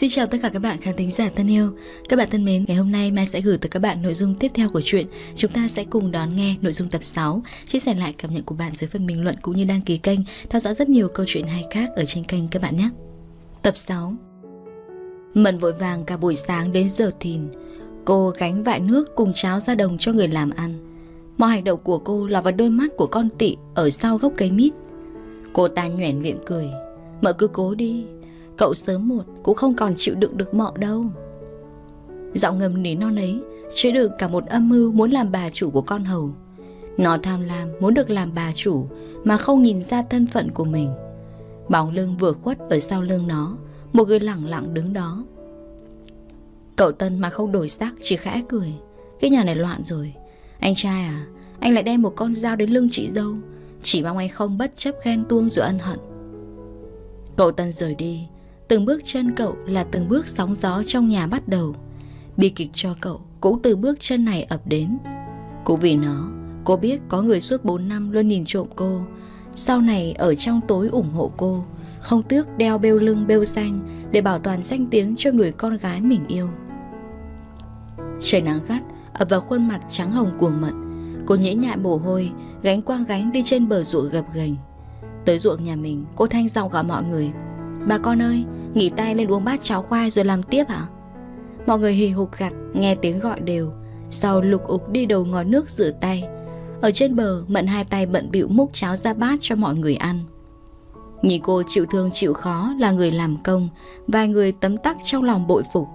Xin chào tất cả các bạn khán thính giả thân yêu. Các bạn thân mến, ngày hôm nay Mai sẽ gửi tới các bạn nội dung tiếp theo của chuyện Chúng ta sẽ cùng đón nghe nội dung tập 6, chia sẻ lại cảm nhận của bạn dưới phần bình luận cũng như đăng ký kênh, theo dõi rất nhiều câu chuyện hay khác ở trên kênh các bạn nhé. Tập 6 Mận vội vàng cả buổi sáng đến giờ thìn, cô gánh vại nước cùng cháo ra đồng cho người làm ăn. Mọi hành động của cô là vào đôi mắt của con tị ở sau gốc cây mít. Cô ta nhoẻn miệng cười, mợ cứ cố đi, Cậu sớm một cũng không còn chịu đựng được mọ đâu Giọng ngầm nỉ non ấy Chứa được cả một âm mưu muốn làm bà chủ của con hầu Nó tham lam muốn được làm bà chủ Mà không nhìn ra thân phận của mình Bóng lưng vừa khuất ở sau lưng nó Một người lặng lặng đứng đó Cậu Tân mà không đổi sắc chỉ khẽ cười Cái nhà này loạn rồi Anh trai à Anh lại đem một con dao đến lưng chị dâu Chỉ mong anh không bất chấp ghen tuông rồi ân hận Cậu Tân rời đi Từng bước chân cậu là từng bước sóng gió trong nhà bắt đầu Bi kịch cho cậu cũng từ bước chân này ập đến Cũng vì nó, cô biết có người suốt 4 năm luôn nhìn trộm cô Sau này ở trong tối ủng hộ cô Không tước đeo bêu lưng bêu danh Để bảo toàn danh tiếng cho người con gái mình yêu Trời nắng gắt ập vào khuôn mặt trắng hồng của Mận Cô nhễ nhại mồ hôi, gánh quang gánh đi trên bờ ruộng gập ghềnh. Tới ruộng nhà mình, cô thanh giọng gọi mọi người. Bà con ơi, Nghỉ tay lên uống bát cháo khoai rồi làm tiếp hả? Mọi người hì hục gặt, nghe tiếng gọi đều. Sau lục ục đi đầu ngó nước rửa tay. Ở trên bờ, Mận hai tay bận bịu múc cháo ra bát cho mọi người ăn. Nhìn cô chịu thương chịu khó là người làm công, vài người tấm tắc trong lòng bội phục.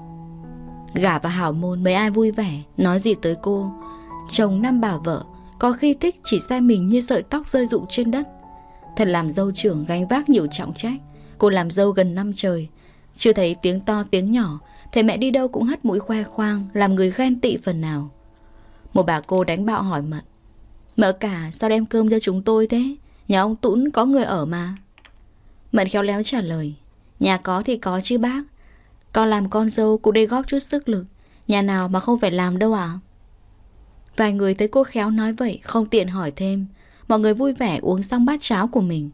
Gả và hảo môn mấy ai vui vẻ, nói gì tới cô. Chồng năm bà vợ, có khi thích chỉ xem mình như sợi tóc rơi rụng trên đất. Thật làm dâu trưởng gánh vác nhiều trọng trách Cô làm dâu gần năm trời Chưa thấy tiếng to tiếng nhỏ Thế mẹ đi đâu cũng hất mũi khoe khoang Làm người ghen tị phần nào Một bà cô đánh bạo hỏi mận Mợ cả sao đem cơm cho chúng tôi thế Nhà ông Tũn có người ở mà Mận khéo léo trả lời Nhà có thì có chứ bác Con làm con dâu cũng đây góp chút sức lực Nhà nào mà không phải làm đâu ạ à? Vài người thấy cô khéo nói vậy Không tiện hỏi thêm Mọi người vui vẻ uống xong bát cháo của mình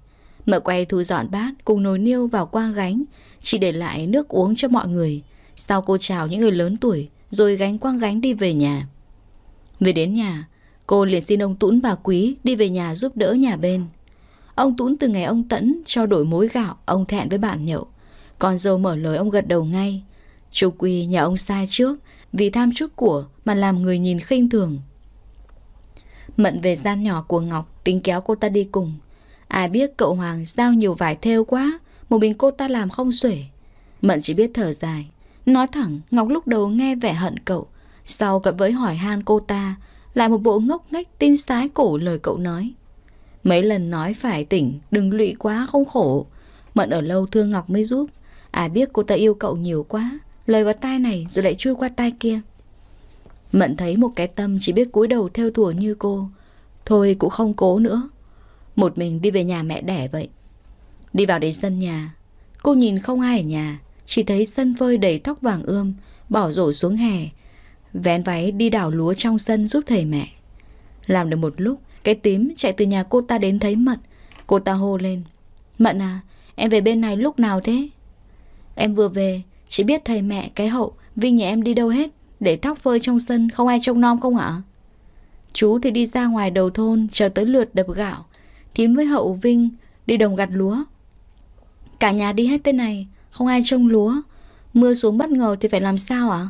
Mở quay thu dọn bát cùng nồi niêu vào quang gánh, chỉ để lại nước uống cho mọi người. Sau cô chào những người lớn tuổi, rồi gánh quang gánh đi về nhà. Về đến nhà, cô liền xin ông Tũn bà Quý đi về nhà giúp đỡ nhà bên. Ông Tũn từ ngày ông Tẫn cho đổi mối gạo, ông thẹn với bạn nhậu. còn dâu mở lời ông gật đầu ngay. Chú Quy nhà ông sai trước, vì tham chút của mà làm người nhìn khinh thường. Mận về gian nhỏ của Ngọc tính kéo cô ta đi cùng. Ai biết cậu Hoàng giao nhiều vải theo quá Một mình cô ta làm không xuể Mận chỉ biết thở dài Nói thẳng Ngọc lúc đầu nghe vẻ hận cậu Sau cận với hỏi han cô ta Lại một bộ ngốc nghếch tin sái cổ lời cậu nói Mấy lần nói phải tỉnh Đừng lụy quá không khổ Mận ở lâu thương Ngọc mới giúp Ai biết cô ta yêu cậu nhiều quá Lời vào tai này rồi lại chui qua tai kia Mận thấy một cái tâm chỉ biết cúi đầu theo thùa như cô Thôi cũng không cố nữa một mình đi về nhà mẹ đẻ vậy Đi vào đến sân nhà Cô nhìn không ai ở nhà Chỉ thấy sân phơi đầy tóc vàng ươm Bỏ rổ xuống hè Vén váy đi đảo lúa trong sân giúp thầy mẹ Làm được một lúc Cái tím chạy từ nhà cô ta đến thấy Mận Cô ta hô lên Mận à em về bên này lúc nào thế Em vừa về Chỉ biết thầy mẹ cái hậu Vinh nhà em đi đâu hết Để tóc phơi trong sân không ai trông nom không ạ Chú thì đi ra ngoài đầu thôn Chờ tới lượt đập gạo Thím với Hậu Vinh đi đồng gặt lúa. Cả nhà đi hết tên này, không ai trông lúa. Mưa xuống bất ngờ thì phải làm sao ạ?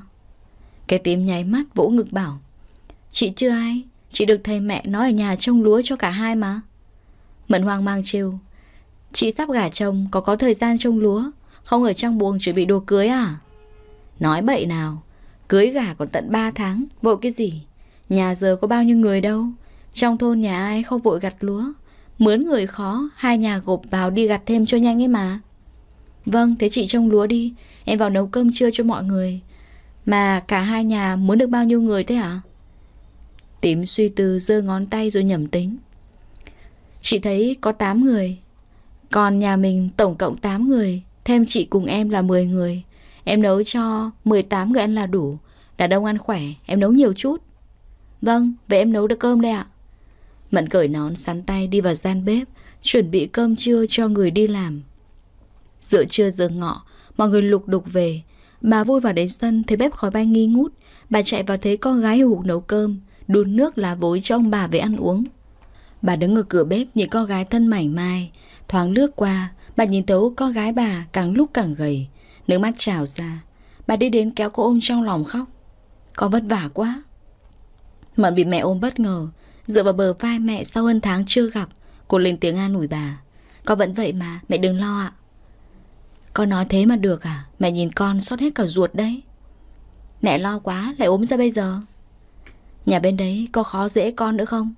Cái tím nháy mắt vỗ ngực bảo. Chị chưa ai, chị được thầy mẹ nói ở nhà trông lúa cho cả hai mà. Mận hoang mang chiều. Chị sắp gả chồng, có có thời gian trông lúa, không ở trong buồng chuẩn bị đồ cưới à? Nói bậy nào, cưới gả còn tận 3 tháng, vội cái gì? Nhà giờ có bao nhiêu người đâu, trong thôn nhà ai không vội gặt lúa Mướn người khó, hai nhà gộp vào đi gặt thêm cho nhanh ấy mà. Vâng, thế chị trông lúa đi, em vào nấu cơm trưa cho mọi người. Mà cả hai nhà muốn được bao nhiêu người thế ạ? À? Tím suy tư giơ ngón tay rồi nhẩm tính. Chị thấy có 8 người, còn nhà mình tổng cộng 8 người, thêm chị cùng em là 10 người. Em nấu cho 18 người ăn là đủ, đàn đông ăn khỏe, em nấu nhiều chút. Vâng, vậy em nấu được cơm đây ạ. À? Mận cởi nón sắn tay đi vào gian bếp, chuẩn bị cơm trưa cho người đi làm. Giữa trưa giờ ngọ, mọi người lục đục về. Bà vui vào đến sân thấy bếp khói bay nghi ngút. Bà chạy vào thấy con gái hủ nấu cơm, đun nước lá vối cho ông bà về ăn uống. Bà đứng ở cửa bếp nhìn con gái thân mảnh mai, thoáng lướt qua, bà nhìn thấy con gái bà càng lúc càng gầy, nước mắt trào ra. Bà đi đến kéo cô ôm trong lòng khóc. Con vất vả quá. Mận bị mẹ ôm bất ngờ, Dựa vào bờ vai mẹ sau hơn tháng chưa gặp Cô lên tiếng an ủi bà Con vẫn vậy mà mẹ đừng lo ạ Con nói thế mà được à Mẹ nhìn con xót hết cả ruột đấy Mẹ lo quá lại ốm ra bây giờ Nhà bên đấy có khó dễ con nữa không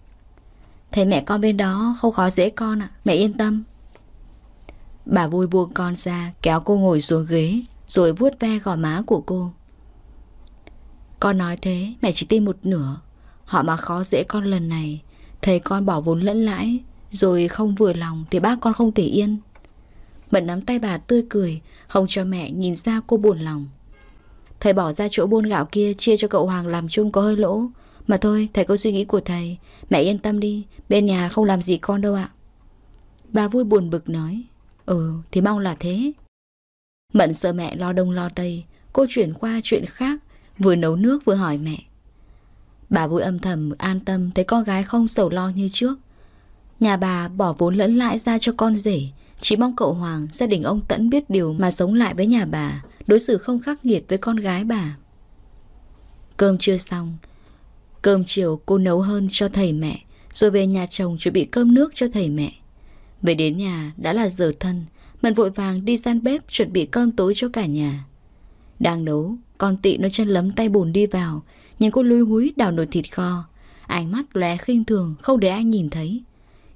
thấy mẹ con bên đó không khó dễ con ạ à? Mẹ yên tâm Bà vui buông con ra Kéo cô ngồi xuống ghế Rồi vuốt ve gò má của cô Con nói thế mẹ chỉ tin một nửa Họ mà khó dễ con lần này thầy con bỏ vốn lẫn lãi Rồi không vừa lòng thì bác con không thể yên Mận nắm tay bà tươi cười Không cho mẹ nhìn ra cô buồn lòng Thầy bỏ ra chỗ buôn gạo kia Chia cho cậu Hoàng làm chung có hơi lỗ Mà thôi thầy có suy nghĩ của thầy Mẹ yên tâm đi Bên nhà không làm gì con đâu ạ Bà vui buồn bực nói Ừ thì mong là thế Mận sợ mẹ lo đông lo tây Cô chuyển qua chuyện khác Vừa nấu nước vừa hỏi mẹ Bà vui âm thầm an tâm thấy con gái không sầu lo như trước. Nhà bà bỏ vốn lẫn lãi ra cho con rể, chỉ mong cậu Hoàng gia đình ông Tẫn biết điều mà sống lại với nhà bà, đối xử không khắc nghiệt với con gái bà. Cơm chưa xong, cơm chiều cô nấu hơn cho thầy mẹ, rồi về nhà chồng chuẩn bị cơm nước cho thầy mẹ. Về đến nhà đã là giờ thân, Mận vội vàng đi gian bếp chuẩn bị cơm tối cho cả nhà. Đang nấu, con tị nó chân lấm tay bùn đi vào, nhưng cô lúi húi đào nồi thịt kho Ánh mắt lóe khinh thường không để anh nhìn thấy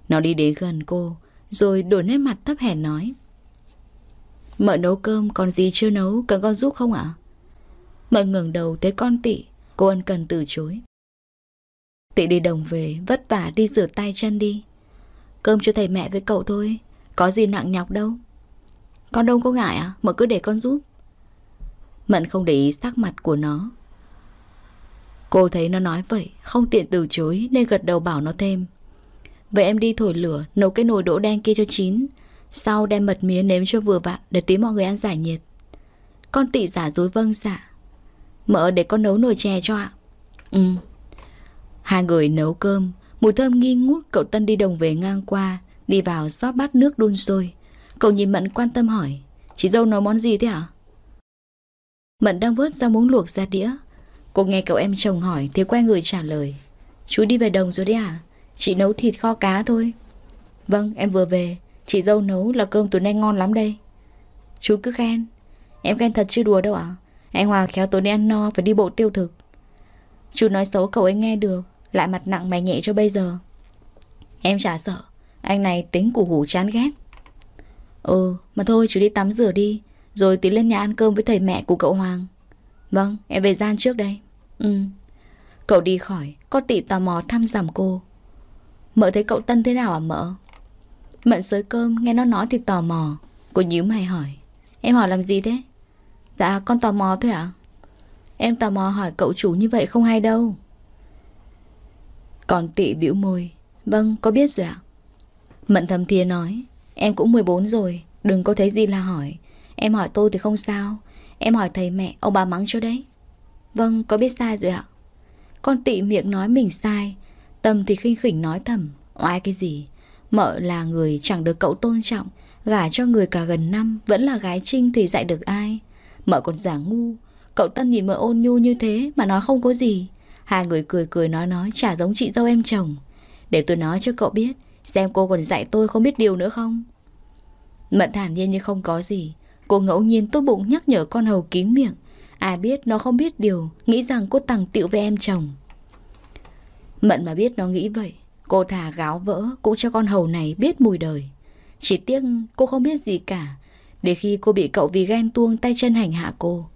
Nó đi đến gần cô Rồi đổi nét mặt thấp hèn nói Mợ nấu cơm còn gì chưa nấu Cần con giúp không ạ à? Mợ ngừng đầu thấy con tị Cô ân cần từ chối Tị đi đồng về vất vả đi rửa tay chân đi Cơm cho thầy mẹ với cậu thôi Có gì nặng nhọc đâu Con đâu có ngại à Mợ cứ để con giúp Mận không để ý sắc mặt của nó Cô thấy nó nói vậy, không tiện từ chối nên gật đầu bảo nó thêm. Vậy em đi thổi lửa, nấu cái nồi đỗ đen kia cho chín. Sau đem mật mía nếm cho vừa vặn để tí mọi người ăn giải nhiệt. Con tị giả dối vâng dạ. Mợ để con nấu nồi chè cho ạ. Ừ. Hai người nấu cơm, mùi thơm nghi ngút cậu Tân đi đồng về ngang qua, đi vào xót bát nước đun sôi. Cậu nhìn Mận quan tâm hỏi, chị dâu nấu món gì thế ạ? Mận đang vớt ra muống luộc ra đĩa, Cô nghe cậu em chồng hỏi thì quay người trả lời. Chú đi về đồng rồi đấy à? Chị nấu thịt kho cá thôi. Vâng, em vừa về. Chị dâu nấu là cơm tối nay ngon lắm đây. Chú cứ khen. Em khen thật chứ đùa đâu ạ. À? Anh Hòa khéo tối nay ăn no phải đi bộ tiêu thực. Chú nói xấu cậu ấy nghe được. Lại mặt nặng mày nhẹ cho bây giờ. Em chả sợ. Anh này tính củ hủ chán ghét. Ừ, mà thôi chú đi tắm rửa đi. Rồi tí lên nhà ăn cơm với thầy mẹ của cậu Hoàng. Vâng, em về gian trước đây. Ừ. Cậu đi khỏi, có tỷ tò mò thăm giảm cô. Mợ thấy cậu Tân thế nào à mỡ? Mận sới cơm, nghe nó nói thì tò mò. Cô nhíu mày hỏi. Em hỏi làm gì thế? Dạ, con tò mò thôi ạ. Em tò mò hỏi cậu chủ như vậy không hay đâu. Còn tị biểu môi. Vâng, có biết rồi ạ. Mận thầm thìa nói. Em cũng 14 rồi, đừng có thấy gì là hỏi. Em hỏi tôi thì không sao. Em hỏi thầy mẹ, ông bà mắng cho đấy. Vâng, có biết sai rồi ạ. Con tị miệng nói mình sai, tâm thì khinh khỉnh nói thầm, oai cái gì. Mợ là người chẳng được cậu tôn trọng, gả cho người cả gần năm, vẫn là gái trinh thì dạy được ai. Mợ còn giả ngu, cậu Tân nhìn mợ ôn nhu như thế mà nói không có gì. Hai người cười cười nói nói chả giống chị dâu em chồng. Để tôi nói cho cậu biết, xem cô còn dạy tôi không biết điều nữa không. Mận thản nhiên như không có gì, cô ngẫu nhiên tốt bụng nhắc nhở con hầu kín miệng, Ai à biết nó không biết điều Nghĩ rằng cô tặng tiệu với em chồng Mận mà biết nó nghĩ vậy Cô thà gáo vỡ Cũng cho con hầu này biết mùi đời Chỉ tiếc cô không biết gì cả Để khi cô bị cậu vì ghen tuông tay chân hành hạ cô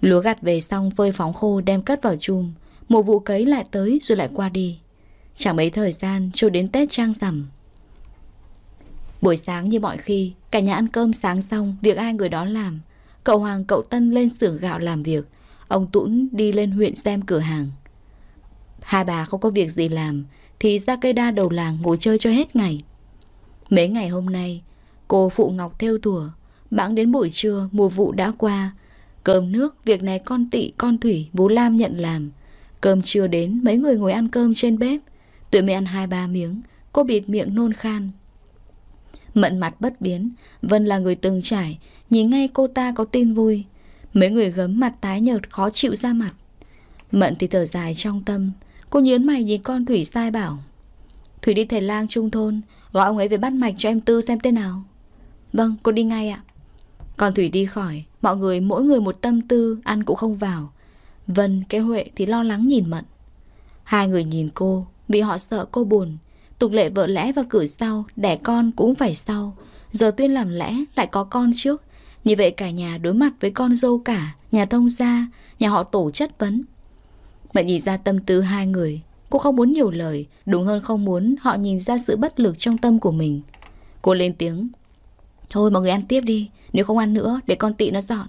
Lúa gặt về xong phơi phóng khô đem cất vào chum Mùa vụ cấy lại tới rồi lại qua đi Chẳng mấy thời gian cho đến Tết trang rằm Buổi sáng như mọi khi Cả nhà ăn cơm sáng xong Việc ai người đó làm Cậu Hoàng cậu Tân lên xưởng gạo làm việc Ông Tũng đi lên huyện xem cửa hàng Hai bà không có việc gì làm Thì ra cây đa đầu làng ngồi chơi cho hết ngày Mấy ngày hôm nay Cô Phụ Ngọc theo thùa Bẵng đến buổi trưa mùa vụ đã qua Cơm nước việc này con tị con thủy Vũ Lam nhận làm Cơm chưa đến mấy người ngồi ăn cơm trên bếp tự mẹ ăn hai ba miếng Cô bịt miệng nôn khan Mận mặt bất biến, Vân là người từng trải, nhìn ngay cô ta có tin vui. Mấy người gấm mặt tái nhợt khó chịu ra mặt. Mận thì thở dài trong tâm, cô nhớn mày nhìn con Thủy sai bảo. Thủy đi thầy lang trung thôn, gọi ông ấy về bắt mạch cho em Tư xem thế nào. Vâng, cô đi ngay ạ. Còn Thủy đi khỏi, mọi người mỗi người một tâm tư, ăn cũng không vào. Vân, cái Huệ thì lo lắng nhìn Mận. Hai người nhìn cô, vì họ sợ cô buồn, Tục lệ vợ lẽ và cửi sau, đẻ con cũng phải sau. Giờ tuyên làm lẽ lại có con trước. Như vậy cả nhà đối mặt với con dâu cả, nhà thông gia, nhà họ tổ chất vấn. Mẹ nhìn ra tâm tư hai người, cô không muốn nhiều lời, đúng hơn không muốn họ nhìn ra sự bất lực trong tâm của mình. Cô lên tiếng, thôi mọi người ăn tiếp đi, nếu không ăn nữa để con tị nó dọn.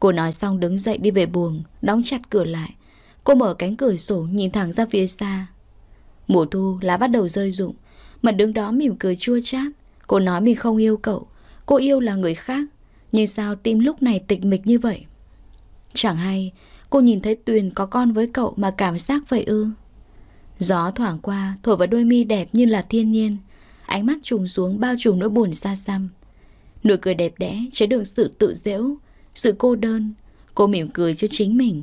Cô nói xong đứng dậy đi về buồng, đóng chặt cửa lại. Cô mở cánh cửa sổ nhìn thẳng ra phía xa, Mùa thu lá bắt đầu rơi rụng Mận đứng đó mỉm cười chua chát Cô nói mình không yêu cậu Cô yêu là người khác Nhưng sao tim lúc này tịch mịch như vậy Chẳng hay Cô nhìn thấy Tuyền có con với cậu mà cảm giác vậy ư Gió thoảng qua Thổi vào đôi mi đẹp như là thiên nhiên Ánh mắt trùng xuống bao trùm nỗi buồn xa xăm Nụ cười đẹp đẽ Chế đựng sự tự dễu Sự cô đơn Cô mỉm cười cho chính mình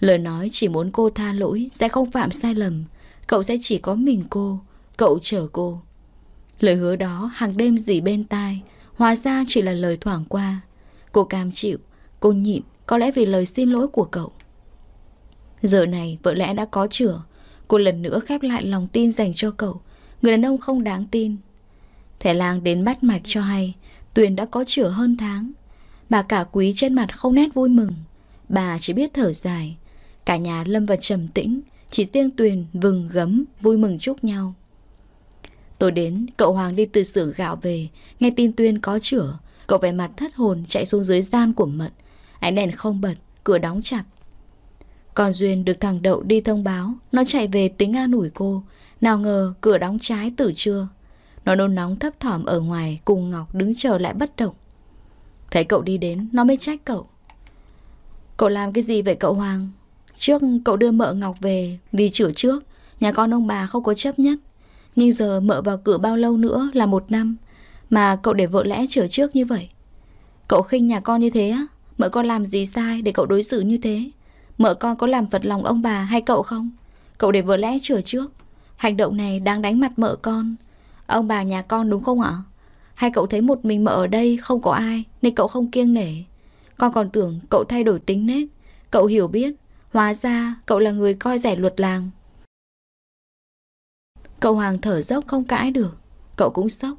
Lời nói chỉ muốn cô tha lỗi Sẽ không phạm sai lầm Cậu sẽ chỉ có mình cô Cậu chờ cô Lời hứa đó hàng đêm dì bên tai Hóa ra chỉ là lời thoảng qua Cô cam chịu, cô nhịn Có lẽ vì lời xin lỗi của cậu Giờ này vợ lẽ đã có chửa, Cô lần nữa khép lại lòng tin dành cho cậu Người đàn ông không đáng tin Thẻ lang đến bắt mạch cho hay Tuyền đã có chửa hơn tháng Bà cả quý trên mặt không nét vui mừng Bà chỉ biết thở dài Cả nhà lâm vào trầm tĩnh chỉ riêng Tuyền vừng gấm Vui mừng chúc nhau Tôi đến, cậu Hoàng đi từ xưởng gạo về Nghe tin Tuyên có chữa Cậu vẻ mặt thất hồn chạy xuống dưới gian của Mận Ánh đèn không bật, cửa đóng chặt Còn Duyên được thằng Đậu đi thông báo Nó chạy về tính an ủi cô Nào ngờ cửa đóng trái từ trưa Nó nôn nóng thấp thỏm ở ngoài Cùng Ngọc đứng chờ lại bất động Thấy cậu đi đến, nó mới trách cậu Cậu làm cái gì vậy cậu Hoàng? Trước cậu đưa mợ Ngọc về vì chữa trước, nhà con ông bà không có chấp nhất. Nhưng giờ mợ vào cửa bao lâu nữa là một năm, mà cậu để vợ lẽ chữa trước như vậy. Cậu khinh nhà con như thế á, mợ con làm gì sai để cậu đối xử như thế? Mợ con có làm phật lòng ông bà hay cậu không? Cậu để vợ lẽ chữa trước, hành động này đang đánh mặt mợ con. Ông bà nhà con đúng không ạ? Hay cậu thấy một mình mợ ở đây không có ai nên cậu không kiêng nể? Con còn tưởng cậu thay đổi tính nết, cậu hiểu biết Hóa ra cậu là người coi rẻ luật làng Cậu Hoàng thở dốc không cãi được Cậu cũng sốc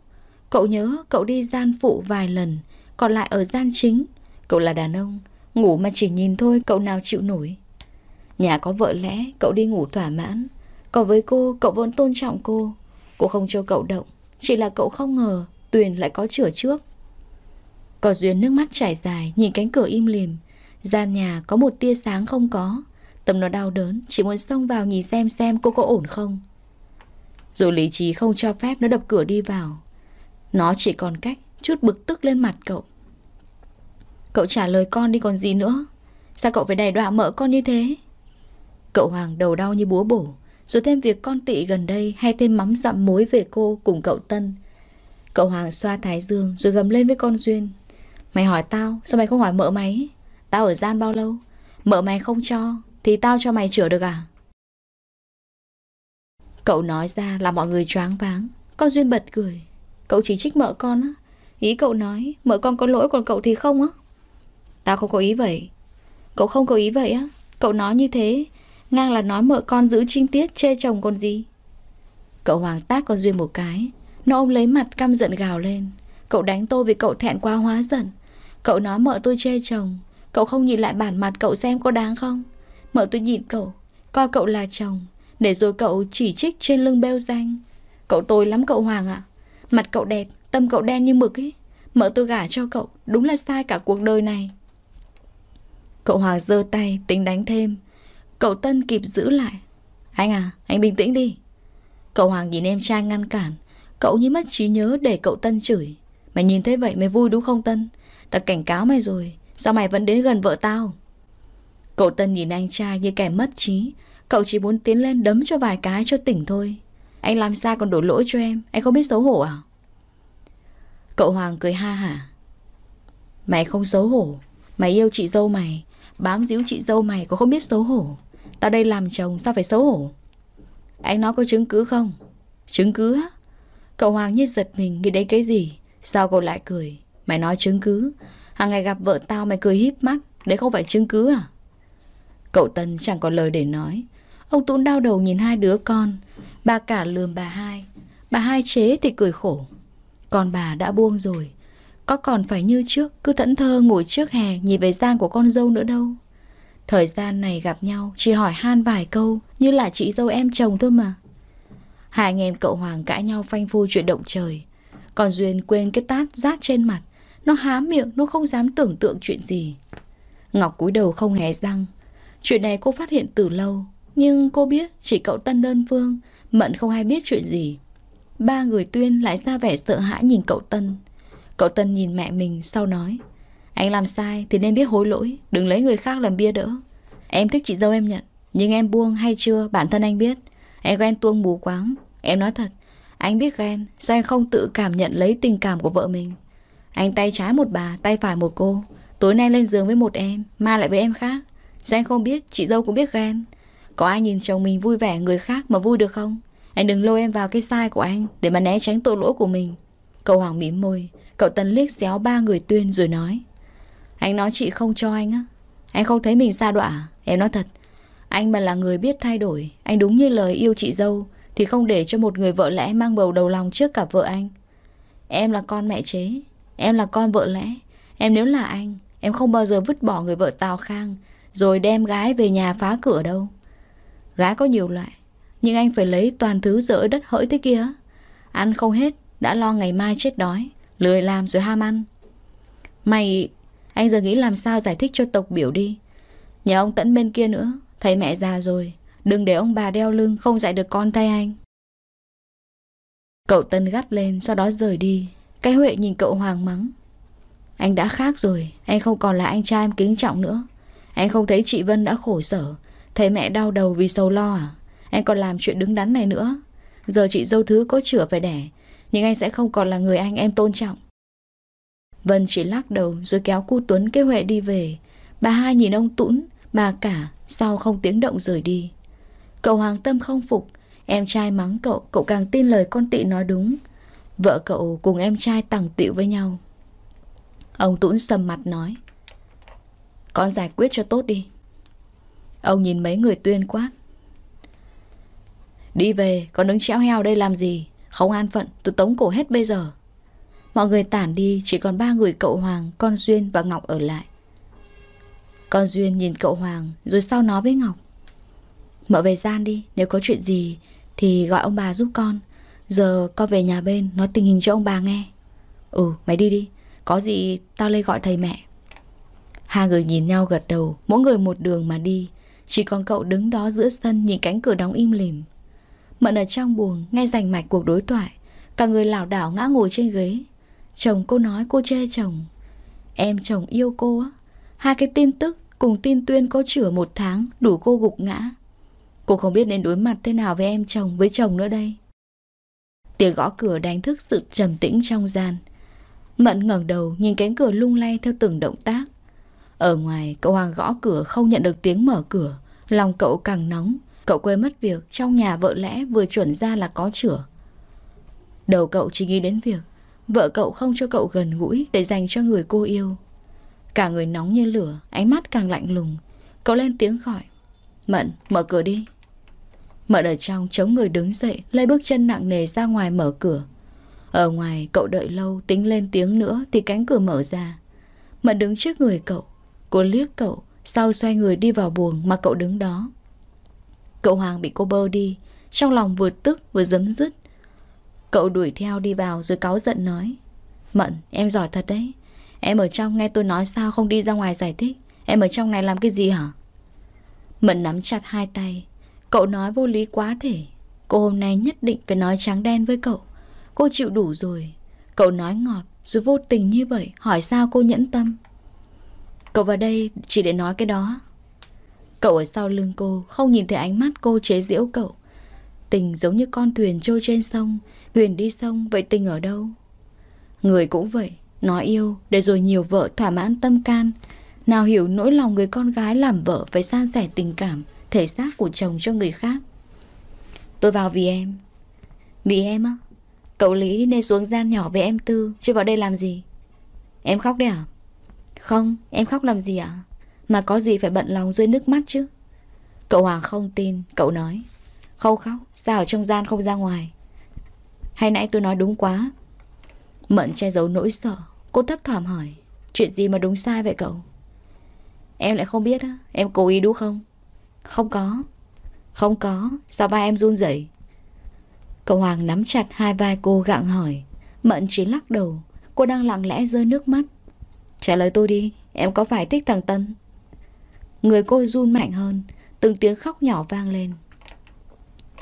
Cậu nhớ cậu đi gian phụ vài lần Còn lại ở gian chính Cậu là đàn ông Ngủ mà chỉ nhìn thôi cậu nào chịu nổi Nhà có vợ lẽ cậu đi ngủ thỏa mãn Còn với cô cậu vẫn tôn trọng cô Cô không cho cậu động Chỉ là cậu không ngờ Tuyền lại có chữa trước Có duyên nước mắt chảy dài Nhìn cánh cửa im lìm Gian nhà có một tia sáng không có Tâm nó đau đớn Chỉ muốn xông vào nhìn xem xem cô có ổn không Dù lý trí không cho phép nó đập cửa đi vào Nó chỉ còn cách Chút bực tức lên mặt cậu Cậu trả lời con đi còn gì nữa Sao cậu phải đày đọa mợ con như thế Cậu Hoàng đầu đau như búa bổ Rồi thêm việc con tị gần đây Hay thêm mắm dặm mối về cô cùng cậu Tân Cậu Hoàng xoa thái dương Rồi gầm lên với con Duyên Mày hỏi tao Sao mày không hỏi mợ mày Tao ở gian bao lâu? Mợ mày không cho, thì tao cho mày chữa được à? Cậu nói ra là mọi người choáng váng. Con Duyên bật cười. Cậu chỉ trích mợ con á. Ý cậu nói, mợ con có lỗi còn cậu thì không á. Tao không có ý vậy. Cậu không có ý vậy á. Cậu nói như thế, ngang là nói mợ con giữ trinh tiết chê chồng còn gì. Cậu hoàng tác con Duyên một cái. Nó ôm lấy mặt căm giận gào lên. Cậu đánh tôi vì cậu thẹn quá hóa giận. Cậu nói mợ tôi chê chồng Cậu không nhìn lại bản mặt cậu xem có đáng không Mở tôi nhìn cậu Coi cậu là chồng Để rồi cậu chỉ trích trên lưng bêu danh Cậu tồi lắm cậu Hoàng ạ à. Mặt cậu đẹp, tâm cậu đen như mực ấy Mở tôi gả cho cậu, đúng là sai cả cuộc đời này Cậu Hoàng giơ tay, tính đánh thêm Cậu Tân kịp giữ lại Anh à, anh bình tĩnh đi Cậu Hoàng nhìn em trai ngăn cản Cậu như mất trí nhớ để cậu Tân chửi Mày nhìn thấy vậy mày vui đúng không Tân Ta cảnh cáo mày rồi Sao mày vẫn đến gần vợ tao Cậu Tân nhìn anh trai như kẻ mất trí Cậu chỉ muốn tiến lên đấm cho vài cái cho tỉnh thôi Anh làm sao còn đổ lỗi cho em Anh không biết xấu hổ à Cậu Hoàng cười ha hả Mày không xấu hổ Mày yêu chị dâu mày Bám díu chị dâu mày có không biết xấu hổ Tao đây làm chồng sao phải xấu hổ Anh nói có chứng cứ không Chứng cứ á Cậu Hoàng như giật mình nghĩ đấy cái gì Sao cậu lại cười Mày nói chứng cứ Hàng ngày gặp vợ tao mày cười híp mắt Đấy không phải chứng cứ à Cậu Tân chẳng có lời để nói Ông Tún đau đầu nhìn hai đứa con Bà cả lườm bà hai Bà hai chế thì cười khổ Còn bà đã buông rồi Có còn phải như trước Cứ thẫn thơ ngồi trước hè Nhìn về gian của con dâu nữa đâu Thời gian này gặp nhau Chỉ hỏi han vài câu Như là chị dâu em chồng thôi mà Hai anh em cậu Hoàng cãi nhau phanh phui chuyện động trời Còn Duyên quên cái tát rát trên mặt nó há miệng, nó không dám tưởng tượng chuyện gì. Ngọc cúi đầu không hé răng. Chuyện này cô phát hiện từ lâu, nhưng cô biết chỉ cậu Tân đơn phương, Mận không ai biết chuyện gì. Ba người tuyên lại ra vẻ sợ hãi nhìn cậu Tân. Cậu Tân nhìn mẹ mình sau nói Anh làm sai thì nên biết hối lỗi Đừng lấy người khác làm bia đỡ Em thích chị dâu em nhận Nhưng em buông hay chưa bản thân anh biết Em ghen tuông mù quáng Em nói thật Anh biết ghen Sao anh không tự cảm nhận lấy tình cảm của vợ mình anh tay trái một bà, tay phải một cô Tối nay lên giường với một em, mai lại với em khác Sao anh không biết, chị dâu cũng biết ghen Có ai nhìn chồng mình vui vẻ người khác mà vui được không Anh đừng lôi em vào cái sai của anh Để mà né tránh tội lỗi của mình Cậu Hoàng mỉm môi Cậu Tần liếc xéo ba người tuyên rồi nói Anh nói chị không cho anh á Anh không thấy mình xa đọa à? Em nói thật Anh mà là người biết thay đổi Anh đúng như lời yêu chị dâu Thì không để cho một người vợ lẽ mang bầu đầu lòng trước cả vợ anh Em là con mẹ chế Em là con vợ lẽ Em nếu là anh Em không bao giờ vứt bỏ người vợ Tào Khang Rồi đem gái về nhà phá cửa đâu Gái có nhiều loại Nhưng anh phải lấy toàn thứ dỡ đất hỡi thế kia Ăn không hết Đã lo ngày mai chết đói Lười làm rồi ham ăn Mày Anh giờ nghĩ làm sao giải thích cho tộc biểu đi Nhà ông Tẫn bên kia nữa Thấy mẹ già rồi Đừng để ông bà đeo lưng không dạy được con thay anh Cậu Tân gắt lên sau đó rời đi cái Huệ nhìn cậu Hoàng mắng Anh đã khác rồi Anh không còn là anh trai em kính trọng nữa Anh không thấy chị Vân đã khổ sở Thấy mẹ đau đầu vì sầu lo à Anh còn làm chuyện đứng đắn này nữa Giờ chị dâu thứ có chữa phải đẻ Nhưng anh sẽ không còn là người anh em tôn trọng Vân chỉ lắc đầu Rồi kéo cu Tuấn kế Huệ đi về Bà hai nhìn ông Tũn Bà cả sau không tiếng động rời đi Cậu Hoàng Tâm không phục Em trai mắng cậu Cậu càng tin lời con tị nói đúng Vợ cậu cùng em trai tàng tiệu với nhau Ông Tũng sầm mặt nói Con giải quyết cho tốt đi Ông nhìn mấy người tuyên quát Đi về, con đứng chéo heo đây làm gì Không an phận, tôi tống cổ hết bây giờ Mọi người tản đi Chỉ còn ba người cậu Hoàng, con Duyên và Ngọc ở lại Con Duyên nhìn cậu Hoàng Rồi sau nói với Ngọc Mở về gian đi Nếu có chuyện gì Thì gọi ông bà giúp con Giờ con về nhà bên nói tình hình cho ông bà nghe Ừ mày đi đi Có gì tao lên gọi thầy mẹ Hai người nhìn nhau gật đầu Mỗi người một đường mà đi Chỉ còn cậu đứng đó giữa sân Nhìn cánh cửa đóng im lìm Mận ở trong buồng nghe rành mạch cuộc đối thoại Cả người lảo đảo ngã ngồi trên ghế Chồng cô nói cô chê chồng Em chồng yêu cô á Hai cái tin tức cùng tin tuyên có chửa một tháng Đủ cô gục ngã Cô không biết nên đối mặt thế nào với em chồng Với chồng nữa đây Tiếng gõ cửa đánh thức sự trầm tĩnh trong gian. Mận ngẩng đầu nhìn cánh cửa lung lay theo từng động tác. Ở ngoài, cậu Hoàng gõ cửa không nhận được tiếng mở cửa. Lòng cậu càng nóng. Cậu quên mất việc trong nhà vợ lẽ vừa chuẩn ra là có chửa. Đầu cậu chỉ nghĩ đến việc vợ cậu không cho cậu gần gũi để dành cho người cô yêu. Cả người nóng như lửa, ánh mắt càng lạnh lùng. Cậu lên tiếng gọi. Mận, mở cửa đi. Mận ở trong chống người đứng dậy Lấy bước chân nặng nề ra ngoài mở cửa Ở ngoài cậu đợi lâu Tính lên tiếng nữa thì cánh cửa mở ra Mận đứng trước người cậu Cô liếc cậu Sau xoay người đi vào buồng mà cậu đứng đó Cậu Hoàng bị cô bơ đi Trong lòng vừa tức vừa dấm dứt Cậu đuổi theo đi vào rồi cáu giận nói Mận em giỏi thật đấy Em ở trong nghe tôi nói sao không đi ra ngoài giải thích Em ở trong này làm cái gì hả Mận nắm chặt hai tay Cậu nói vô lý quá thể Cô hôm nay nhất định phải nói trắng đen với cậu Cô chịu đủ rồi Cậu nói ngọt rồi vô tình như vậy Hỏi sao cô nhẫn tâm Cậu vào đây chỉ để nói cái đó Cậu ở sau lưng cô Không nhìn thấy ánh mắt cô chế giễu cậu Tình giống như con thuyền trôi trên sông Thuyền đi sông vậy tình ở đâu Người cũng vậy Nói yêu để rồi nhiều vợ thỏa mãn tâm can Nào hiểu nỗi lòng người con gái làm vợ Phải san sẻ tình cảm thể xác của chồng cho người khác Tôi vào vì em Vì em á Cậu Lý nên xuống gian nhỏ với em Tư Chứ vào đây làm gì Em khóc đấy à Không em khóc làm gì ạ à? Mà có gì phải bận lòng rơi nước mắt chứ Cậu Hoàng không tin Cậu nói Không khóc sao ở trong gian không ra ngoài Hay nãy tôi nói đúng quá Mận che giấu nỗi sợ Cô thấp thỏm hỏi Chuyện gì mà đúng sai vậy cậu Em lại không biết á Em cố ý đúng không không có Không có Sao ba em run rẩy Cậu Hoàng nắm chặt hai vai cô gặng hỏi Mận chỉ lắc đầu Cô đang lặng lẽ rơi nước mắt Trả lời tôi đi Em có phải thích thằng Tân Người cô run mạnh hơn Từng tiếng khóc nhỏ vang lên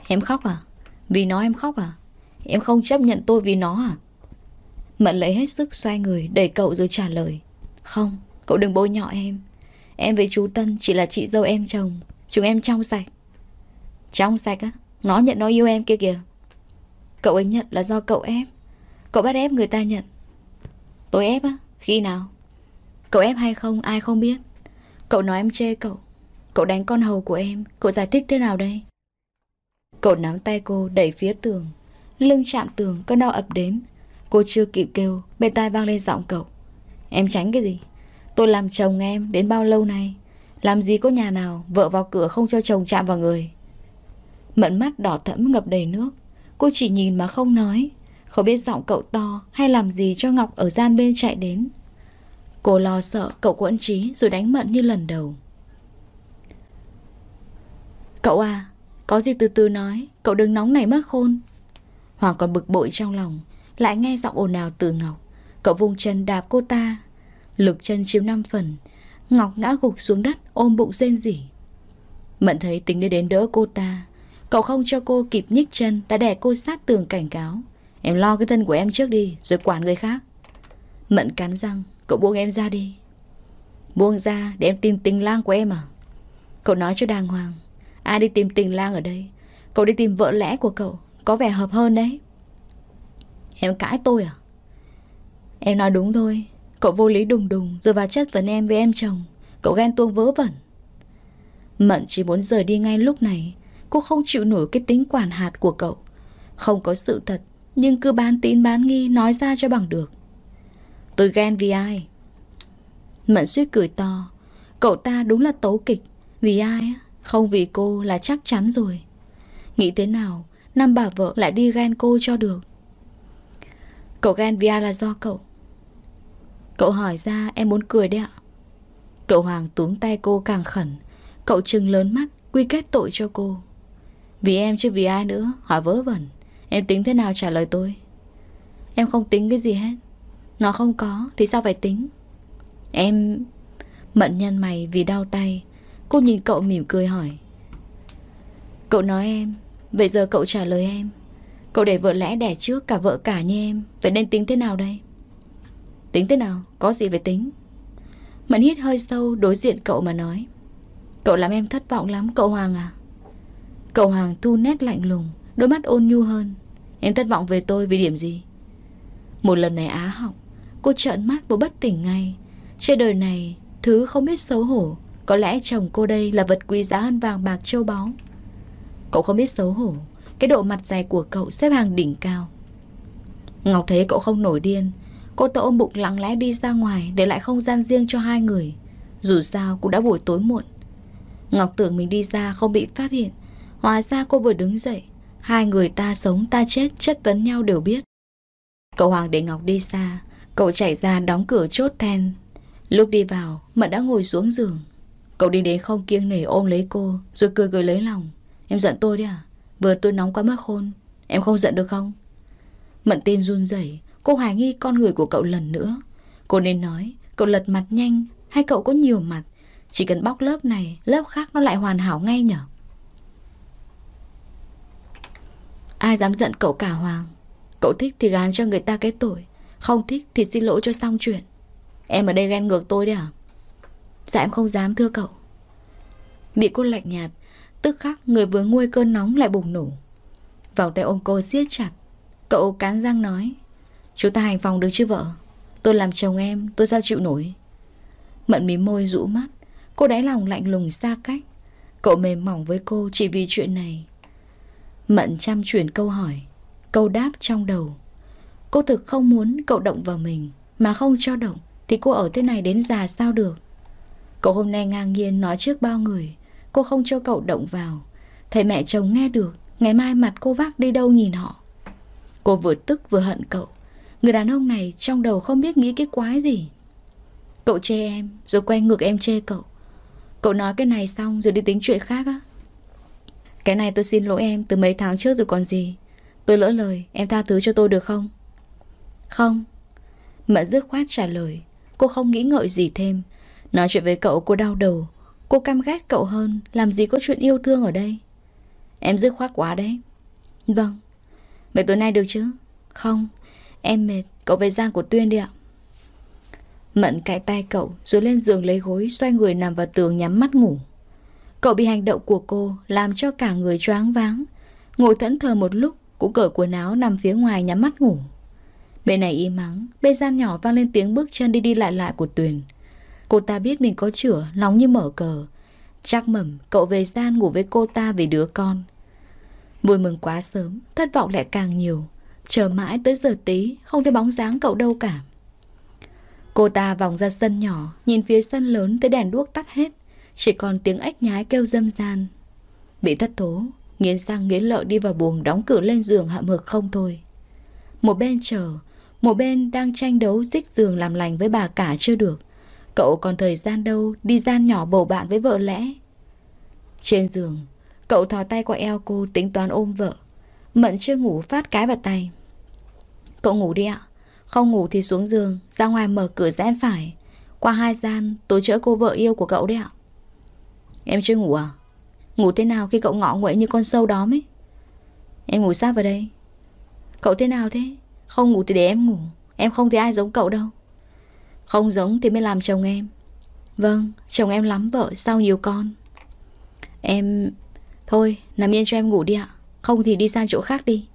Em khóc à Vì nó em khóc à Em không chấp nhận tôi vì nó à Mận lấy hết sức xoay người Đẩy cậu rồi trả lời Không Cậu đừng bôi nhọ em Em với chú Tân chỉ là chị dâu em chồng Chúng em trong sạch Trong sạch á Nó nhận nó yêu em kia kìa Cậu ấy nhận là do cậu ép Cậu bắt ép người ta nhận Tôi ép á Khi nào Cậu ép hay không ai không biết Cậu nói em chê cậu Cậu đánh con hầu của em Cậu giải thích thế nào đây Cậu nắm tay cô đẩy phía tường Lưng chạm tường cơn đau ập đến Cô chưa kịp kêu Bên tai vang lên giọng cậu Em tránh cái gì Tôi làm chồng em đến bao lâu nay làm gì có nhà nào Vợ vào cửa không cho chồng chạm vào người Mận mắt đỏ thẫm ngập đầy nước Cô chỉ nhìn mà không nói Không biết giọng cậu to Hay làm gì cho Ngọc ở gian bên chạy đến Cô lo sợ cậu quẫn trí Rồi đánh Mận như lần đầu Cậu à Có gì từ từ nói Cậu đừng nóng này mất khôn Hoàng còn bực bội trong lòng Lại nghe giọng ồn ào từ Ngọc Cậu vùng chân đạp cô ta Lực chân chiếm 5 phần Ngọc ngã gục xuống đất ôm bụng rên rỉ Mận thấy tính đi đến đỡ cô ta Cậu không cho cô kịp nhích chân Đã đè cô sát tường cảnh cáo Em lo cái thân của em trước đi Rồi quản người khác Mận cắn răng Cậu buông em ra đi Buông ra để em tìm tình lang của em à Cậu nói cho đàng hoàng Ai đi tìm tình lang ở đây Cậu đi tìm vợ lẽ của cậu Có vẻ hợp hơn đấy Em cãi tôi à Em nói đúng thôi Cậu vô lý đùng đùng rồi vào chất vấn em với em chồng Cậu ghen tuông vớ vẩn Mận chỉ muốn rời đi ngay lúc này Cô không chịu nổi cái tính quản hạt của cậu Không có sự thật Nhưng cứ bán tín bán nghi nói ra cho bằng được Tôi ghen vì ai Mận suýt cười to Cậu ta đúng là tấu kịch Vì ai Không vì cô là chắc chắn rồi Nghĩ thế nào Năm bà vợ lại đi ghen cô cho được Cậu ghen vì ai là do cậu Cậu hỏi ra em muốn cười đấy ạ Cậu Hoàng túm tay cô càng khẩn Cậu trừng lớn mắt Quy kết tội cho cô Vì em chứ vì ai nữa Hỏi vớ vẩn Em tính thế nào trả lời tôi Em không tính cái gì hết Nó không có thì sao phải tính Em Mận nhăn mày vì đau tay Cô nhìn cậu mỉm cười hỏi Cậu nói em Vậy giờ cậu trả lời em Cậu để vợ lẽ đẻ trước cả vợ cả như em Vậy nên tính thế nào đây Tính thế nào? Có gì phải tính? Mẫn hít hơi sâu đối diện cậu mà nói Cậu làm em thất vọng lắm cậu Hoàng à Cậu Hoàng thu nét lạnh lùng Đôi mắt ôn nhu hơn Em thất vọng về tôi vì điểm gì Một lần này á học Cô trợn mắt và bất tỉnh ngay Trên đời này Thứ không biết xấu hổ Có lẽ chồng cô đây là vật quý giá hơn vàng bạc châu báu Cậu không biết xấu hổ Cái độ mặt dày của cậu xếp hàng đỉnh cao Ngọc thấy cậu không nổi điên Cô ta ôm bụng lặng lẽ đi ra ngoài Để lại không gian riêng cho hai người Dù sao cũng đã buổi tối muộn Ngọc tưởng mình đi ra không bị phát hiện Hóa ra cô vừa đứng dậy Hai người ta sống ta chết chất vấn nhau đều biết Cậu Hoàng để Ngọc đi xa Cậu chạy ra đóng cửa chốt then Lúc đi vào Mận đã ngồi xuống giường Cậu đi đến không kiêng nể ôm lấy cô Rồi cười cười lấy lòng Em giận tôi đi à Vừa tôi nóng quá mất khôn Em không giận được không Mận tim run rẩy Cô hoài nghi con người của cậu lần nữa. Cô nên nói, cậu lật mặt nhanh hay cậu có nhiều mặt. Chỉ cần bóc lớp này, lớp khác nó lại hoàn hảo ngay nhở. Ai dám giận cậu cả Hoàng Cậu thích thì gán cho người ta cái tội Không thích thì xin lỗi cho xong chuyện Em ở đây ghen ngược tôi đấy à Dạ em không dám thưa cậu Bị cô lạnh nhạt Tức khắc người vừa nguôi cơn nóng lại bùng nổ Vòng tay ôm cô siết chặt Cậu cán răng nói Chúng ta hành phòng được chứ vợ Tôi làm chồng em tôi sao chịu nổi Mận mím môi rũ mắt Cô đáy lòng lạnh lùng xa cách Cậu mềm mỏng với cô chỉ vì chuyện này Mận chăm chuyển câu hỏi Câu đáp trong đầu Cô thực không muốn cậu động vào mình Mà không cho động Thì cô ở thế này đến già sao được Cậu hôm nay ngang nhiên nói trước bao người Cô không cho cậu động vào Thầy mẹ chồng nghe được Ngày mai mặt cô vác đi đâu nhìn họ Cô vừa tức vừa hận cậu Người đàn ông này trong đầu không biết nghĩ cái quái gì Cậu chê em Rồi quay ngược em chê cậu Cậu nói cái này xong rồi đi tính chuyện khác á Cái này tôi xin lỗi em Từ mấy tháng trước rồi còn gì Tôi lỡ lời em tha thứ cho tôi được không Không mẹ dứt khoát trả lời Cô không nghĩ ngợi gì thêm Nói chuyện với cậu cô đau đầu Cô căm ghét cậu hơn Làm gì có chuyện yêu thương ở đây Em dứt khoát quá đấy Vâng Vậy tối nay được chứ Không Em mệt, cậu về giang của Tuyên đi ạ. Mận cãi tay cậu rồi lên giường lấy gối xoay người nằm vào tường nhắm mắt ngủ. Cậu bị hành động của cô làm cho cả người choáng váng. Ngồi thẫn thờ một lúc cũng cởi quần áo nằm phía ngoài nhắm mắt ngủ. Bên này im mắng, bên gian nhỏ vang lên tiếng bước chân đi đi lại lại của Tuyền. Cô ta biết mình có chữa nóng như mở cờ. Chắc mầm cậu về gian ngủ với cô ta vì đứa con. Vui mừng quá sớm, thất vọng lại càng nhiều. Chờ mãi tới giờ tí Không thấy bóng dáng cậu đâu cả Cô ta vòng ra sân nhỏ Nhìn phía sân lớn tới đèn đuốc tắt hết Chỉ còn tiếng ếch nhái kêu dâm gian Bị thất thố Nghiến sang nghiến lợi đi vào buồng Đóng cửa lên giường hạ mực không thôi Một bên chờ Một bên đang tranh đấu dích giường làm lành với bà cả chưa được Cậu còn thời gian đâu Đi gian nhỏ bầu bạn với vợ lẽ Trên giường Cậu thò tay qua eo cô tính toán ôm vợ Mận chưa ngủ phát cái vào tay Cậu ngủ đi ạ Không ngủ thì xuống giường Ra ngoài mở cửa rẽ phải Qua hai gian tôi chữa cô vợ yêu của cậu đấy ạ Em chưa ngủ à Ngủ thế nào khi cậu ngọ nguậy như con sâu đó ấy Em ngủ sát vào đây Cậu thế nào thế Không ngủ thì để em ngủ Em không thấy ai giống cậu đâu Không giống thì mới làm chồng em Vâng, chồng em lắm vợ sau nhiều con Em... Thôi, nằm yên cho em ngủ đi ạ Không thì đi sang chỗ khác đi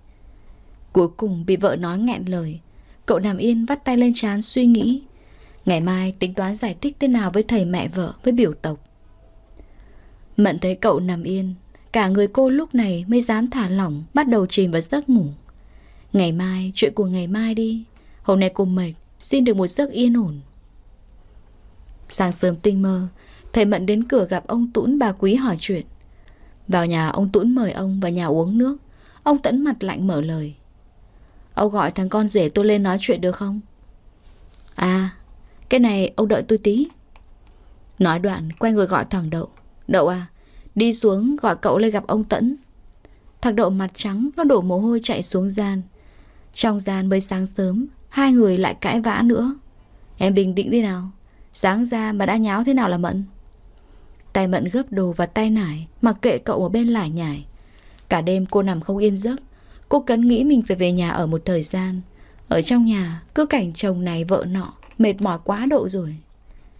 Cuối cùng bị vợ nói nghẹn lời Cậu nằm yên vắt tay lên trán suy nghĩ Ngày mai tính toán giải thích thế nào với thầy mẹ vợ Với biểu tộc Mận thấy cậu nằm yên Cả người cô lúc này mới dám thả lỏng Bắt đầu chìm vào giấc ngủ Ngày mai, chuyện của ngày mai đi Hôm nay cô mệt, xin được một giấc yên ổn Sáng sớm tinh mơ Thầy Mận đến cửa gặp ông Tũn bà Quý hỏi chuyện Vào nhà ông Tũn mời ông vào nhà uống nước Ông tẫn mặt lạnh mở lời Ông gọi thằng con rể tôi lên nói chuyện được không? À, cái này ông đợi tôi tí. Nói đoạn quay người gọi thằng Đậu. Đậu à, đi xuống gọi cậu lên gặp ông Tẫn. Thằng Đậu mặt trắng, nó đổ mồ hôi chạy xuống gian. Trong gian mới sáng sớm, hai người lại cãi vã nữa. Em bình tĩnh đi nào, sáng ra mà đã nháo thế nào là mận. Tay mận gấp đồ và tay nải, mặc kệ cậu ở bên lải nhải. Cả đêm cô nằm không yên giấc, Cô cấn nghĩ mình phải về nhà ở một thời gian Ở trong nhà cứ cảnh chồng này vợ nọ Mệt mỏi quá độ rồi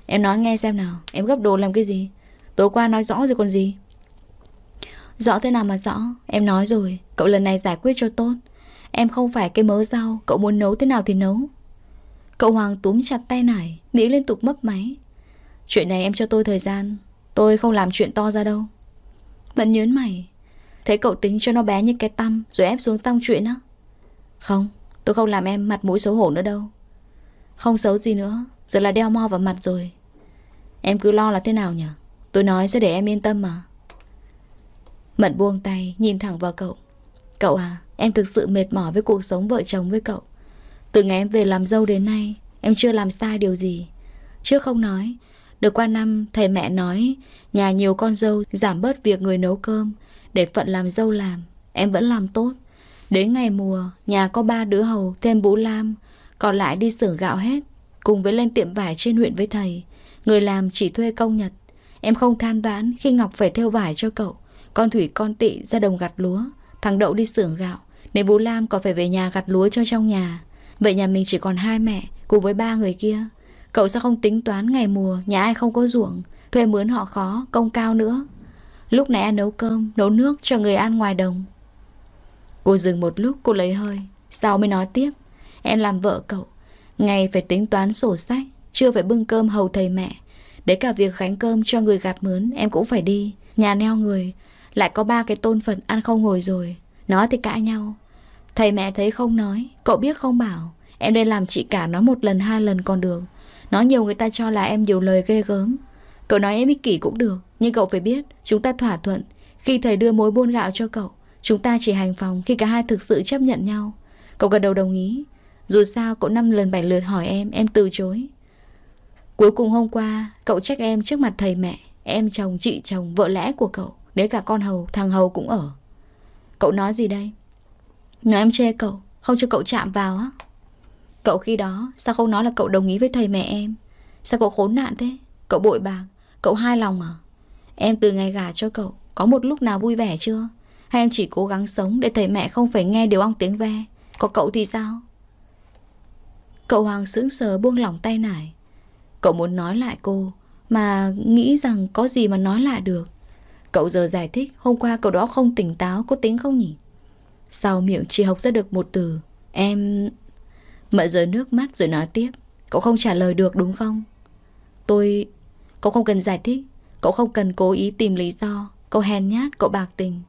Em nói nghe xem nào Em gấp đồ làm cái gì Tối qua nói rõ rồi còn gì Rõ thế nào mà rõ Em nói rồi Cậu lần này giải quyết cho tốt Em không phải cái mớ rau Cậu muốn nấu thế nào thì nấu Cậu Hoàng túm chặt tay nải Mỹ liên tục mấp máy Chuyện này em cho tôi thời gian Tôi không làm chuyện to ra đâu Vẫn nhớn mày Thế cậu tính cho nó bé như cái tăm Rồi ép xuống xong chuyện á Không, tôi không làm em mặt mũi xấu hổ nữa đâu Không xấu gì nữa Giờ là đeo mo vào mặt rồi Em cứ lo là thế nào nhỉ Tôi nói sẽ để em yên tâm mà Mận buông tay nhìn thẳng vào cậu Cậu à Em thực sự mệt mỏi với cuộc sống vợ chồng với cậu Từ ngày em về làm dâu đến nay Em chưa làm sai điều gì chưa không nói Được qua năm thầy mẹ nói Nhà nhiều con dâu giảm bớt việc người nấu cơm để phận làm dâu làm Em vẫn làm tốt Đến ngày mùa Nhà có ba đứa hầu Thêm Vũ Lam Còn lại đi xưởng gạo hết Cùng với lên tiệm vải trên huyện với thầy Người làm chỉ thuê công Nhật Em không than vãn khi Ngọc phải theo vải cho cậu Con Thủy con Tị ra đồng gặt lúa Thằng Đậu đi xưởng gạo Nên Vũ Lam còn phải về nhà gặt lúa cho trong nhà Vậy nhà mình chỉ còn hai mẹ Cùng với ba người kia Cậu sao không tính toán ngày mùa Nhà ai không có ruộng Thuê mướn họ khó, công cao nữa Lúc này anh nấu cơm, nấu nước cho người ăn ngoài đồng Cô dừng một lúc cô lấy hơi Sau mới nói tiếp Em làm vợ cậu Ngày phải tính toán sổ sách Chưa phải bưng cơm hầu thầy mẹ để cả việc khánh cơm cho người gạt mướn Em cũng phải đi Nhà neo người Lại có ba cái tôn phận ăn không ngồi rồi Nói thì cãi nhau Thầy mẹ thấy không nói Cậu biết không bảo Em đây làm chị cả nó một lần hai lần còn được nói nhiều người ta cho là em nhiều lời ghê gớm Cậu nói em ích kỷ cũng được Nhưng cậu phải biết chúng ta thỏa thuận Khi thầy đưa mối buôn gạo cho cậu Chúng ta chỉ hành phòng khi cả hai thực sự chấp nhận nhau Cậu gật đầu đồng ý Dù sao cậu năm lần bảy lượt hỏi em Em từ chối Cuối cùng hôm qua cậu trách em trước mặt thầy mẹ Em chồng, chị chồng, vợ lẽ của cậu để cả con hầu, thằng hầu cũng ở Cậu nói gì đây Nói em chê cậu Không cho cậu chạm vào á Cậu khi đó sao không nói là cậu đồng ý với thầy mẹ em Sao cậu khốn nạn thế Cậu bội bạc Cậu hai lòng à? Em từ ngày gà cho cậu, có một lúc nào vui vẻ chưa? Hay em chỉ cố gắng sống để thầy mẹ không phải nghe điều ong tiếng ve? Có cậu thì sao? Cậu Hoàng sững sờ buông lỏng tay nải. Cậu muốn nói lại cô, mà nghĩ rằng có gì mà nói lại được. Cậu giờ giải thích hôm qua cậu đó không tỉnh táo, có tính không nhỉ? Sau miệng chỉ học ra được một từ. Em... Mợ rơi nước mắt rồi nói tiếp. Cậu không trả lời được đúng không? Tôi... Cậu không cần giải thích Cậu không cần cố ý tìm lý do Cậu hèn nhát, cậu bạc tình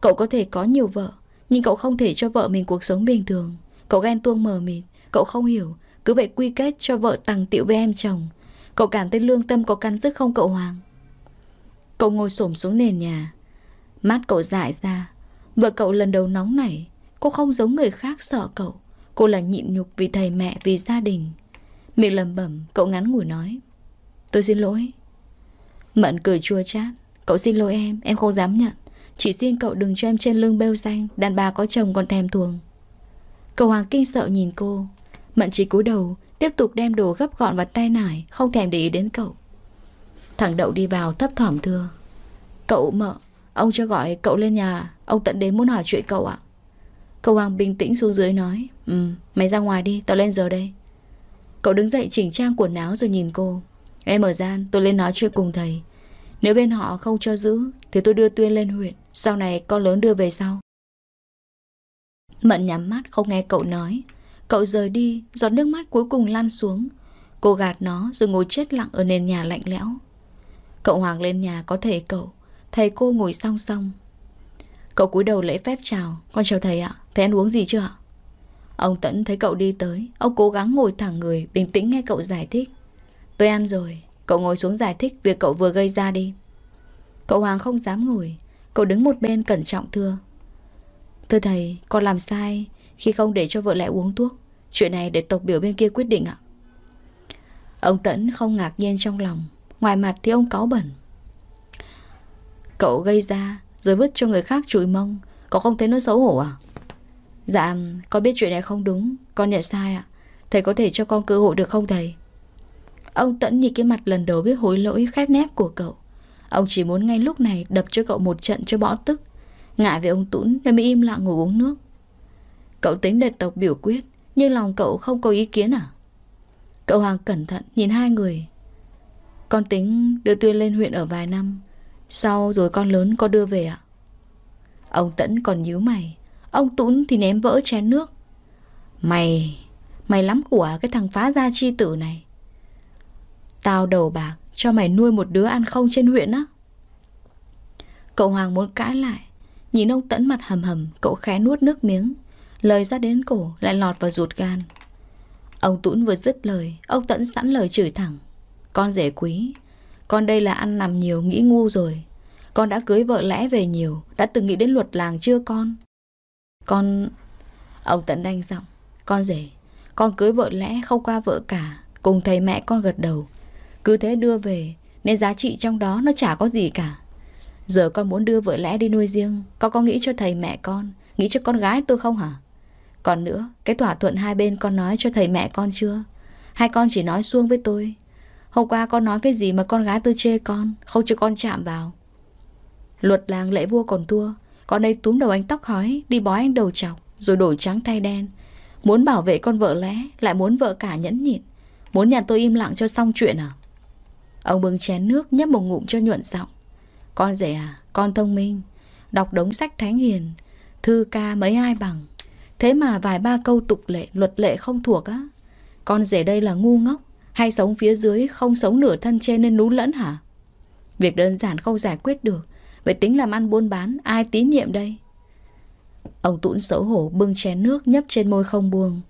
Cậu có thể có nhiều vợ Nhưng cậu không thể cho vợ mình cuộc sống bình thường Cậu ghen tuông mờ mịt Cậu không hiểu Cứ vậy quy kết cho vợ tàng tiệu với em chồng Cậu cảm thấy lương tâm có căn sức không cậu Hoàng Cậu ngồi xổm xuống nền nhà Mắt cậu dại ra Vợ cậu lần đầu nóng nảy Cô không giống người khác sợ cậu Cô là nhịn nhục vì thầy mẹ, vì gia đình Miệng lầm bẩm, cậu ngắn ngủi nói Tôi xin lỗi Mận cười chua chát Cậu xin lỗi em, em không dám nhận Chỉ xin cậu đừng cho em trên lưng bêu xanh Đàn bà có chồng còn thèm thuồng Cậu Hoàng kinh sợ nhìn cô Mận chỉ cúi đầu Tiếp tục đem đồ gấp gọn vào tay nải Không thèm để ý đến cậu Thằng Đậu đi vào thấp thỏm thưa Cậu mợ, ông cho gọi cậu lên nhà Ông tận đến muốn hỏi chuyện cậu ạ Cậu Hoàng bình tĩnh xuống dưới nói Ừ, mày ra ngoài đi, tao lên giờ đây Cậu đứng dậy chỉnh trang quần áo rồi nhìn cô Em ở gian, tôi lên nói chuyện cùng thầy nếu bên họ không cho giữ Thì tôi đưa Tuyên lên huyện Sau này con lớn đưa về sau Mận nhắm mắt không nghe cậu nói Cậu rời đi Giọt nước mắt cuối cùng lan xuống Cô gạt nó rồi ngồi chết lặng ở nền nhà lạnh lẽo Cậu Hoàng lên nhà có thầy cậu Thầy cô ngồi song song Cậu cúi đầu lễ phép chào Con chào thầy ạ, thầy ăn uống gì chưa ạ? Ông Tẫn thấy cậu đi tới Ông cố gắng ngồi thẳng người Bình tĩnh nghe cậu giải thích Tôi ăn rồi Cậu ngồi xuống giải thích việc cậu vừa gây ra đi Cậu Hoàng không dám ngồi Cậu đứng một bên cẩn trọng thưa Thưa thầy con làm sai Khi không để cho vợ lại uống thuốc Chuyện này để tộc biểu bên kia quyết định ạ Ông Tẫn không ngạc nhiên trong lòng Ngoài mặt thì ông cáu bẩn Cậu gây ra Rồi vứt cho người khác chùi mông Cậu không thấy nó xấu hổ à Dạ con biết chuyện này không đúng Con nhận sai ạ Thầy có thể cho con cơ hội được không thầy Ông Tẫn nhìn cái mặt lần đầu biết hối lỗi khép nép của cậu. Ông chỉ muốn ngay lúc này đập cho cậu một trận cho bỏ tức. Ngại về ông Tũn nên mới im lặng ngồi uống nước. Cậu tính đệt tộc biểu quyết, nhưng lòng cậu không có ý kiến à? Cậu Hoàng cẩn thận nhìn hai người. Con tính đưa Tuyên lên huyện ở vài năm, sau rồi con lớn có đưa về ạ. Ông Tẫn còn nhíu mày, ông Tũn thì ném vỡ chén nước. Mày, mày lắm của cái thằng phá gia chi tử này. Tao đầu bạc cho mày nuôi một đứa ăn không trên huyện á Cậu Hoàng muốn cãi lại Nhìn ông Tẫn mặt hầm hầm Cậu khé nuốt nước miếng Lời ra đến cổ lại lọt vào ruột gan Ông Tũn vừa dứt lời Ông Tẫn sẵn lời chửi thẳng Con rể quý Con đây là ăn nằm nhiều nghĩ ngu rồi Con đã cưới vợ lẽ về nhiều Đã từng nghĩ đến luật làng chưa con Con Ông Tẫn đanh giọng Con rể Con cưới vợ lẽ không qua vợ cả Cùng thầy mẹ con gật đầu cứ thế đưa về Nên giá trị trong đó nó chả có gì cả Giờ con muốn đưa vợ lẽ đi nuôi riêng Con có nghĩ cho thầy mẹ con Nghĩ cho con gái tôi không hả Còn nữa cái thỏa thuận hai bên con nói cho thầy mẹ con chưa Hai con chỉ nói xuông với tôi Hôm qua con nói cái gì mà con gái tôi chê con Không cho con chạm vào Luật làng lễ vua còn thua Con đây túm đầu anh tóc hói Đi bói anh đầu chọc Rồi đổi trắng thay đen Muốn bảo vệ con vợ lẽ Lại muốn vợ cả nhẫn nhịn Muốn nhà tôi im lặng cho xong chuyện à Ông bưng chén nước nhấp một ngụm cho nhuận giọng Con rể à, con thông minh Đọc đống sách thánh hiền Thư ca mấy ai bằng Thế mà vài ba câu tục lệ, luật lệ không thuộc á Con rể đây là ngu ngốc Hay sống phía dưới không sống nửa thân trên nên lú lẫn hả Việc đơn giản không giải quyết được Vậy tính làm ăn buôn bán Ai tín nhiệm đây Ông Tũn xấu hổ bưng chén nước nhấp trên môi không buông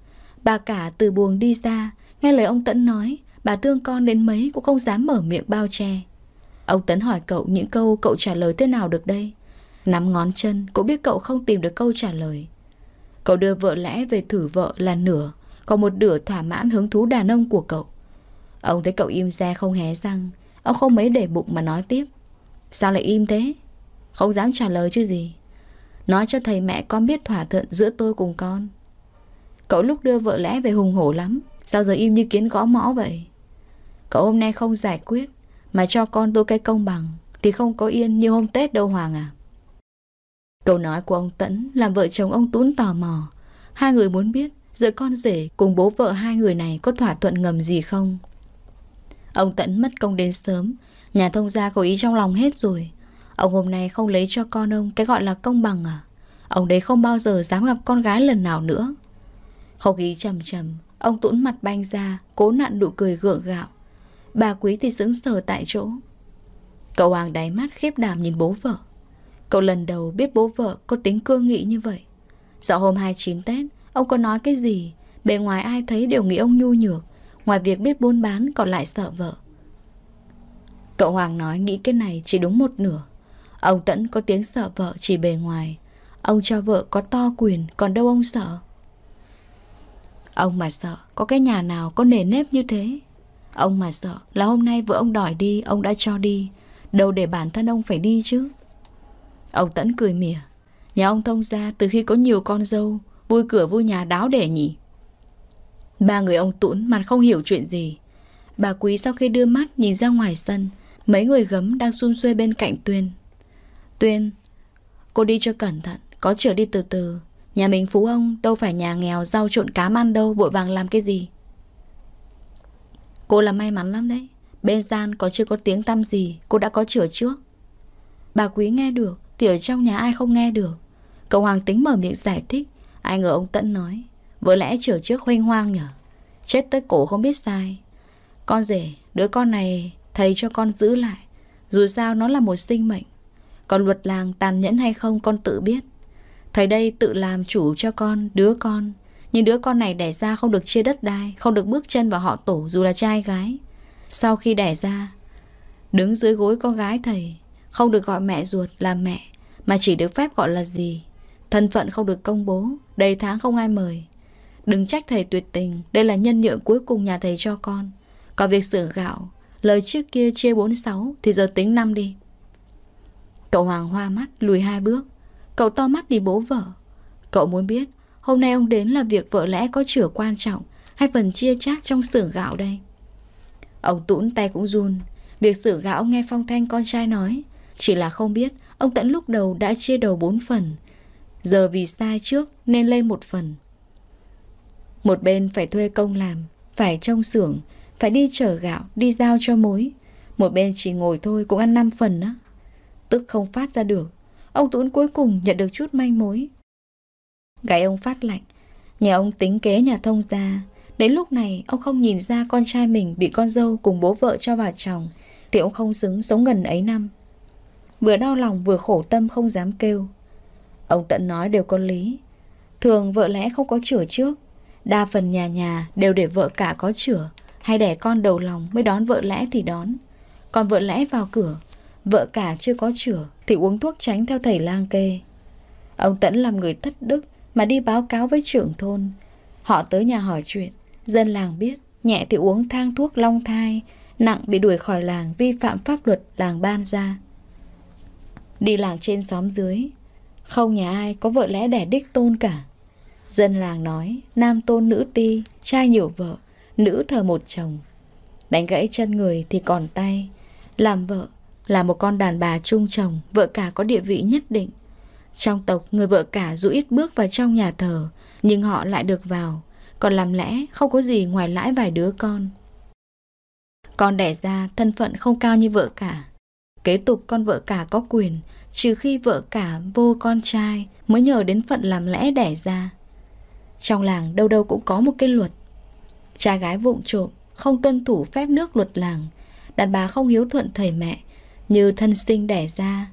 Bà cả từ buồng đi ra Nghe lời ông Tẫn nói Bà thương con đến mấy cũng không dám mở miệng bao che Ông Tấn hỏi cậu những câu cậu trả lời thế nào được đây Nắm ngón chân cũng biết cậu không tìm được câu trả lời Cậu đưa vợ lẽ về thử vợ là nửa Còn một nửa thỏa mãn hứng thú đàn ông của cậu Ông thấy cậu im ra không hé răng Ông không mấy để bụng mà nói tiếp Sao lại im thế Không dám trả lời chứ gì Nói cho thầy mẹ con biết thỏa thuận giữa tôi cùng con Cậu lúc đưa vợ lẽ về hùng hổ lắm Sao giờ im như kiến gõ mõ vậy Cậu hôm nay không giải quyết Mà cho con tôi cái công bằng Thì không có yên như hôm Tết đâu Hoàng à Câu nói của ông Tẫn Làm vợ chồng ông Tún tò mò Hai người muốn biết Giữa con rể cùng bố vợ hai người này Có thỏa thuận ngầm gì không Ông Tẫn mất công đến sớm Nhà thông gia có ý trong lòng hết rồi Ông hôm nay không lấy cho con ông Cái gọi là công bằng à Ông đấy không bao giờ dám gặp con gái lần nào nữa Không khí trầm trầm Ông tũn mặt banh ra Cố nặn nụ cười gượng gạo Bà quý thì sững sờ tại chỗ Cậu Hoàng đáy mắt khiếp đảm nhìn bố vợ Cậu lần đầu biết bố vợ có tính cương nghị như vậy Dạo hôm 29 Tết Ông có nói cái gì Bề ngoài ai thấy đều nghĩ ông nhu nhược Ngoài việc biết buôn bán còn lại sợ vợ Cậu Hoàng nói nghĩ cái này chỉ đúng một nửa Ông Tẫn có tiếng sợ vợ chỉ bề ngoài Ông cho vợ có to quyền Còn đâu ông sợ Ông mà sợ Có cái nhà nào có nề nếp như thế Ông mà sợ là hôm nay vợ ông đòi đi, ông đã cho đi. Đâu để bản thân ông phải đi chứ. Ông Tẫn cười mỉa. Nhà ông thông ra từ khi có nhiều con dâu, vui cửa vui nhà đáo để nhỉ. Ba người ông tũn mặt không hiểu chuyện gì. Bà Quý sau khi đưa mắt nhìn ra ngoài sân, mấy người gấm đang xung xuê bên cạnh Tuyên. Tuyên, cô đi cho cẩn thận, có trở đi từ từ. Nhà mình phú ông đâu phải nhà nghèo rau trộn cá ăn đâu vội vàng làm cái gì. Cô là may mắn lắm đấy Bên gian có chưa có tiếng tăm gì Cô đã có chữa trước Bà Quý nghe được Thì ở trong nhà ai không nghe được Cậu Hoàng tính mở miệng giải thích Ai ngờ ông Tẫn nói Vừa lẽ chữa trước hoanh hoang nhở Chết tới cổ không biết sai Con rể Đứa con này Thầy cho con giữ lại Dù sao nó là một sinh mệnh Còn luật làng tàn nhẫn hay không con tự biết Thầy đây tự làm chủ cho con Đứa con nhưng đứa con này đẻ ra không được chia đất đai, không được bước chân vào họ tổ dù là trai gái. Sau khi đẻ ra, đứng dưới gối con gái thầy, không được gọi mẹ ruột là mẹ, mà chỉ được phép gọi là gì. Thân phận không được công bố, đầy tháng không ai mời. Đừng trách thầy tuyệt tình, đây là nhân nhượng cuối cùng nhà thầy cho con. Còn việc sửa gạo, lời trước kia chia 46 thì giờ tính năm đi. Cậu Hoàng hoa mắt, lùi hai bước. Cậu to mắt đi bố vợ. Cậu muốn biết Hôm nay ông đến là việc vợ lẽ có chửa quan trọng Hay phần chia chác trong xưởng gạo đây Ông tũn tay cũng run Việc xưởng gạo nghe Phong Thanh con trai nói Chỉ là không biết Ông tận lúc đầu đã chia đầu bốn phần Giờ vì sai trước nên lên một phần Một bên phải thuê công làm Phải trong xưởng Phải đi chở gạo Đi giao cho mối Một bên chỉ ngồi thôi cũng ăn năm phần á Tức không phát ra được Ông tũn cuối cùng nhận được chút manh mối Gãy ông phát lạnh Nhà ông tính kế nhà thông gia Đến lúc này ông không nhìn ra con trai mình Bị con dâu cùng bố vợ cho vào chồng Thì ông không xứng sống gần ấy năm Vừa đau lòng vừa khổ tâm không dám kêu Ông Tận nói đều có lý Thường vợ lẽ không có chửa trước Đa phần nhà nhà đều để vợ cả có chửa, Hay đẻ con đầu lòng mới đón vợ lẽ thì đón Còn vợ lẽ vào cửa Vợ cả chưa có chửa Thì uống thuốc tránh theo thầy lang kê Ông tận làm người thất đức mà đi báo cáo với trưởng thôn. Họ tới nhà hỏi chuyện, dân làng biết, nhẹ thì uống thang thuốc long thai, nặng bị đuổi khỏi làng vi phạm pháp luật làng ban ra. Đi làng trên xóm dưới, không nhà ai có vợ lẽ đẻ đích tôn cả. Dân làng nói, nam tôn nữ ti, trai nhiều vợ, nữ thờ một chồng. Đánh gãy chân người thì còn tay, làm vợ là một con đàn bà chung chồng, vợ cả có địa vị nhất định, trong tộc, người vợ cả dù ít bước vào trong nhà thờ, nhưng họ lại được vào. Còn làm lẽ không có gì ngoài lãi vài đứa con. Con đẻ ra, thân phận không cao như vợ cả. Kế tục con vợ cả có quyền, trừ khi vợ cả vô con trai mới nhờ đến phận làm lẽ đẻ ra. Trong làng đâu đâu cũng có một cái luật. Cha gái vụng trộm, không tuân thủ phép nước luật làng, đàn bà không hiếu thuận thầy mẹ, như thân sinh đẻ ra,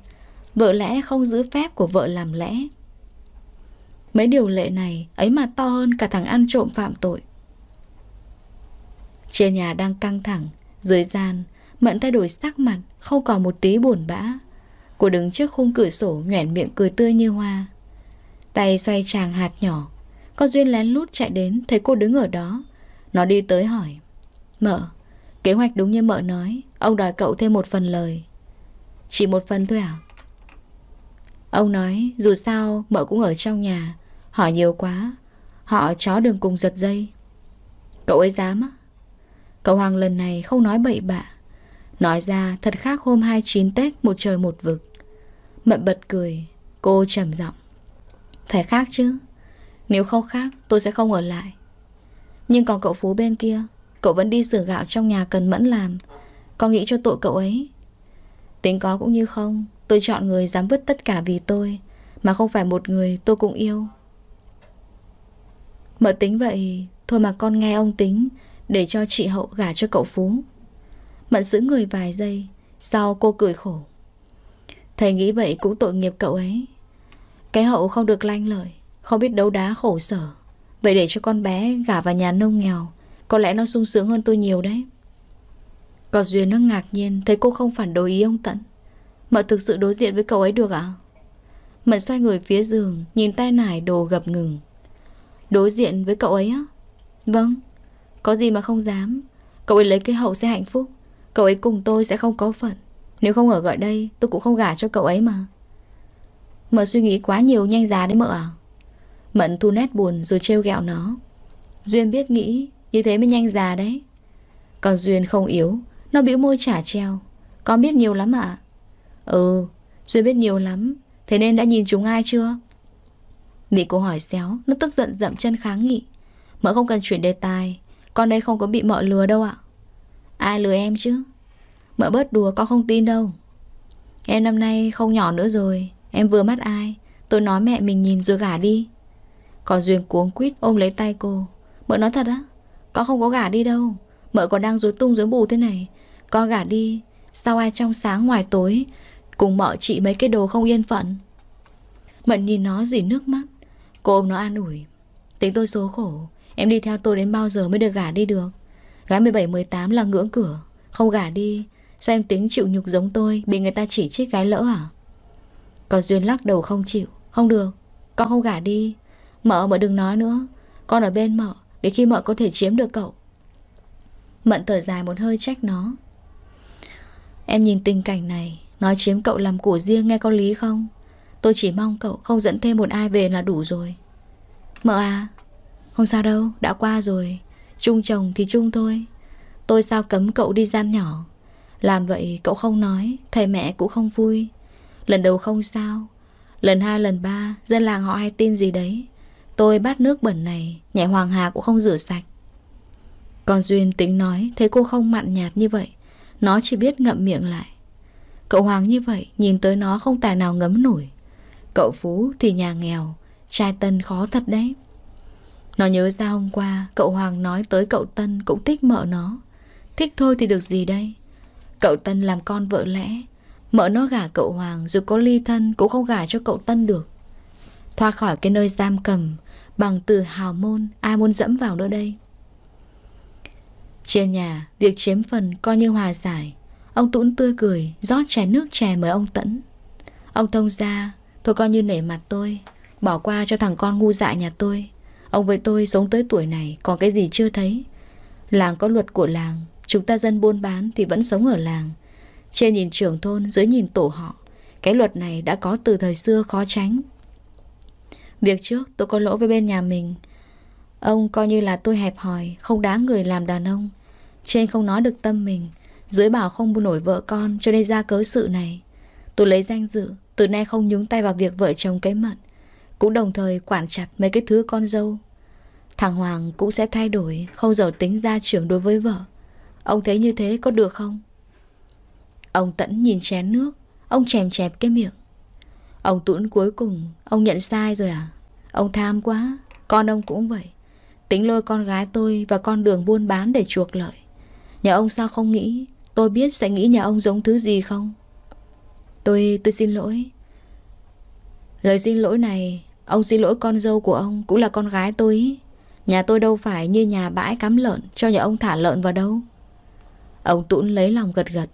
Vợ lẽ không giữ phép của vợ làm lẽ Mấy điều lệ này ấy mà to hơn cả thằng ăn trộm phạm tội Trên nhà đang căng thẳng Dưới gian Mận thay đổi sắc mặt Không còn một tí buồn bã Cô đứng trước khung cửa sổ nhoẻn miệng cười tươi như hoa Tay xoay tràng hạt nhỏ Con Duyên lén lút chạy đến Thấy cô đứng ở đó Nó đi tới hỏi Mợ, kế hoạch đúng như mợ nói Ông đòi cậu thêm một phần lời Chỉ một phần thôi à Ông nói dù sao mợ cũng ở trong nhà Hỏi nhiều quá Họ chó đường cùng giật dây Cậu ấy dám á Cậu Hoàng lần này không nói bậy bạ Nói ra thật khác hôm 29 Tết Một trời một vực Mận bật cười Cô trầm giọng Phải khác chứ Nếu không khác tôi sẽ không ở lại Nhưng còn cậu Phú bên kia Cậu vẫn đi sửa gạo trong nhà cần mẫn làm Con nghĩ cho tội cậu ấy Tính có cũng như không Tôi chọn người dám vứt tất cả vì tôi Mà không phải một người tôi cũng yêu Mợ tính vậy Thôi mà con nghe ông tính Để cho chị Hậu gả cho cậu Phú Mận giữ người vài giây Sau cô cười khổ Thầy nghĩ vậy cũng tội nghiệp cậu ấy Cái hậu không được lanh lợi Không biết đấu đá khổ sở Vậy để cho con bé gả vào nhà nông nghèo Có lẽ nó sung sướng hơn tôi nhiều đấy Còn Duyên nó ngạc nhiên Thấy cô không phản đối ý ông Tận Mợ thực sự đối diện với cậu ấy được ạ? À? Mận xoay người phía giường Nhìn tay nải đồ gập ngừng Đối diện với cậu ấy á Vâng Có gì mà không dám Cậu ấy lấy cái hậu sẽ hạnh phúc Cậu ấy cùng tôi sẽ không có phận Nếu không ở gọi đây tôi cũng không gả cho cậu ấy mà Mợ suy nghĩ quá nhiều nhanh giá đấy mợ à Mận thu nét buồn rồi trêu ghẹo nó Duyên biết nghĩ Như thế mới nhanh già đấy Còn Duyên không yếu Nó biểu môi trả treo Con biết nhiều lắm ạ à? Ừ, Duy biết nhiều lắm, thế nên đã nhìn chúng ai chưa? Mỹ cô hỏi xéo, nó tức giận dậm chân kháng nghị. Mợ không cần chuyển đề tài, con đây không có bị mợ lừa đâu ạ. Ai lừa em chứ? Mợ bớt đùa con không tin đâu. Em năm nay không nhỏ nữa rồi, em vừa mắt ai? Tôi nói mẹ mình nhìn rồi gả đi. Còn Duyên cuống quýt ôm lấy tay cô. Mợ nói thật á, con không có gả đi đâu. Mợ còn đang rối tung rối bù thế này. Con gả đi, sao ai trong sáng ngoài tối, Cùng mọ chị mấy cái đồ không yên phận Mận nhìn nó dỉ nước mắt Cô ôm nó an ủi Tính tôi số khổ Em đi theo tôi đến bao giờ mới được gả đi được Gái 17-18 là ngưỡng cửa Không gả đi Sao em tính chịu nhục giống tôi Bị người ta chỉ trích gái lỡ à Còn Duyên lắc đầu không chịu Không được Con không gả đi Mợ mợ đừng nói nữa Con ở bên mợ Để khi mợ có thể chiếm được cậu Mận thở dài một hơi trách nó Em nhìn tình cảnh này Nói chiếm cậu làm của riêng nghe có lý không Tôi chỉ mong cậu không dẫn thêm một ai về là đủ rồi Mợ à Không sao đâu, đã qua rồi Chung chồng thì chung thôi Tôi sao cấm cậu đi gian nhỏ Làm vậy cậu không nói Thầy mẹ cũng không vui Lần đầu không sao Lần hai lần ba dân làng họ hay tin gì đấy Tôi bát nước bẩn này Nhảy hoàng hà cũng không rửa sạch Còn Duyên tính nói Thấy cô không mặn nhạt như vậy Nó chỉ biết ngậm miệng lại Cậu Hoàng như vậy nhìn tới nó không tài nào ngấm nổi Cậu Phú thì nhà nghèo Trai Tân khó thật đấy Nó nhớ ra hôm qua Cậu Hoàng nói tới cậu Tân cũng thích mợ nó Thích thôi thì được gì đây Cậu Tân làm con vợ lẽ Mợ nó gả cậu Hoàng Dù có ly thân cũng không gả cho cậu Tân được Thoát khỏi cái nơi giam cầm Bằng từ hào môn Ai muốn dẫm vào nữa đây Trên nhà Việc chiếm phần coi như hòa giải Ông Tũng tươi cười rót chén nước chè mời ông Tẫn Ông Thông ra Tôi coi như nể mặt tôi Bỏ qua cho thằng con ngu dại nhà tôi Ông với tôi sống tới tuổi này Còn cái gì chưa thấy Làng có luật của làng Chúng ta dân buôn bán thì vẫn sống ở làng Trên nhìn trưởng thôn dưới nhìn tổ họ Cái luật này đã có từ thời xưa khó tránh Việc trước tôi có lỗi với bên nhà mình Ông coi như là tôi hẹp hòi Không đáng người làm đàn ông Trên không nói được tâm mình dưới bảo không buôn nổi vợ con cho nên ra cớ sự này Tôi lấy danh dự Từ nay không nhúng tay vào việc vợ chồng cái mận Cũng đồng thời quản chặt mấy cái thứ con dâu Thằng Hoàng cũng sẽ thay đổi Không giàu tính gia trưởng đối với vợ Ông thấy như thế có được không? Ông Tẫn nhìn chén nước Ông chèm chẹp cái miệng Ông Tuấn cuối cùng Ông nhận sai rồi à? Ông tham quá Con ông cũng vậy Tính lôi con gái tôi và con đường buôn bán để chuộc lợi Nhà ông sao không nghĩ Tôi biết sẽ nghĩ nhà ông giống thứ gì không Tôi, tôi xin lỗi Lời xin lỗi này Ông xin lỗi con dâu của ông Cũng là con gái tôi ý. Nhà tôi đâu phải như nhà bãi cắm lợn Cho nhà ông thả lợn vào đâu Ông Tũng lấy lòng gật gật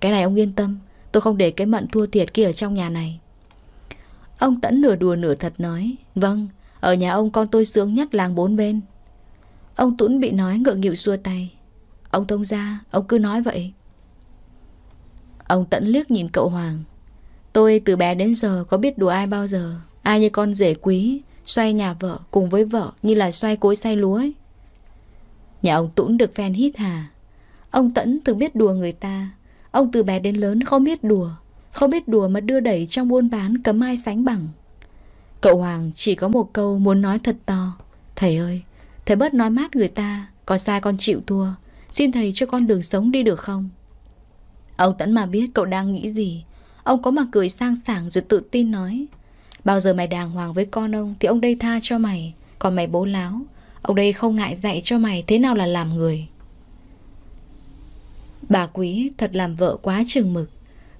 Cái này ông yên tâm Tôi không để cái mận thua thiệt kia ở trong nhà này Ông Tẫn nửa đùa nửa thật nói Vâng, ở nhà ông con tôi sướng nhất làng bốn bên Ông Tũng bị nói ngượng nghịu xua tay Ông thông ra, ông cứ nói vậy Ông tận liếc nhìn cậu Hoàng Tôi từ bé đến giờ có biết đùa ai bao giờ Ai như con rể quý Xoay nhà vợ cùng với vợ Như là xoay cối xay lúa ấy. Nhà ông Tũng được phen hít hà Ông Tẫn từng biết đùa người ta Ông từ bé đến lớn không biết đùa Không biết đùa mà đưa đẩy trong buôn bán Cấm ai sánh bằng Cậu Hoàng chỉ có một câu muốn nói thật to Thầy ơi Thầy bớt nói mát người ta Có sai con chịu thua Xin thầy cho con đường sống đi được không Ông Tẫn mà biết cậu đang nghĩ gì Ông có mà cười sang sảng rồi tự tin nói Bao giờ mày đàng hoàng với con ông Thì ông đây tha cho mày Còn mày bố láo Ông đây không ngại dạy cho mày thế nào là làm người Bà quý thật làm vợ quá chừng mực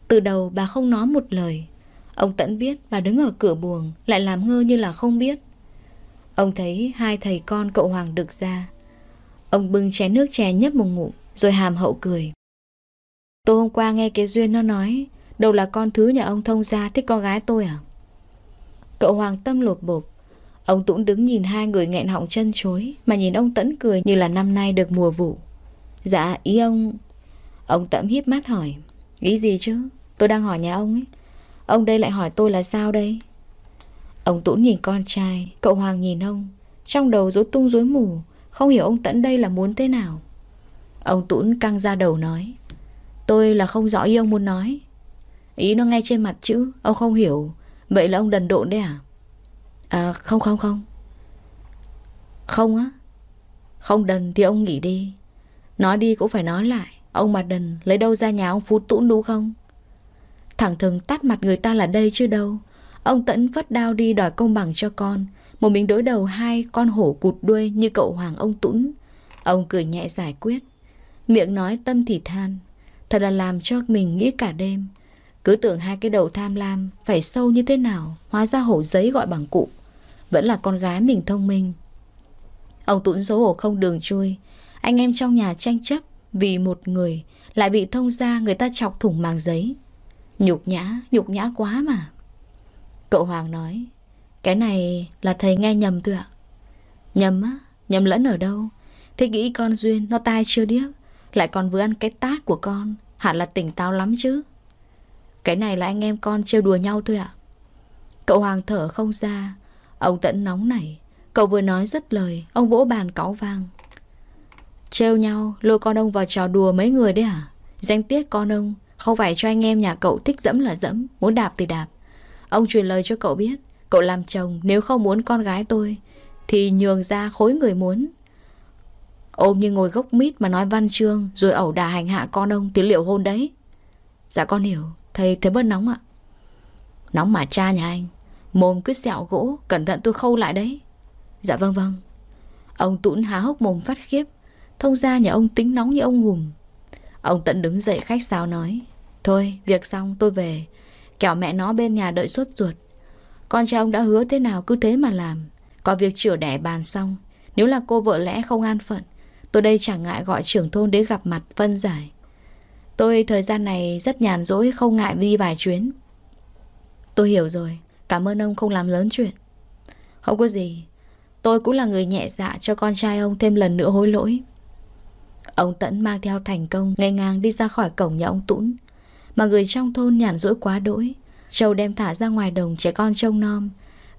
Từ đầu bà không nói một lời Ông Tẫn biết bà đứng ở cửa buồng Lại làm ngơ như là không biết Ông thấy hai thầy con cậu Hoàng được ra Ông bưng chén nước chè nhấp một ngụm Rồi hàm hậu cười Tôi hôm qua nghe cái Duyên nó nói Đâu là con thứ nhà ông thông gia thích con gái tôi à Cậu Hoàng Tâm lột bột Ông Tũng đứng nhìn hai người nghẹn họng chân chối Mà nhìn ông Tẫn cười như là năm nay được mùa vụ Dạ ý ông Ông Tẩm hiếp mắt hỏi Ý gì chứ Tôi đang hỏi nhà ông ấy Ông đây lại hỏi tôi là sao đây Ông Tũng nhìn con trai Cậu Hoàng nhìn ông Trong đầu rối tung rối mù Không hiểu ông Tẫn đây là muốn thế nào Ông Tũng căng ra đầu nói Tôi là không rõ ý ông muốn nói Ý nó ngay trên mặt chữ Ông không hiểu Vậy là ông đần độn đấy à À không không không Không á Không đần thì ông nghỉ đi Nói đi cũng phải nói lại Ông mà đần lấy đâu ra nhà ông phú tũn đúng không Thẳng thừng tát mặt người ta là đây chứ đâu Ông tẫn vất đao đi đòi công bằng cho con Một mình đối đầu hai con hổ cụt đuôi như cậu hoàng ông tũn Ông cười nhẹ giải quyết Miệng nói tâm thì than Thật là làm cho mình nghĩ cả đêm Cứ tưởng hai cái đầu tham lam Phải sâu như thế nào Hóa ra hổ giấy gọi bằng cụ Vẫn là con gái mình thông minh Ông tụn xấu hổ không đường chui Anh em trong nhà tranh chấp Vì một người lại bị thông ra Người ta chọc thủng màng giấy Nhục nhã, nhục nhã quá mà Cậu Hoàng nói Cái này là thầy nghe nhầm thôi ạ Nhầm á, nhầm lẫn ở đâu Thế nghĩ con Duyên nó tai chưa điếc lại còn vừa ăn cái tát của con Hẳn là tỉnh táo lắm chứ Cái này là anh em con trêu đùa nhau thôi ạ Cậu Hoàng thở không ra Ông tẫn nóng này Cậu vừa nói rất lời Ông vỗ bàn cáu vang Trêu nhau lôi con ông vào trò đùa mấy người đấy à Danh tiết con ông Không phải cho anh em nhà cậu thích dẫm là dẫm Muốn đạp thì đạp Ông truyền lời cho cậu biết Cậu làm chồng nếu không muốn con gái tôi Thì nhường ra khối người muốn Ôm như ngồi gốc mít mà nói văn chương Rồi ẩu đà hành hạ con ông tiến liệu hôn đấy Dạ con hiểu Thầy thấy bớt nóng ạ Nóng mà cha nhà anh Mồm cứ sẹo gỗ Cẩn thận tôi khâu lại đấy Dạ vâng vâng Ông Tũn há hốc mồm phát khiếp Thông ra nhà ông tính nóng như ông hùm Ông Tận đứng dậy khách sáo nói Thôi việc xong tôi về Kẻo mẹ nó bên nhà đợi suốt ruột Con trai ông đã hứa thế nào cứ thế mà làm Có việc chữa đẻ bàn xong Nếu là cô vợ lẽ không an phận Tôi đây chẳng ngại gọi trưởng thôn đến gặp mặt phân giải. Tôi thời gian này rất nhàn rỗi không ngại đi vài chuyến. Tôi hiểu rồi, cảm ơn ông không làm lớn chuyện. Không có gì, tôi cũng là người nhẹ dạ cho con trai ông thêm lần nữa hối lỗi. Ông Tẫn mang theo thành công ngay ngang đi ra khỏi cổng nhà ông Tũng. Mà người trong thôn nhàn rỗi quá đỗi, trâu đem thả ra ngoài đồng trẻ con trông nom.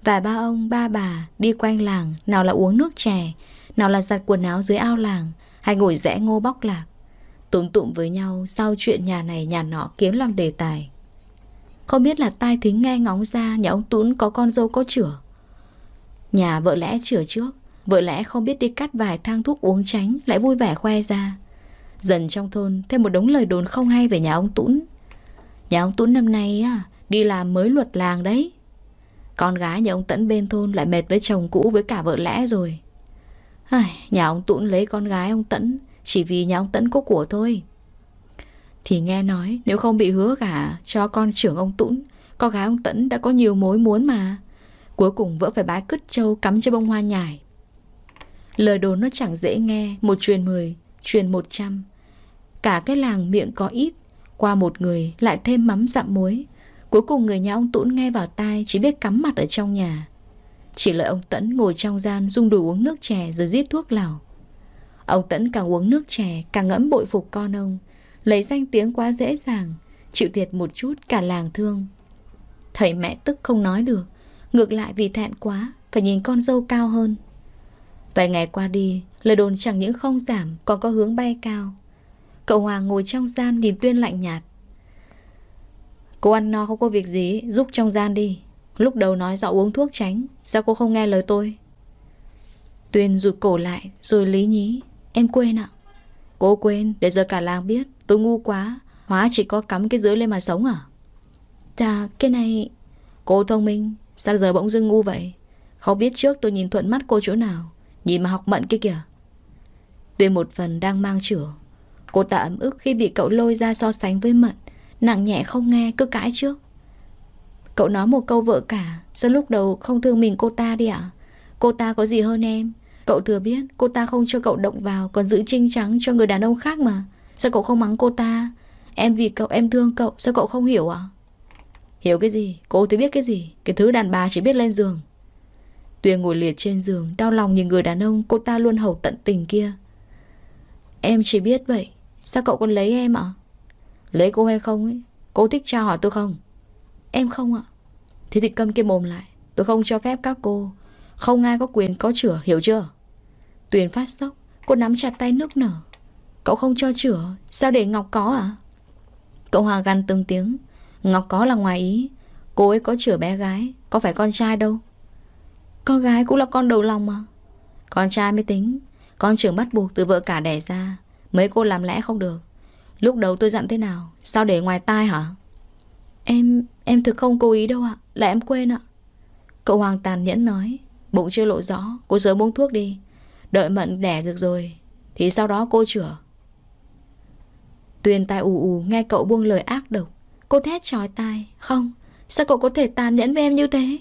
Và ba ông, ba bà đi quanh làng, nào là uống nước chè, nào là giặt quần áo dưới ao làng Hay ngồi rẽ ngô bóc lạc tốn tụm với nhau sau chuyện nhà này nhà nọ kiếm làm đề tài Không biết là tai thính nghe ngóng ra Nhà ông Tún có con dâu có chửa Nhà vợ lẽ chửa trước Vợ lẽ không biết đi cắt vài thang thuốc uống tránh Lại vui vẻ khoe ra Dần trong thôn thêm một đống lời đồn không hay về nhà ông Tún Nhà ông Tún năm nay à, đi làm mới luật làng đấy Con gái nhà ông Tẫn bên thôn lại mệt với chồng cũ với cả vợ lẽ rồi Ai, nhà ông Tũng lấy con gái ông Tẫn Chỉ vì nhà ông Tẫn có của thôi Thì nghe nói Nếu không bị hứa cả cho con trưởng ông Tũng Con gái ông Tẫn đã có nhiều mối muốn mà Cuối cùng vỡ phải bái cứt trâu Cắm cho bông hoa nhài Lời đồn nó chẳng dễ nghe Một truyền mười, truyền một trăm Cả cái làng miệng có ít Qua một người lại thêm mắm dặm muối Cuối cùng người nhà ông Tũng nghe vào tai Chỉ biết cắm mặt ở trong nhà chỉ lợi ông Tẫn ngồi trong gian Dung đủ uống nước chè rồi giết thuốc lào Ông Tẫn càng uống nước chè Càng ngẫm bội phục con ông Lấy danh tiếng quá dễ dàng Chịu thiệt một chút cả làng thương Thầy mẹ tức không nói được Ngược lại vì thẹn quá Phải nhìn con dâu cao hơn Vài ngày qua đi Lời đồn chẳng những không giảm Còn có hướng bay cao Cậu Hoàng ngồi trong gian nhìn Tuyên lạnh nhạt Cô ăn no không có việc gì Giúp trong gian đi Lúc đầu nói dạo uống thuốc tránh Sao cô không nghe lời tôi Tuyên rụt cổ lại rồi lý nhí Em quên ạ Cô quên để giờ cả làng biết Tôi ngu quá Hóa chỉ có cắm cái dưới lên mà sống à Dạ cái này Cô thông minh Sao giờ bỗng dưng ngu vậy Không biết trước tôi nhìn thuận mắt cô chỗ nào Nhìn mà học mận kia kìa Tuyên một phần đang mang chửa Cô ta ấm ức khi bị cậu lôi ra so sánh với mận Nặng nhẹ không nghe cứ cãi trước Cậu nói một câu vợ cả Sao lúc đầu không thương mình cô ta đi ạ Cô ta có gì hơn em Cậu thừa biết cô ta không cho cậu động vào Còn giữ trinh trắng cho người đàn ông khác mà Sao cậu không mắng cô ta Em vì cậu em thương cậu Sao cậu không hiểu ạ Hiểu cái gì Cô thì biết cái gì Cái thứ đàn bà chỉ biết lên giường Tuyền ngồi liệt trên giường Đau lòng nhìn người đàn ông Cô ta luôn hầu tận tình kia Em chỉ biết vậy Sao cậu còn lấy em ạ Lấy cô hay không ấy Cô thích tra hỏi tôi không Em không ạ Thế thì câm cái mồm lại Tôi không cho phép các cô Không ai có quyền có chữa hiểu chưa Tuyền phát sốc Cô nắm chặt tay nước nở Cậu không cho chữa Sao để Ngọc có à Cậu Hòa gằn từng tiếng Ngọc có là ngoài ý Cô ấy có chữa bé gái Có phải con trai đâu Con gái cũng là con đầu lòng mà Con trai mới tính Con trưởng bắt buộc từ vợ cả đẻ ra Mấy cô làm lẽ không được Lúc đầu tôi dặn thế nào Sao để ngoài tai hả Em, em thực không cố ý đâu ạ là em quên ạ Cậu Hoàng tàn nhẫn nói Bụng chưa lộ rõ, cô sớm uống thuốc đi Đợi mận đẻ được rồi Thì sau đó cô chữa Tuyền tai ù ù nghe cậu buông lời ác độc Cô thét trói tai Không, sao cậu có thể tàn nhẫn với em như thế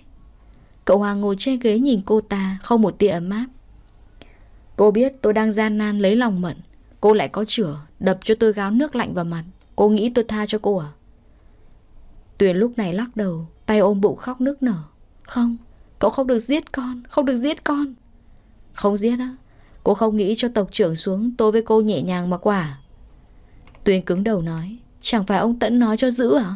Cậu Hoàng ngồi trên ghế nhìn cô ta Không một tia ấm áp Cô biết tôi đang gian nan lấy lòng mận Cô lại có chữa Đập cho tôi gáo nước lạnh vào mặt Cô nghĩ tôi tha cho cô à Tuyền lúc này lắc đầu Tay ôm bụng khóc nức nở Không, cậu không được giết con Không được giết con Không giết á Cô không nghĩ cho tộc trưởng xuống Tôi với cô nhẹ nhàng mà quả Tuyên cứng đầu nói Chẳng phải ông Tẫn nói cho giữ à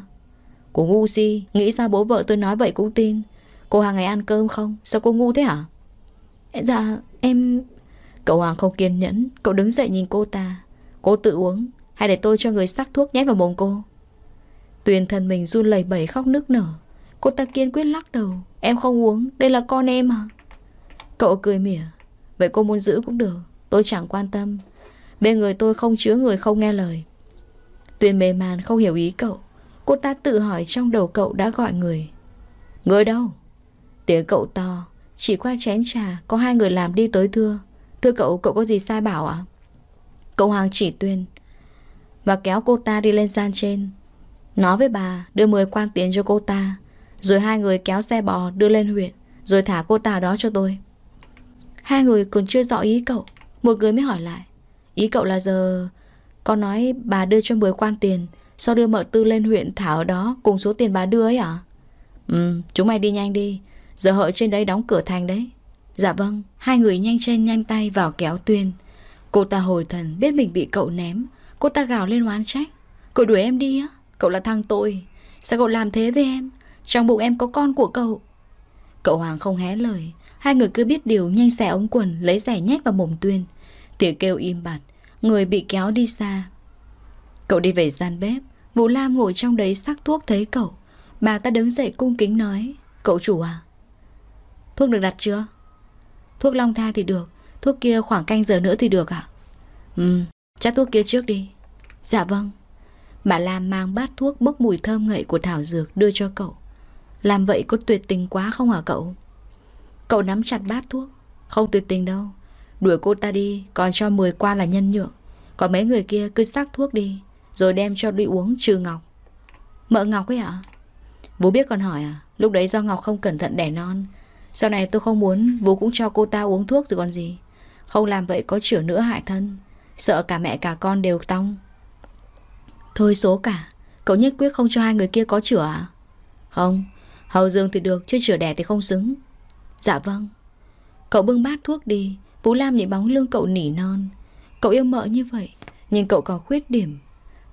Cô ngu si Nghĩ sao bố vợ tôi nói vậy cũng tin Cô hàng ngày ăn cơm không Sao cô ngu thế hả Dạ em Cậu Hoàng không kiên nhẫn Cậu đứng dậy nhìn cô ta Cô tự uống Hay để tôi cho người sắc thuốc nhét vào mồm cô Tuyền thân mình run lẩy bẩy khóc nức nở Cô ta kiên quyết lắc đầu Em không uống, đây là con em à Cậu cười mỉa Vậy cô muốn giữ cũng được Tôi chẳng quan tâm Bên người tôi không chứa người không nghe lời Tuyền mềm màn không hiểu ý cậu Cô ta tự hỏi trong đầu cậu đã gọi người Người đâu Tiếng cậu to Chỉ qua chén trà Có hai người làm đi tới thưa Thưa cậu cậu có gì sai bảo ạ à? Cậu Hoàng chỉ Tuyên Và kéo cô ta đi lên gian trên Nói với bà đưa 10 quan tiền cho cô ta rồi hai người kéo xe bò đưa lên huyện Rồi thả cô ta đó cho tôi Hai người còn chưa rõ ý cậu Một người mới hỏi lại Ý cậu là giờ Con nói bà đưa cho mười quan tiền Sau đưa mợ tư lên huyện thả ở đó Cùng số tiền bà đưa ấy à Ừ chúng mày đi nhanh đi Giờ hợi trên đấy đóng cửa thành đấy Dạ vâng Hai người nhanh chân nhanh tay vào kéo tuyên Cô ta hồi thần biết mình bị cậu ném Cô ta gào lên oán trách Cậu đuổi em đi á Cậu là thằng tội Sao cậu làm thế với em trong bụng em có con của cậu Cậu Hoàng không hé lời Hai người cứ biết điều nhanh xẻ ống quần Lấy rẻ nhét vào mồm tuyên Tiếng kêu im bặt Người bị kéo đi xa Cậu đi về gian bếp Vũ Lam ngồi trong đấy sắc thuốc thấy cậu Bà ta đứng dậy cung kính nói Cậu chủ à Thuốc được đặt chưa Thuốc long tha thì được Thuốc kia khoảng canh giờ nữa thì được ạ à? Ừ chắc thuốc kia trước đi Dạ vâng Bà Lam mang bát thuốc bốc mùi thơm ngậy của thảo dược đưa cho cậu làm vậy có tuyệt tình quá không hả cậu Cậu nắm chặt bát thuốc Không tuyệt tình đâu Đuổi cô ta đi Còn cho 10 qua là nhân nhượng Còn mấy người kia cứ sắc thuốc đi Rồi đem cho đi uống trừ Ngọc Mợ Ngọc ấy ạ Vũ biết còn hỏi à Lúc đấy do Ngọc không cẩn thận đẻ non Sau này tôi không muốn Vũ cũng cho cô ta uống thuốc rồi còn gì Không làm vậy có chữa nữa hại thân Sợ cả mẹ cả con đều tong Thôi số cả Cậu nhất quyết không cho hai người kia có chữa à Không Hầu dương thì được, chứ chữa đẻ thì không xứng. Dạ vâng. Cậu bưng bát thuốc đi, Vũ Lam nhìn bóng lưng cậu nỉ non. Cậu yêu mợ như vậy, nhưng cậu còn khuyết điểm.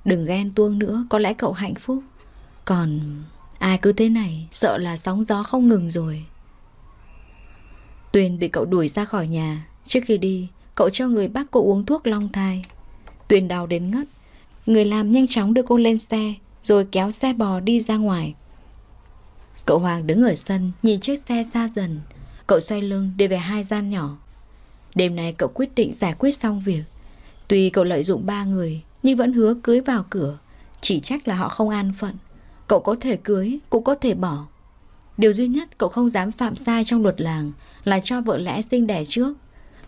Đừng ghen tuông nữa, có lẽ cậu hạnh phúc. Còn ai cứ thế này, sợ là sóng gió không ngừng rồi. Tuyền bị cậu đuổi ra khỏi nhà. Trước khi đi, cậu cho người bác cô uống thuốc long thai. Tuyền đau đến ngất. Người làm nhanh chóng đưa cô lên xe, rồi kéo xe bò đi ra ngoài. Cậu Hoàng đứng ở sân Nhìn chiếc xe xa dần Cậu xoay lưng đi về hai gian nhỏ Đêm nay cậu quyết định giải quyết xong việc Tuy cậu lợi dụng ba người Nhưng vẫn hứa cưới vào cửa Chỉ trách là họ không an phận Cậu có thể cưới cũng có thể bỏ Điều duy nhất cậu không dám phạm sai trong luật làng Là cho vợ lẽ sinh đẻ trước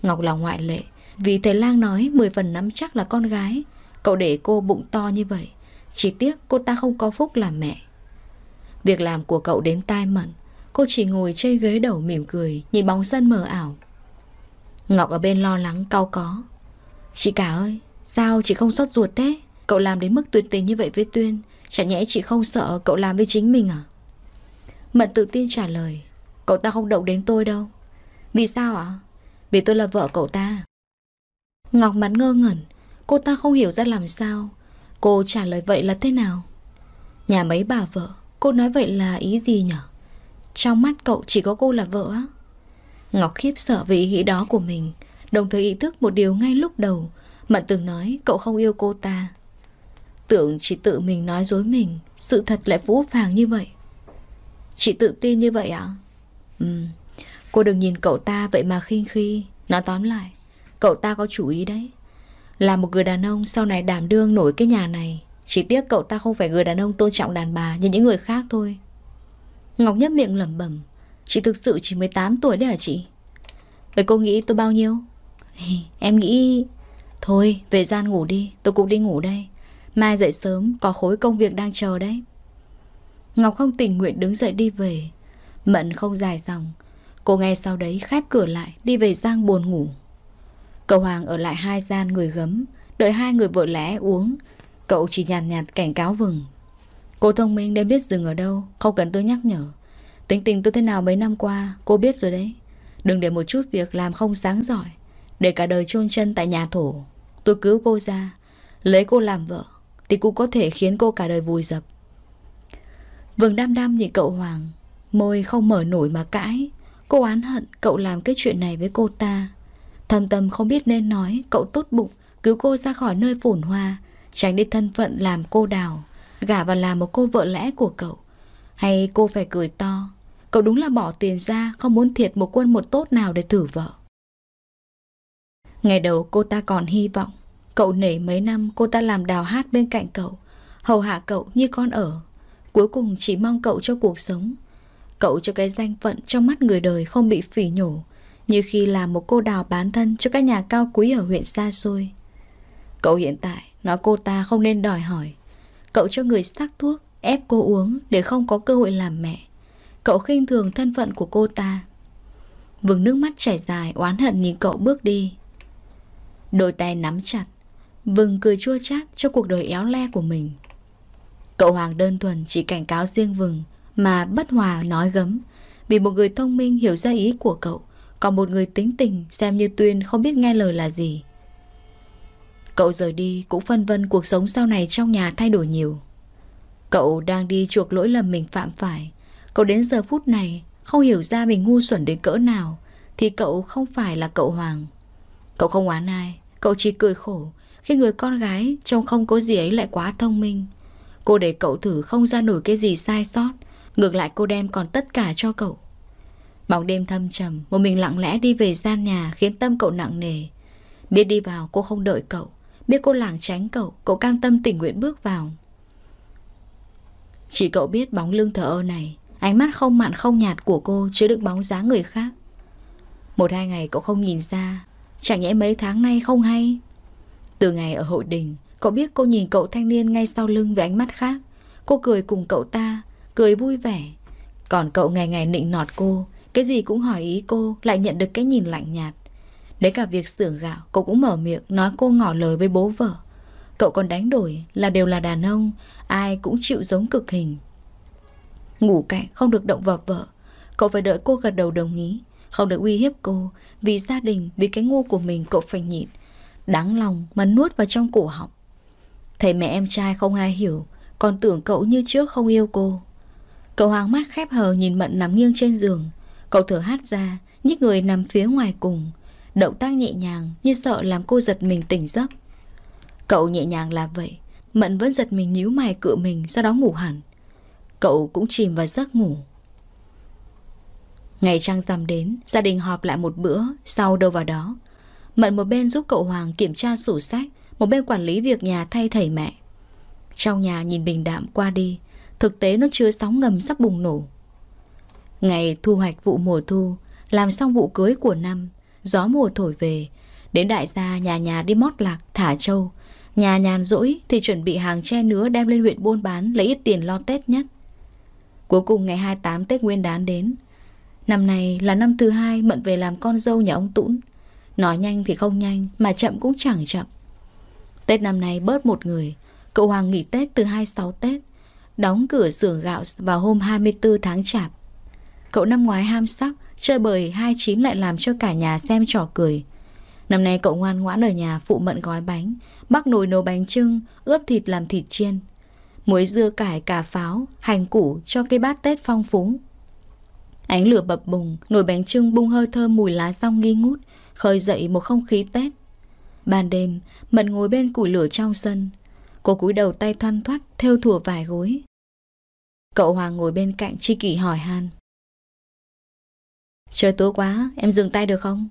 Ngọc là ngoại lệ Vì thầy lang nói 10 phần nắm chắc là con gái Cậu để cô bụng to như vậy Chỉ tiếc cô ta không có phúc làm mẹ Việc làm của cậu đến tai mận Cô chỉ ngồi trên ghế đầu mỉm cười Nhìn bóng sân mờ ảo Ngọc ở bên lo lắng cau có Chị cả ơi Sao chị không xót ruột thế Cậu làm đến mức tuyệt tình như vậy với Tuyên Chẳng nhẽ chị không sợ cậu làm với chính mình à Mận tự tin trả lời Cậu ta không động đến tôi đâu Vì sao ạ Vì tôi là vợ cậu ta Ngọc mặt ngơ ngẩn Cô ta không hiểu ra làm sao Cô trả lời vậy là thế nào Nhà mấy bà vợ Cô nói vậy là ý gì nhở? Trong mắt cậu chỉ có cô là vợ á? Ngọc khiếp sợ về ý nghĩ đó của mình, đồng thời ý thức một điều ngay lúc đầu. Mận từng nói cậu không yêu cô ta. Tưởng chỉ tự mình nói dối mình, sự thật lại vũ phàng như vậy. Chị tự tin như vậy ạ? À? Ừ, cô đừng nhìn cậu ta vậy mà khinh khi. Nói tóm lại, cậu ta có chủ ý đấy. Là một người đàn ông sau này đảm đương nổi cái nhà này chỉ tiếc cậu ta không phải người đàn ông tôn trọng đàn bà như những người khác thôi. Ngọc nhấp miệng lẩm bẩm. Chị thực sự chỉ 18 tuổi đấy hả chị? Vậy cô nghĩ tôi bao nhiêu? em nghĩ... Thôi, về gian ngủ đi, tôi cũng đi ngủ đây. Mai dậy sớm, có khối công việc đang chờ đấy. Ngọc không tình nguyện đứng dậy đi về. Mận không dài dòng. Cô nghe sau đấy khép cửa lại, đi về giang buồn ngủ. Cậu Hoàng ở lại hai gian người gấm, đợi hai người vợ lẽ uống, Cậu chỉ nhàn nhạt, cảnh cáo vừng Cô thông minh nên biết dừng ở đâu Không cần tôi nhắc nhở Tính tình tôi thế nào mấy năm qua Cô biết rồi đấy Đừng để một chút việc làm không sáng giỏi Để cả đời chôn chân tại nhà thổ Tôi cứu cô ra Lấy cô làm vợ Thì cũng có thể khiến cô cả đời vùi dập Vừng đam đam nhìn cậu Hoàng Môi không mở nổi mà cãi Cô án hận cậu làm cái chuyện này với cô ta Thầm tâm không biết nên nói Cậu tốt bụng Cứu cô ra khỏi nơi phổn hoa tránh đi thân phận làm cô đào, gả vào làm một cô vợ lẽ của cậu. Hay cô phải cười to, cậu đúng là bỏ tiền ra không muốn thiệt một quân một tốt nào để thử vợ. Ngày đầu cô ta còn hy vọng, cậu nể mấy năm cô ta làm đào hát bên cạnh cậu, hầu hạ cậu như con ở. Cuối cùng chỉ mong cậu cho cuộc sống, cậu cho cái danh phận trong mắt người đời không bị phỉ nhổ, như khi làm một cô đào bán thân cho các nhà cao quý ở huyện xa xôi. Cậu hiện tại nói cô ta không nên đòi hỏi. Cậu cho người sắc thuốc, ép cô uống để không có cơ hội làm mẹ. Cậu khinh thường thân phận của cô ta. Vừng nước mắt chảy dài oán hận nhìn cậu bước đi. Đôi tay nắm chặt, Vừng cười chua chát cho cuộc đời éo le của mình. Cậu Hoàng đơn thuần chỉ cảnh cáo riêng Vừng mà bất hòa nói gấm. Vì một người thông minh hiểu ra ý của cậu, còn một người tính tình xem như Tuyên không biết nghe lời là gì. Cậu rời đi cũng phân vân cuộc sống sau này trong nhà thay đổi nhiều. Cậu đang đi chuộc lỗi lầm mình phạm phải. Cậu đến giờ phút này không hiểu ra mình ngu xuẩn đến cỡ nào thì cậu không phải là cậu Hoàng. Cậu không oán ai, cậu chỉ cười khổ khi người con gái trông không có gì ấy lại quá thông minh. Cô để cậu thử không ra nổi cái gì sai sót, ngược lại cô đem còn tất cả cho cậu. Bóng đêm thâm trầm, một mình lặng lẽ đi về gian nhà khiến tâm cậu nặng nề. Biết đi vào cô không đợi cậu, Biết cô làng tránh cậu Cậu cam tâm tình nguyện bước vào Chỉ cậu biết bóng lưng thờ ơ này Ánh mắt không mặn không nhạt của cô Chứa đựng bóng dáng người khác Một hai ngày cậu không nhìn ra Chẳng nhẽ mấy tháng nay không hay Từ ngày ở hội đình Cậu biết cô nhìn cậu thanh niên ngay sau lưng với ánh mắt khác Cô cười cùng cậu ta Cười vui vẻ Còn cậu ngày ngày nịnh nọt cô Cái gì cũng hỏi ý cô Lại nhận được cái nhìn lạnh nhạt Đến cả việc xưởng gạo Cô cũng mở miệng nói cô ngỏ lời với bố vợ Cậu còn đánh đổi là đều là đàn ông Ai cũng chịu giống cực hình Ngủ cạnh không được động vào vợ Cậu phải đợi cô gật đầu đồng ý Không được uy hiếp cô Vì gia đình, vì cái ngu của mình cậu phải nhịn Đáng lòng mà nuốt vào trong cổ họng thầy mẹ em trai không ai hiểu Còn tưởng cậu như trước không yêu cô Cậu hoàng mắt khép hờ nhìn Mận nằm nghiêng trên giường Cậu thở hát ra Nhích người nằm phía ngoài cùng Động tác nhẹ nhàng như sợ làm cô giật mình tỉnh giấc Cậu nhẹ nhàng là vậy Mận vẫn giật mình nhíu mày cựa mình Sau đó ngủ hẳn Cậu cũng chìm vào giấc ngủ Ngày trăng rằm đến Gia đình họp lại một bữa Sau đâu vào đó Mận một bên giúp cậu Hoàng kiểm tra sổ sách Một bên quản lý việc nhà thay thầy mẹ Trong nhà nhìn bình đạm qua đi Thực tế nó chưa sóng ngầm sắp bùng nổ Ngày thu hoạch vụ mùa thu Làm xong vụ cưới của năm Gió mùa thổi về Đến đại gia nhà nhà đi mót lạc thả trâu Nhà nhàn rỗi thì chuẩn bị hàng tre nứa đem lên huyện buôn bán lấy ít tiền lo Tết nhất. Cuối cùng ngày 28 Tết Nguyên đán đến. Năm này là năm thứ hai Mận về làm con dâu nhà ông Tũng. Nói nhanh thì không nhanh mà chậm cũng chẳng chậm. Tết năm nay bớt một người. Cậu Hoàng nghỉ Tết từ 26 Tết. Đóng cửa xưởng gạo vào hôm 24 tháng chạp. Cậu năm ngoái ham sắc Chơi bời hai chín lại làm cho cả nhà xem trò cười. Năm nay cậu ngoan ngoãn ở nhà phụ mận gói bánh, bác nồi nấu bánh trưng, ướp thịt làm thịt chiên. Muối dưa cải cà pháo, hành củ cho cây bát Tết phong phú. Ánh lửa bập bùng, nồi bánh trưng bung hơi thơm mùi lá rong nghi ngút, khơi dậy một không khí Tết. Ban đêm, Mận ngồi bên củi lửa trong sân. Cô cúi đầu tay thoăn thoắt, theo thùa vài gối. Cậu Hoàng ngồi bên cạnh chi kỷ hỏi han. Trời tối quá, em dừng tay được không?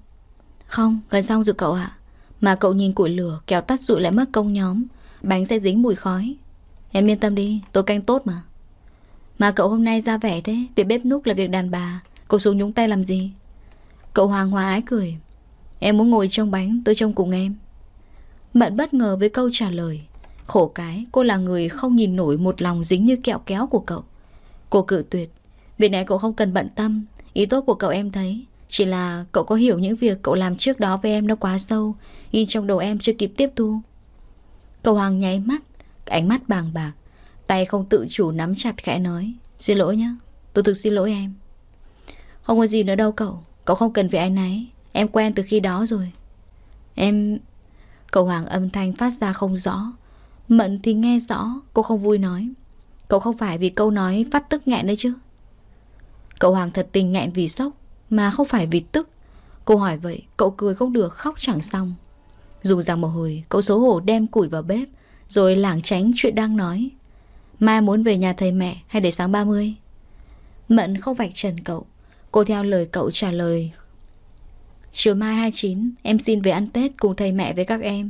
Không, gần xong rồi cậu ạ. Mà cậu nhìn củi lửa kéo tắt rụi lại mất công nhóm, bánh sẽ dính mùi khói. Em yên tâm đi, tôi canh tốt mà. Mà cậu hôm nay ra vẻ thế, việc bếp núc là việc đàn bà, cậu xuống nhúng tay làm gì? Cậu Hoàng hoa ái cười. Em muốn ngồi trong bánh, tôi trông cùng em. Mận bất ngờ với câu trả lời. Khổ cái, cô là người không nhìn nổi một lòng dính như kẹo kéo của cậu. Cô cự tuyệt. vì này cậu không cần bận tâm, Ý tốt của cậu em thấy Chỉ là cậu có hiểu những việc cậu làm trước đó với em nó quá sâu In trong đầu em chưa kịp tiếp thu Cậu Hoàng nháy mắt Ánh mắt bàng bạc Tay không tự chủ nắm chặt khẽ nói Xin lỗi nhá, Tôi thực xin lỗi em Không có gì nữa đâu cậu Cậu không cần phải anh ấy Em quen từ khi đó rồi Em... Cậu Hoàng âm thanh phát ra không rõ Mận thì nghe rõ Cô không vui nói Cậu không phải vì câu nói phát tức nghẹn đấy chứ Cậu Hoàng thật tình nghẹn vì sốc Mà không phải vì tức Cô hỏi vậy cậu cười không được khóc chẳng xong Dù rằng một hồi cậu xấu hổ đem củi vào bếp Rồi lảng tránh chuyện đang nói Mai muốn về nhà thầy mẹ hay để sáng 30 Mận không vạch trần cậu Cô theo lời cậu trả lời Chiều mai 29 Em xin về ăn Tết cùng thầy mẹ với các em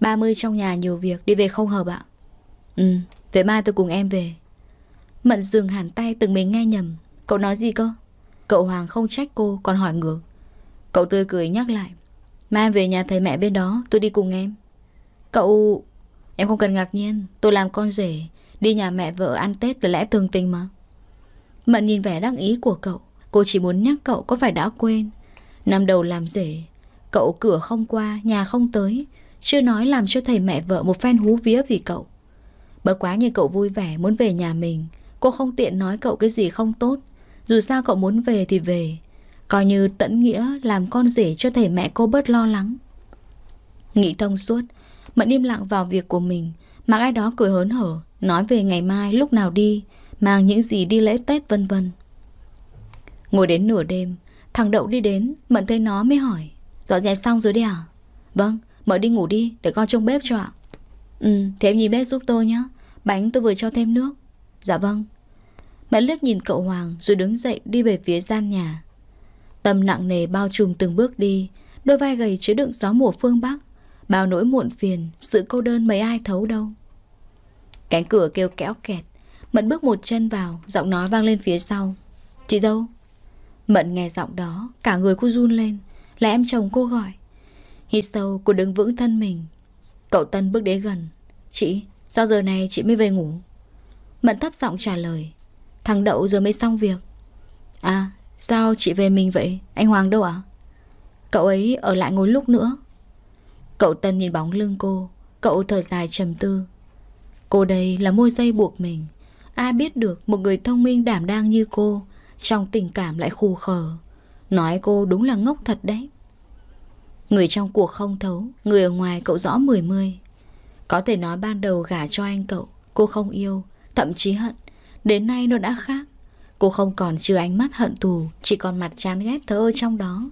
30 trong nhà nhiều việc Đi về không hợp ạ Ừ Vậy mai tôi cùng em về Mận dừng hẳn tay từng mình nghe nhầm Cậu nói gì cơ? Cậu Hoàng không trách cô còn hỏi ngược. Cậu tươi cười nhắc lại. Mai em về nhà thầy mẹ bên đó, tôi đi cùng em. Cậu... Em không cần ngạc nhiên, tôi làm con rể, đi nhà mẹ vợ ăn Tết là lẽ thường tình mà. Mận nhìn vẻ đắc ý của cậu, cô chỉ muốn nhắc cậu có phải đã quên. Năm đầu làm rể, cậu cửa không qua, nhà không tới, chưa nói làm cho thầy mẹ vợ một phen hú vía vì cậu. bởi quá như cậu vui vẻ muốn về nhà mình, cô không tiện nói cậu cái gì không tốt, dù sao cậu muốn về thì về Coi như tận nghĩa làm con rể cho thể mẹ cô bớt lo lắng Nghĩ thông suốt Mận im lặng vào việc của mình Mà ai đó cười hớn hở Nói về ngày mai lúc nào đi Mang những gì đi lễ Tết vân vân Ngồi đến nửa đêm Thằng Đậu đi đến Mận thấy nó mới hỏi Dọn dẹp xong rồi đi à Vâng mở đi ngủ đi để con trông bếp cho ạ Ừ thế em nhìn bếp giúp tôi nhé Bánh tôi vừa cho thêm nước Dạ vâng Mẹ liếc nhìn cậu Hoàng rồi đứng dậy đi về phía gian nhà. Tâm nặng nề bao trùm từng bước đi, đôi vai gầy chứa đựng gió mùa phương Bắc, bao nỗi muộn phiền, sự cô đơn mấy ai thấu đâu. Cánh cửa kêu kéo kẹt, Mận bước một chân vào, giọng nói vang lên phía sau. Chị dâu. Mận nghe giọng đó, cả người cô run lên, là em chồng cô gọi. Hít sâu, cô đứng vững thân mình. Cậu Tân bước đến gần. Chị, sao giờ này chị mới về ngủ? Mận thấp giọng trả lời. Thằng Đậu giờ mới xong việc À sao chị về mình vậy Anh Hoàng đâu ạ Cậu ấy ở lại ngồi lúc nữa Cậu Tân nhìn bóng lưng cô Cậu thở dài trầm tư Cô đây là môi dây buộc mình Ai biết được một người thông minh đảm đang như cô Trong tình cảm lại khù khờ Nói cô đúng là ngốc thật đấy Người trong cuộc không thấu Người ở ngoài cậu rõ mười mươi Có thể nói ban đầu gả cho anh cậu Cô không yêu Thậm chí hận Đến nay nó đã khác Cô không còn chứa ánh mắt hận thù Chỉ còn mặt chán ghét thơ trong đó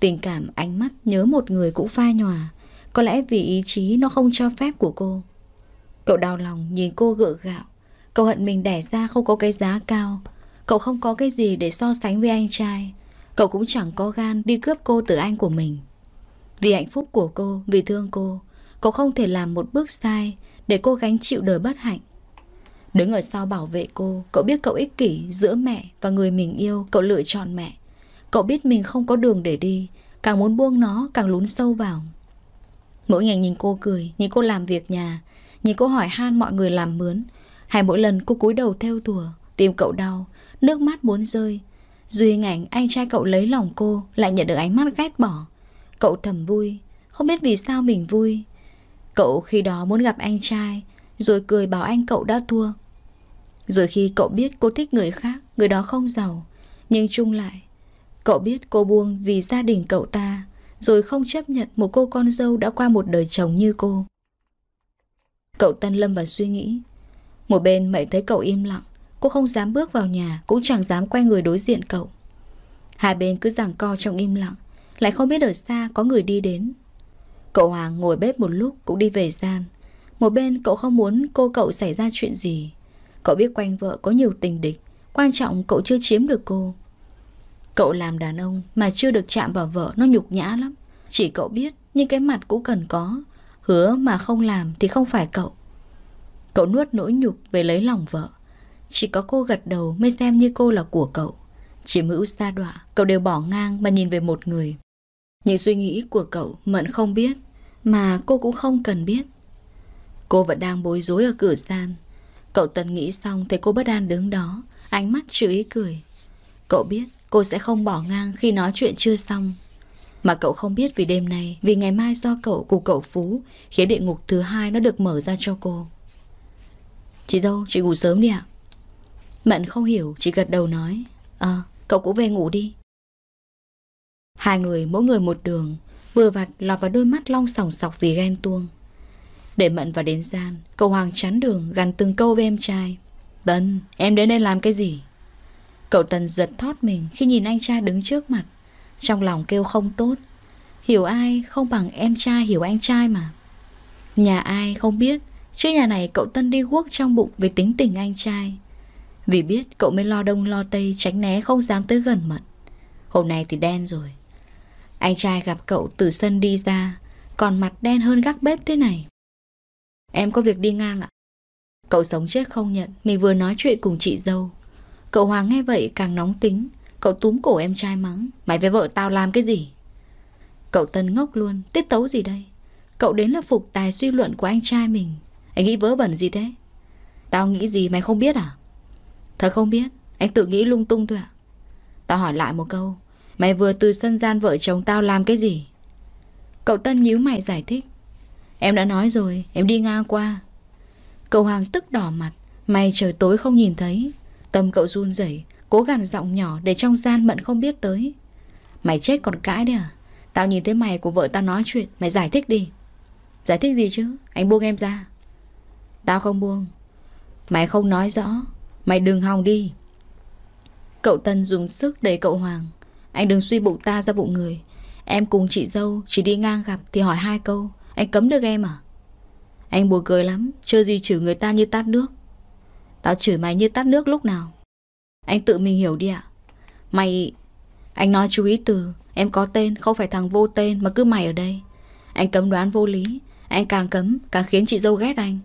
Tình cảm ánh mắt nhớ một người cũng phai nhòa Có lẽ vì ý chí nó không cho phép của cô Cậu đau lòng nhìn cô gượng gạo Cậu hận mình đẻ ra không có cái giá cao Cậu không có cái gì để so sánh với anh trai Cậu cũng chẳng có gan đi cướp cô từ anh của mình Vì hạnh phúc của cô, vì thương cô Cậu không thể làm một bước sai Để cô gánh chịu đời bất hạnh Đứng ở sau bảo vệ cô, cậu biết cậu ích kỷ giữa mẹ và người mình yêu, cậu lựa chọn mẹ. Cậu biết mình không có đường để đi, càng muốn buông nó càng lún sâu vào. Mỗi ngày nhìn cô cười, nhìn cô làm việc nhà, nhìn cô hỏi han mọi người làm mướn, hay mỗi lần cô cúi đầu theo thùa, tim cậu đau, nước mắt muốn rơi. Duy hình ảnh anh trai cậu lấy lòng cô lại nhận được ánh mắt ghét bỏ. Cậu thầm vui, không biết vì sao mình vui. Cậu khi đó muốn gặp anh trai, rồi cười bảo anh cậu đã thua. Rồi khi cậu biết cô thích người khác Người đó không giàu Nhưng chung lại Cậu biết cô buông vì gia đình cậu ta Rồi không chấp nhận một cô con dâu đã qua một đời chồng như cô Cậu tân lâm và suy nghĩ Một bên mẹ thấy cậu im lặng Cô không dám bước vào nhà Cũng chẳng dám quay người đối diện cậu Hai bên cứ giằng co trong im lặng Lại không biết ở xa có người đi đến Cậu Hoàng ngồi bếp một lúc Cũng đi về gian Một bên cậu không muốn cô cậu xảy ra chuyện gì Cậu biết quanh vợ có nhiều tình địch Quan trọng cậu chưa chiếm được cô Cậu làm đàn ông mà chưa được chạm vào vợ nó nhục nhã lắm Chỉ cậu biết nhưng cái mặt cũng cần có Hứa mà không làm thì không phải cậu Cậu nuốt nỗi nhục về lấy lòng vợ Chỉ có cô gật đầu mới xem như cô là của cậu chỉ hữu xa đọa Cậu đều bỏ ngang mà nhìn về một người Những suy nghĩ của cậu Mận không biết Mà cô cũng không cần biết Cô vẫn đang bối rối ở cửa gian Cậu Tân nghĩ xong thấy cô bất an đứng đó Ánh mắt chữ ý cười Cậu biết cô sẽ không bỏ ngang khi nói chuyện chưa xong Mà cậu không biết vì đêm nay Vì ngày mai do cậu cùng cậu Phú Khiến địa ngục thứ hai nó được mở ra cho cô Chị dâu chị ngủ sớm đi ạ Mận không hiểu Chị gật đầu nói Ờ cậu cũng về ngủ đi Hai người mỗi người một đường Vừa vặt lọt vào đôi mắt long sòng sọc vì ghen tuông để Mận vào đến gian, cậu Hoàng chắn đường gần từng câu với em trai. Tân, em đến đây làm cái gì? Cậu Tân giật thót mình khi nhìn anh trai đứng trước mặt. Trong lòng kêu không tốt. Hiểu ai không bằng em trai hiểu anh trai mà. Nhà ai không biết, trước nhà này cậu Tân đi guốc trong bụng vì tính tình anh trai. Vì biết cậu mới lo đông lo tây tránh né không dám tới gần Mận. Hôm nay thì đen rồi. Anh trai gặp cậu từ sân đi ra, còn mặt đen hơn gác bếp thế này. Em có việc đi ngang ạ. Cậu sống chết không nhận, mình vừa nói chuyện cùng chị dâu. Cậu Hoàng nghe vậy càng nóng tính, cậu túm cổ em trai mắng. Mày với vợ tao làm cái gì? Cậu Tân ngốc luôn, tiết tấu gì đây? Cậu đến là phục tài suy luận của anh trai mình. Anh nghĩ vớ vẩn gì thế? Tao nghĩ gì mày không biết à? Thật không biết, anh tự nghĩ lung tung thôi ạ. Tao hỏi lại một câu, mày vừa từ sân gian vợ chồng tao làm cái gì? Cậu Tân nhíu mày giải thích Em đã nói rồi, em đi ngang qua. Cậu Hoàng tức đỏ mặt, may trời tối không nhìn thấy. Tâm cậu run rẩy, cố gắng giọng nhỏ để trong gian mận không biết tới. Mày chết còn cãi đấy à? Tao nhìn thấy mày của vợ tao nói chuyện, mày giải thích đi. Giải thích gì chứ? Anh buông em ra. Tao không buông. Mày không nói rõ, mày đừng hòng đi. Cậu Tân dùng sức đẩy cậu Hoàng. Anh đừng suy bụng ta ra bụng người. Em cùng chị dâu chỉ đi ngang gặp thì hỏi hai câu. Anh cấm được em à Anh buồn cười lắm Chơi gì chửi người ta như tát nước Tao chửi mày như tát nước lúc nào Anh tự mình hiểu đi ạ Mày Anh nói chú ý từ Em có tên không phải thằng vô tên Mà cứ mày ở đây Anh cấm đoán vô lý Anh càng cấm càng khiến chị dâu ghét anh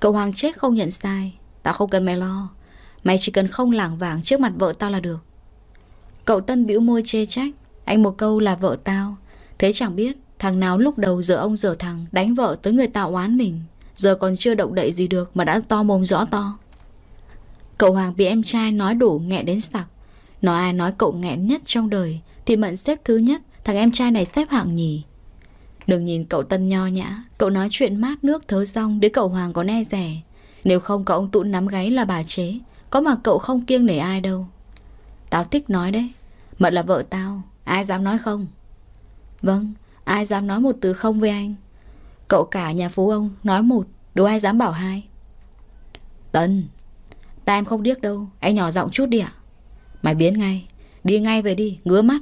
Cậu Hoàng chết không nhận sai Tao không cần mày lo Mày chỉ cần không lảng vảng trước mặt vợ tao là được Cậu Tân bĩu môi chê trách Anh một câu là vợ tao Thế chẳng biết Thằng nào lúc đầu giờ ông giờ thằng Đánh vợ tới người tạo oán mình Giờ còn chưa động đậy gì được Mà đã to mồm rõ to Cậu Hoàng bị em trai nói đủ nghẹn đến sặc Nói ai nói cậu nghẹn nhất trong đời Thì Mận xếp thứ nhất Thằng em trai này xếp hạng nhì Đừng nhìn cậu Tân nho nhã Cậu nói chuyện mát nước thớ rong Để cậu Hoàng có e rẻ Nếu không có ông Tụ nắm gáy là bà chế Có mà cậu không kiêng nể ai đâu Tao thích nói đấy Mận là vợ tao Ai dám nói không Vâng Ai dám nói một từ không với anh Cậu cả nhà phú ông nói một Đâu ai dám bảo hai Tân Ta em không điếc đâu Anh nhỏ giọng chút đi ạ Mày biến ngay Đi ngay về đi Ngứa mắt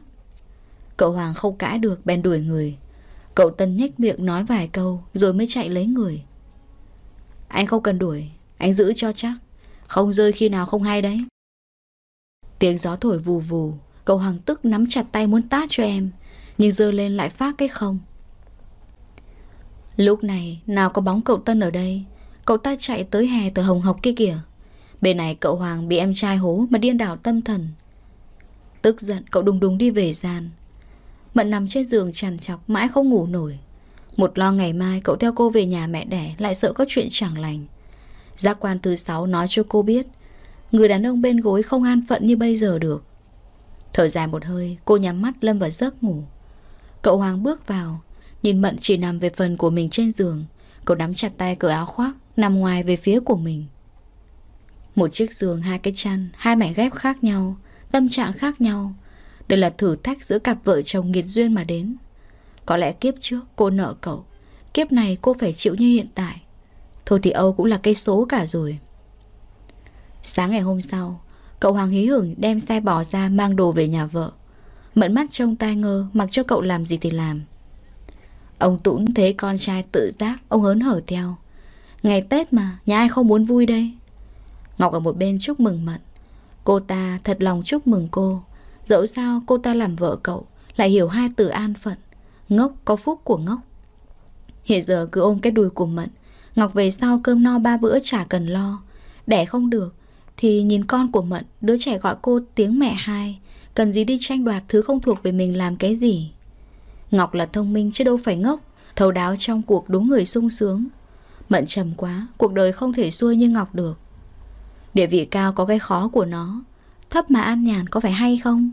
Cậu Hoàng không cãi được bèn đuổi người Cậu Tân nhếch miệng nói vài câu Rồi mới chạy lấy người Anh không cần đuổi Anh giữ cho chắc Không rơi khi nào không hay đấy Tiếng gió thổi vù vù Cậu Hoàng tức nắm chặt tay muốn tát cho em nhưng dơ lên lại phát cái không Lúc này nào có bóng cậu Tân ở đây Cậu ta chạy tới hè từ hồng học kia kìa Bên này cậu Hoàng bị em trai hố Mà điên đảo tâm thần Tức giận cậu đùng đùng đi về gian Mận nằm trên giường trằn trọc Mãi không ngủ nổi Một lo ngày mai cậu theo cô về nhà mẹ đẻ Lại sợ có chuyện chẳng lành Giác quan thứ sáu nói cho cô biết Người đàn ông bên gối không an phận như bây giờ được Thở dài một hơi Cô nhắm mắt lâm vào giấc ngủ Cậu Hoàng bước vào Nhìn Mận chỉ nằm về phần của mình trên giường Cậu nắm chặt tay cờ áo khoác Nằm ngoài về phía của mình Một chiếc giường, hai cái chăn Hai mảnh ghép khác nhau Tâm trạng khác nhau Đây là thử thách giữa cặp vợ chồng nghiệt duyên mà đến Có lẽ kiếp trước cô nợ cậu Kiếp này cô phải chịu như hiện tại Thôi thì Âu cũng là cây số cả rồi Sáng ngày hôm sau Cậu Hoàng hí hưởng đem xe bỏ ra Mang đồ về nhà vợ Mận mắt trông tai ngơ Mặc cho cậu làm gì thì làm Ông Tũng thấy con trai tự giác Ông hớn hở theo Ngày Tết mà nhà ai không muốn vui đây Ngọc ở một bên chúc mừng Mận Cô ta thật lòng chúc mừng cô Dẫu sao cô ta làm vợ cậu Lại hiểu hai từ an phận Ngốc có phúc của ngốc Hiện giờ cứ ôm cái đùi của Mận Ngọc về sau cơm no ba bữa chả cần lo Đẻ không được Thì nhìn con của Mận Đứa trẻ gọi cô tiếng mẹ hai Cần gì đi tranh đoạt thứ không thuộc về mình làm cái gì Ngọc là thông minh chứ đâu phải ngốc Thấu đáo trong cuộc đúng người sung sướng Mận trầm quá Cuộc đời không thể xuôi như Ngọc được Địa vị cao có cái khó của nó Thấp mà an nhàn có phải hay không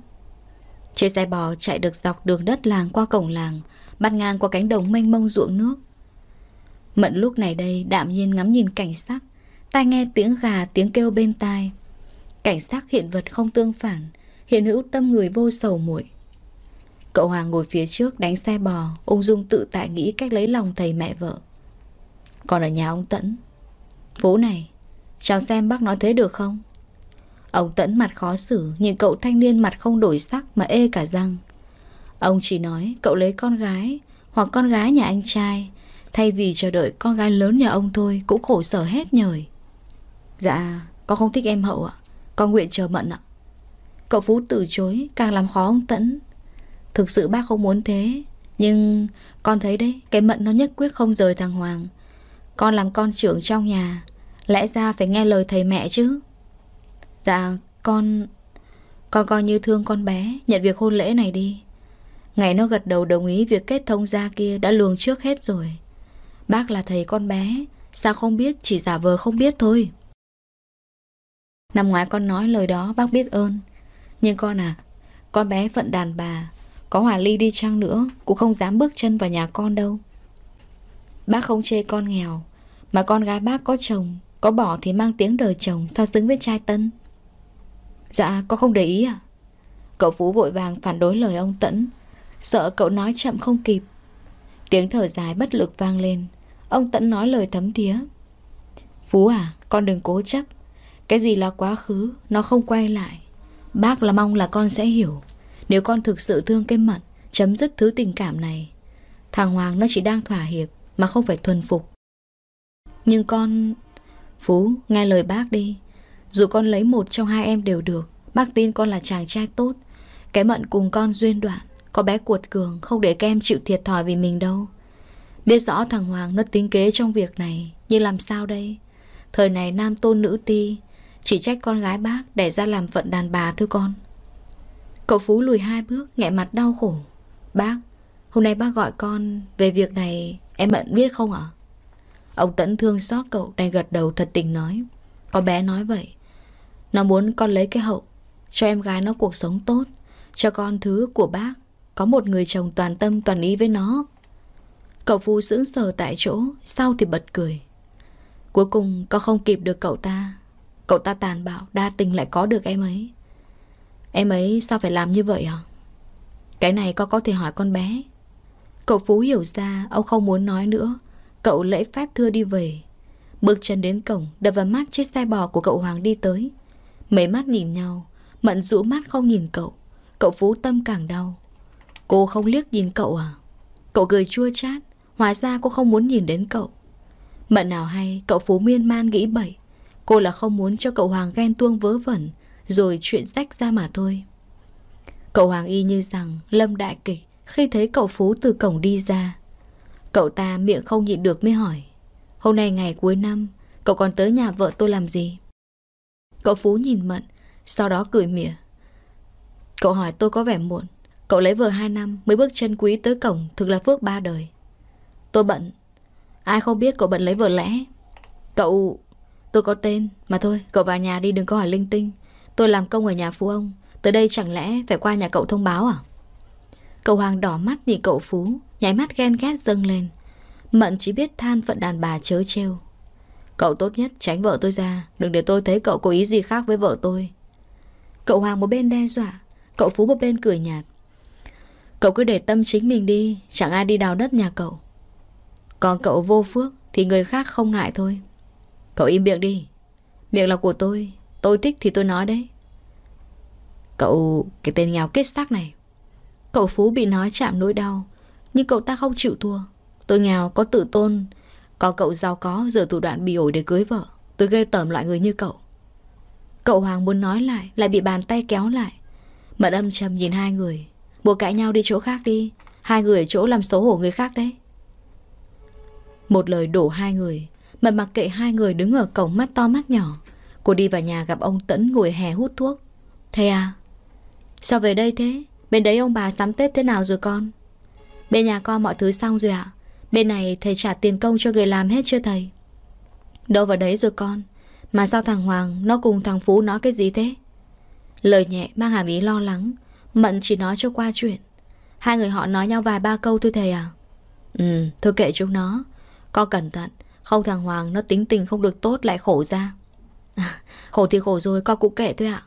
Chiếc xe bò chạy được dọc đường đất làng qua cổng làng Bắt ngang qua cánh đồng mênh mông ruộng nước Mận lúc này đây đạm nhiên ngắm nhìn cảnh sắc Tai nghe tiếng gà tiếng kêu bên tai Cảnh sắc hiện vật không tương phản hiện hữu tâm người vô sầu muội Cậu Hoàng ngồi phía trước đánh xe bò Ung dung tự tại nghĩ cách lấy lòng thầy mẹ vợ Còn ở nhà ông Tẫn Vũ này Cháu xem bác nói thế được không Ông Tẫn mặt khó xử Nhìn cậu thanh niên mặt không đổi sắc mà ê cả răng Ông chỉ nói cậu lấy con gái Hoặc con gái nhà anh trai Thay vì chờ đợi con gái lớn nhà ông thôi Cũng khổ sở hết nhời Dạ con không thích em hậu ạ Con nguyện chờ mận ạ Cậu Phú từ chối càng làm khó ông Tẫn Thực sự bác không muốn thế Nhưng con thấy đấy Cái mận nó nhất quyết không rời thằng Hoàng Con làm con trưởng trong nhà Lẽ ra phải nghe lời thầy mẹ chứ Dạ con Con coi như thương con bé Nhận việc hôn lễ này đi Ngày nó gật đầu đồng ý việc kết thông gia kia Đã lường trước hết rồi Bác là thầy con bé Sao không biết chỉ giả vờ không biết thôi Năm ngoái con nói lời đó bác biết ơn nhưng con à Con bé phận đàn bà Có hòa ly đi chăng nữa Cũng không dám bước chân vào nhà con đâu Bác không chê con nghèo Mà con gái bác có chồng Có bỏ thì mang tiếng đời chồng Sao xứng với trai tân Dạ con không để ý à Cậu Phú vội vàng phản đối lời ông Tẫn Sợ cậu nói chậm không kịp Tiếng thở dài bất lực vang lên Ông Tẫn nói lời thấm thía Phú à con đừng cố chấp Cái gì là quá khứ Nó không quay lại Bác là mong là con sẽ hiểu Nếu con thực sự thương cái mận Chấm dứt thứ tình cảm này Thằng Hoàng nó chỉ đang thỏa hiệp Mà không phải thuần phục Nhưng con... Phú, nghe lời bác đi Dù con lấy một trong hai em đều được Bác tin con là chàng trai tốt Cái mận cùng con duyên đoạn Có bé cuột cường không để kem chịu thiệt thòi vì mình đâu Biết rõ thằng Hoàng nó tính kế trong việc này Nhưng làm sao đây Thời này nam tôn nữ ti chỉ trách con gái bác để ra làm phận đàn bà thôi con Cậu Phú lùi hai bước nghẹ mặt đau khổ Bác Hôm nay bác gọi con Về việc này em bận biết không ạ Ông Tẫn thương xót cậu đang gật đầu thật tình nói Con bé nói vậy Nó muốn con lấy cái hậu Cho em gái nó cuộc sống tốt Cho con thứ của bác Có một người chồng toàn tâm toàn ý với nó Cậu Phú sững sờ tại chỗ Sau thì bật cười Cuối cùng con không kịp được cậu ta Cậu ta tàn bạo, đa tình lại có được em ấy Em ấy sao phải làm như vậy hả? Cái này con có thể hỏi con bé Cậu Phú hiểu ra Ông không muốn nói nữa Cậu lễ phép thưa đi về Bước chân đến cổng Đập vào mắt chiếc xe bò của cậu Hoàng đi tới Mấy mắt nhìn nhau Mận rũ mắt không nhìn cậu Cậu Phú tâm càng đau Cô không liếc nhìn cậu à Cậu cười chua chát Hóa ra cô không muốn nhìn đến cậu Mận nào hay cậu Phú miên man nghĩ bậy Cô là không muốn cho cậu Hoàng ghen tuông vớ vẩn Rồi chuyện rách ra mà thôi Cậu Hoàng y như rằng Lâm đại kịch khi thấy cậu Phú từ cổng đi ra Cậu ta miệng không nhịn được mới hỏi Hôm nay ngày cuối năm Cậu còn tới nhà vợ tôi làm gì Cậu Phú nhìn Mận Sau đó cười mỉa Cậu hỏi tôi có vẻ muộn Cậu lấy vợ hai năm mới bước chân quý tới cổng Thực là phước ba đời Tôi bận Ai không biết cậu bận lấy vợ lẽ Cậu Tôi có tên Mà thôi cậu vào nhà đi đừng có hỏi linh tinh Tôi làm công ở nhà phú ông Tới đây chẳng lẽ phải qua nhà cậu thông báo à Cậu Hoàng đỏ mắt nhìn cậu Phú nhảy mắt ghen ghét dâng lên Mận chỉ biết than phận đàn bà chớ trêu Cậu tốt nhất tránh vợ tôi ra Đừng để tôi thấy cậu có ý gì khác với vợ tôi Cậu Hoàng một bên đe dọa Cậu Phú một bên cười nhạt Cậu cứ để tâm chính mình đi Chẳng ai đi đào đất nhà cậu Còn cậu vô phước Thì người khác không ngại thôi Cậu im miệng đi Miệng là của tôi Tôi thích thì tôi nói đấy Cậu cái tên nghèo kết xác này Cậu Phú bị nói chạm nỗi đau Nhưng cậu ta không chịu thua Tôi nghèo có tự tôn Có cậu giàu có giờ thủ đoạn bị ổi để cưới vợ Tôi gây tởm loại người như cậu Cậu Hoàng muốn nói lại Lại bị bàn tay kéo lại Mận âm trầm nhìn hai người Mua cãi nhau đi chỗ khác đi Hai người ở chỗ làm xấu hổ người khác đấy Một lời đổ hai người Mận mặc kệ hai người đứng ở cổng mắt to mắt nhỏ Cô đi vào nhà gặp ông Tẫn ngồi hè hút thuốc Thế à Sao về đây thế Bên đấy ông bà sắm Tết thế nào rồi con Bên nhà con mọi thứ xong rồi ạ à? Bên này thầy trả tiền công cho người làm hết chưa thầy Đâu vào đấy rồi con Mà sao thằng Hoàng Nó cùng thằng Phú nói cái gì thế Lời nhẹ mang hàm ý lo lắng Mận chỉ nói cho qua chuyện Hai người họ nói nhau vài ba câu thôi thầy à Ừ thôi kệ chúng nó Con cẩn thận không thằng Hoàng nó tính tình không được tốt lại khổ ra Khổ thì khổ rồi con cũng kể thôi ạ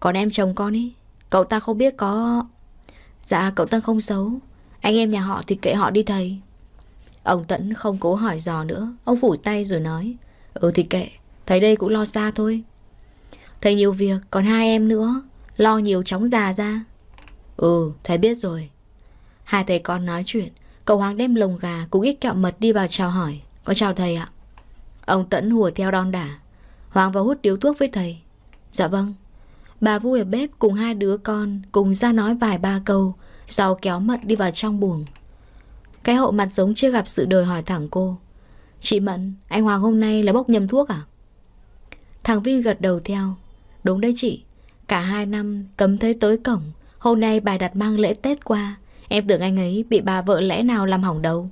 Còn em chồng con ý Cậu ta không biết có Dạ cậu ta không xấu Anh em nhà họ thì kệ họ đi thầy Ông Tẫn không cố hỏi dò nữa Ông phủ tay rồi nói Ừ thì kệ Thầy đây cũng lo xa thôi Thầy nhiều việc còn hai em nữa Lo nhiều chóng già ra Ừ thầy biết rồi Hai thầy con nói chuyện Cậu Hoàng đem lồng gà cùng ít kẹo mật đi vào chào hỏi con chào thầy ạ Ông Tẫn hùa theo đon đả Hoàng vào hút điếu thuốc với thầy Dạ vâng Bà vui ở bếp cùng hai đứa con Cùng ra nói vài ba câu Sau kéo mật đi vào trong buồng Cái hậu mặt giống chưa gặp sự đời hỏi thẳng cô Chị Mận, anh Hoàng hôm nay là bốc nhầm thuốc à? Thằng Vi gật đầu theo Đúng đấy chị Cả hai năm cấm thấy tới cổng Hôm nay bà đặt mang lễ Tết qua Em tưởng anh ấy bị bà vợ lẽ nào làm hỏng đầu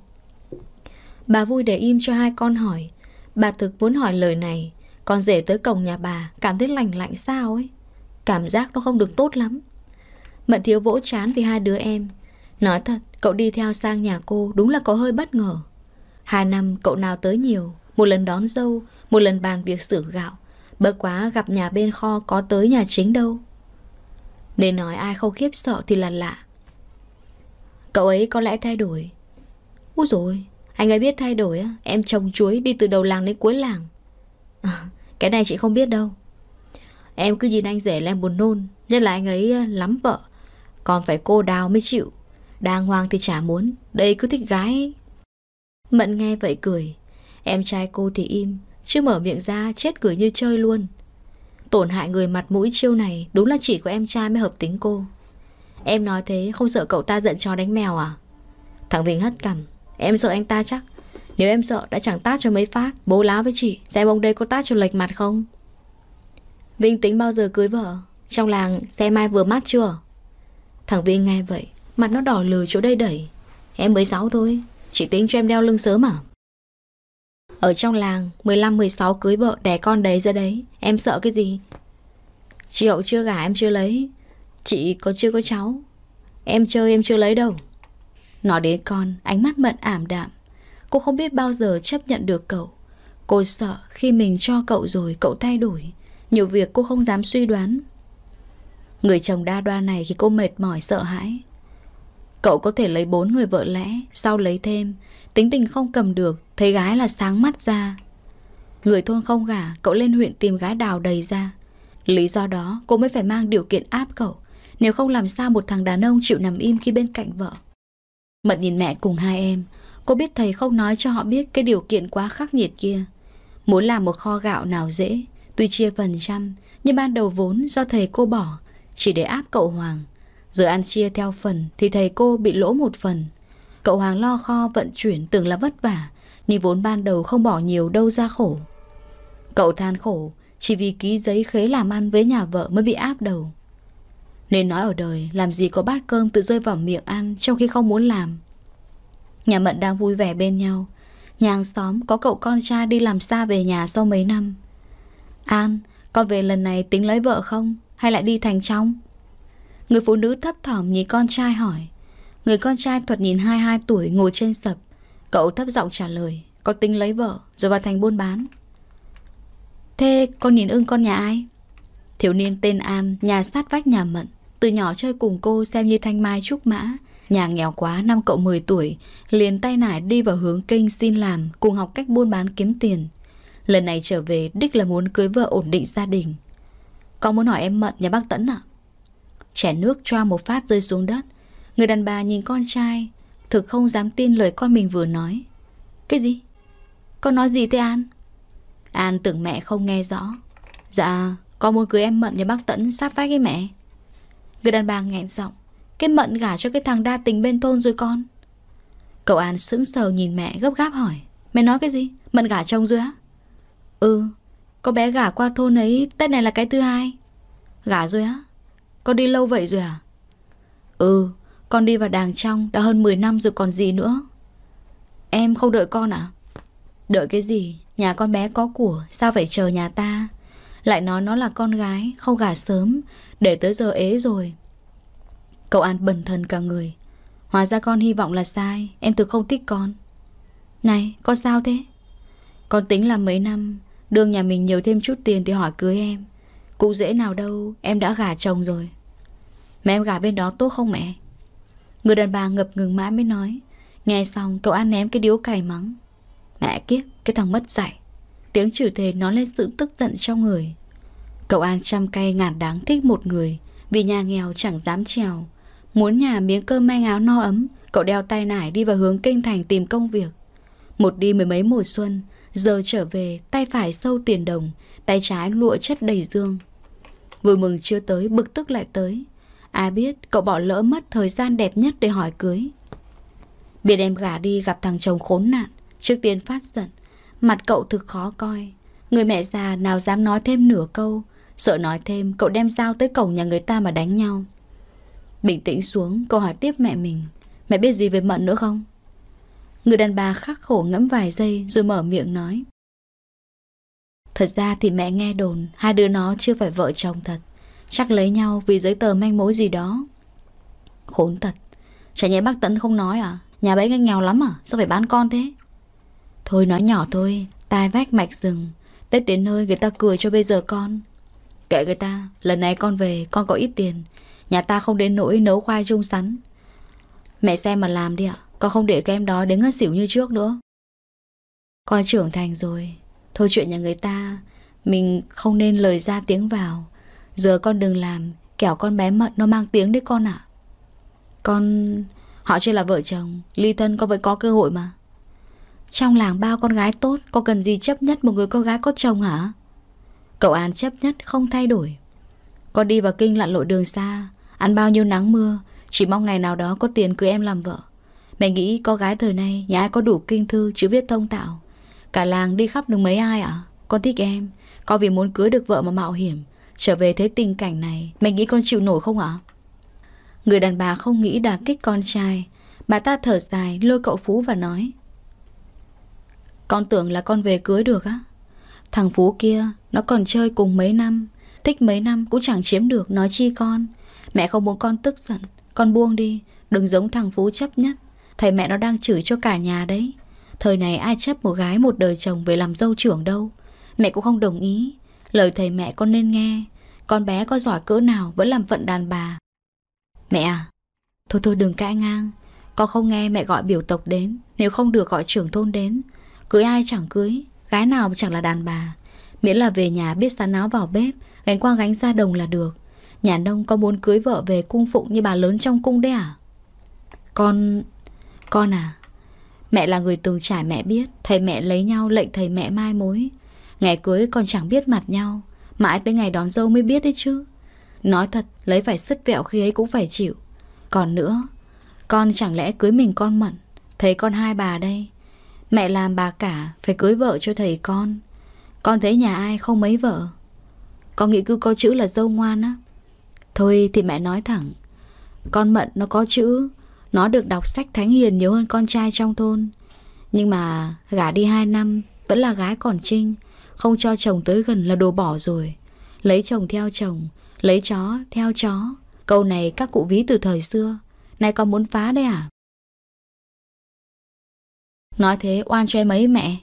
Bà vui để im cho hai con hỏi Bà thực muốn hỏi lời này Con rể tới cổng nhà bà Cảm thấy lành lạnh sao ấy Cảm giác nó không được tốt lắm Mận thiếu vỗ chán vì hai đứa em Nói thật cậu đi theo sang nhà cô Đúng là có hơi bất ngờ Hai năm cậu nào tới nhiều Một lần đón dâu Một lần bàn việc xử gạo Bớt quá gặp nhà bên kho có tới nhà chính đâu Nên nói ai không khiếp sợ thì là lạ Cậu ấy có lẽ thay đổi Úi rồi anh ấy biết thay đổi á Em trồng chuối đi từ đầu làng đến cuối làng à, Cái này chị không biết đâu Em cứ nhìn anh rể là em buồn nôn Nhất là anh ấy à, lắm vợ Còn phải cô đào mới chịu Đàng hoàng thì chả muốn Đây cứ thích gái Mận nghe vậy cười Em trai cô thì im Chứ mở miệng ra chết cười như chơi luôn Tổn hại người mặt mũi chiêu này Đúng là chỉ có em trai mới hợp tính cô Em nói thế không sợ cậu ta giận cho đánh mèo à Thằng Vinh hất cằm Em sợ anh ta chắc Nếu em sợ đã chẳng tát cho mấy phát Bố láo với chị Xem ông đây có tát cho lệch mặt không Vinh tính bao giờ cưới vợ Trong làng xem mai vừa mát chưa Thằng Vinh nghe vậy Mặt nó đỏ lừ chỗ đây đẩy Em mới 6 thôi Chị tính cho em đeo lưng sớm à Ở trong làng 15-16 cưới vợ đẻ con đấy ra đấy Em sợ cái gì Chị hậu chưa gả em chưa lấy Chị có chưa có cháu Em chơi em chưa lấy đâu Nói đến con, ánh mắt mận ảm đạm. Cô không biết bao giờ chấp nhận được cậu. Cô sợ khi mình cho cậu rồi cậu thay đổi. Nhiều việc cô không dám suy đoán. Người chồng đa đoan này khi cô mệt mỏi sợ hãi. Cậu có thể lấy bốn người vợ lẽ, sau lấy thêm. Tính tình không cầm được, thấy gái là sáng mắt ra. Người thôn không gả, cậu lên huyện tìm gái đào đầy ra. Lý do đó cô mới phải mang điều kiện áp cậu. Nếu không làm sao một thằng đàn ông chịu nằm im khi bên cạnh vợ. Mận nhìn mẹ cùng hai em Cô biết thầy không nói cho họ biết Cái điều kiện quá khắc nghiệt kia Muốn làm một kho gạo nào dễ Tuy chia phần trăm Nhưng ban đầu vốn do thầy cô bỏ Chỉ để áp cậu Hoàng Giờ ăn chia theo phần Thì thầy cô bị lỗ một phần Cậu Hoàng lo kho vận chuyển tưởng là vất vả Nhưng vốn ban đầu không bỏ nhiều đâu ra khổ Cậu than khổ Chỉ vì ký giấy khế làm ăn với nhà vợ mới bị áp đầu nên nói ở đời làm gì có bát cơm tự rơi vào miệng ăn trong khi không muốn làm. Nhà Mận đang vui vẻ bên nhau. Nhà hàng xóm có cậu con trai đi làm xa về nhà sau mấy năm. An, con về lần này tính lấy vợ không? Hay lại đi thành trong? Người phụ nữ thấp thỏm nhìn con trai hỏi. Người con trai thuật nhìn 22 tuổi ngồi trên sập. Cậu thấp giọng trả lời. Con tính lấy vợ rồi vào thành buôn bán. Thế con nhìn ưng con nhà ai? Thiếu niên tên An, nhà sát vách nhà Mận. Từ nhỏ chơi cùng cô xem như thanh mai trúc mã Nhà nghèo quá năm cậu 10 tuổi Liền tay nải đi vào hướng kinh xin làm Cùng học cách buôn bán kiếm tiền Lần này trở về đích là muốn cưới vợ ổn định gia đình Con muốn hỏi em Mận nhà bác tấn ạ à? Chẻ nước cho một phát rơi xuống đất Người đàn bà nhìn con trai Thực không dám tin lời con mình vừa nói Cái gì? Con nói gì thế An? An tưởng mẹ không nghe rõ Dạ, con muốn cưới em Mận nhà bác tấn sát vách với mẹ Người đàn bà nghẹn giọng Cái mận gả cho cái thằng đa tình bên thôn rồi con Cậu An sững sờ nhìn mẹ gấp gáp hỏi Mẹ nói cái gì? Mận gả chồng rồi á? Ừ Có bé gả qua thôn ấy Tết này là cái thứ hai Gả rồi á? Con đi lâu vậy rồi à? Ừ Con đi vào đàng trong đã hơn 10 năm rồi còn gì nữa Em không đợi con à? Đợi cái gì? Nhà con bé có của Sao phải chờ nhà ta? Lại nói nó là con gái Không gả sớm để tới giờ ế rồi Cậu An bần thần cả người Hóa ra con hy vọng là sai Em thực không thích con Này con sao thế Con tính là mấy năm Đương nhà mình nhiều thêm chút tiền thì hỏi cưới em Cũng dễ nào đâu Em đã gả chồng rồi Mẹ em gả bên đó tốt không mẹ Người đàn bà ngập ngừng mãi mới nói Nghe xong cậu An ném cái điếu cày mắng Mẹ kiếp cái thằng mất dạy Tiếng chửi thề nói lên sự tức giận trong người Cậu An trăm cay ngàn đáng thích một người Vì nhà nghèo chẳng dám trèo Muốn nhà miếng cơm manh áo no ấm Cậu đeo tay nải đi vào hướng kinh thành tìm công việc Một đi mười mấy mùa xuân Giờ trở về tay phải sâu tiền đồng Tay trái lụa chất đầy dương Vui mừng chưa tới bực tức lại tới Ai biết cậu bỏ lỡ mất thời gian đẹp nhất để hỏi cưới Biết em gả đi gặp thằng chồng khốn nạn Trước tiên phát giận Mặt cậu thực khó coi Người mẹ già nào dám nói thêm nửa câu Sợ nói thêm cậu đem dao tới cổng nhà người ta mà đánh nhau Bình tĩnh xuống cậu hỏi tiếp mẹ mình Mẹ biết gì về Mận nữa không? Người đàn bà khắc khổ ngẫm vài giây rồi mở miệng nói Thật ra thì mẹ nghe đồn hai đứa nó chưa phải vợ chồng thật Chắc lấy nhau vì giấy tờ manh mối gì đó Khốn thật Chả nhẽ bác Tấn không nói à Nhà bấy anh nghèo lắm à Sao phải bán con thế Thôi nói nhỏ thôi Tai vách mạch rừng Tết đến nơi người ta cười cho bây giờ con Kệ người ta, lần này con về, con có ít tiền. Nhà ta không đến nỗi nấu khoai trung sắn. Mẹ xem mà làm đi ạ, con không để các em đó đến ngất xỉu như trước nữa. Con trưởng thành rồi, thôi chuyện nhà người ta, mình không nên lời ra tiếng vào. Giờ con đừng làm, kẻo con bé mận nó mang tiếng đấy con ạ. Con... Họ chưa là vợ chồng, ly thân con vẫn có cơ hội mà. Trong làng bao con gái tốt, có cần gì chấp nhất một người con gái có chồng hả? Cậu An chấp nhất không thay đổi Con đi vào kinh lặn lội đường xa Ăn bao nhiêu nắng mưa Chỉ mong ngày nào đó có tiền cưới em làm vợ Mẹ nghĩ có gái thời nay Nhà ai có đủ kinh thư chữ viết thông tạo Cả làng đi khắp được mấy ai ạ Con thích em Con vì muốn cưới được vợ mà mạo hiểm Trở về thế tình cảnh này Mẹ nghĩ con chịu nổi không ạ Người đàn bà không nghĩ đà kích con trai Bà ta thở dài lôi cậu Phú và nói Con tưởng là con về cưới được á Thằng Phú kia nó còn chơi cùng mấy năm Thích mấy năm cũng chẳng chiếm được Nói chi con Mẹ không muốn con tức giận Con buông đi Đừng giống thằng Phú chấp nhất Thầy mẹ nó đang chửi cho cả nhà đấy Thời này ai chấp một gái một đời chồng Về làm dâu trưởng đâu Mẹ cũng không đồng ý Lời thầy mẹ con nên nghe Con bé có giỏi cỡ nào vẫn làm phận đàn bà Mẹ à Thôi thôi đừng cãi ngang Con không nghe mẹ gọi biểu tộc đến Nếu không được gọi trưởng thôn đến Cưới ai chẳng cưới Gái nào chẳng là đàn bà Miễn là về nhà biết sắn áo vào bếp Gánh qua gánh ra đồng là được Nhà nông có muốn cưới vợ về cung phụng như bà lớn trong cung đấy à Con... Con à Mẹ là người từng trải mẹ biết Thầy mẹ lấy nhau lệnh thầy mẹ mai mối Ngày cưới còn chẳng biết mặt nhau Mãi tới ngày đón dâu mới biết đấy chứ Nói thật lấy phải sứt vẹo khi ấy cũng phải chịu Còn nữa Con chẳng lẽ cưới mình con mận Thấy con hai bà đây Mẹ làm bà cả Phải cưới vợ cho thầy con con thấy nhà ai không mấy vợ Con nghĩ cứ có chữ là dâu ngoan á Thôi thì mẹ nói thẳng Con Mận nó có chữ Nó được đọc sách Thánh Hiền nhiều hơn con trai trong thôn Nhưng mà gả đi 2 năm Vẫn là gái còn trinh Không cho chồng tới gần là đồ bỏ rồi Lấy chồng theo chồng Lấy chó theo chó Câu này các cụ ví từ thời xưa Này con muốn phá đấy à Nói thế oan cho em ấy mẹ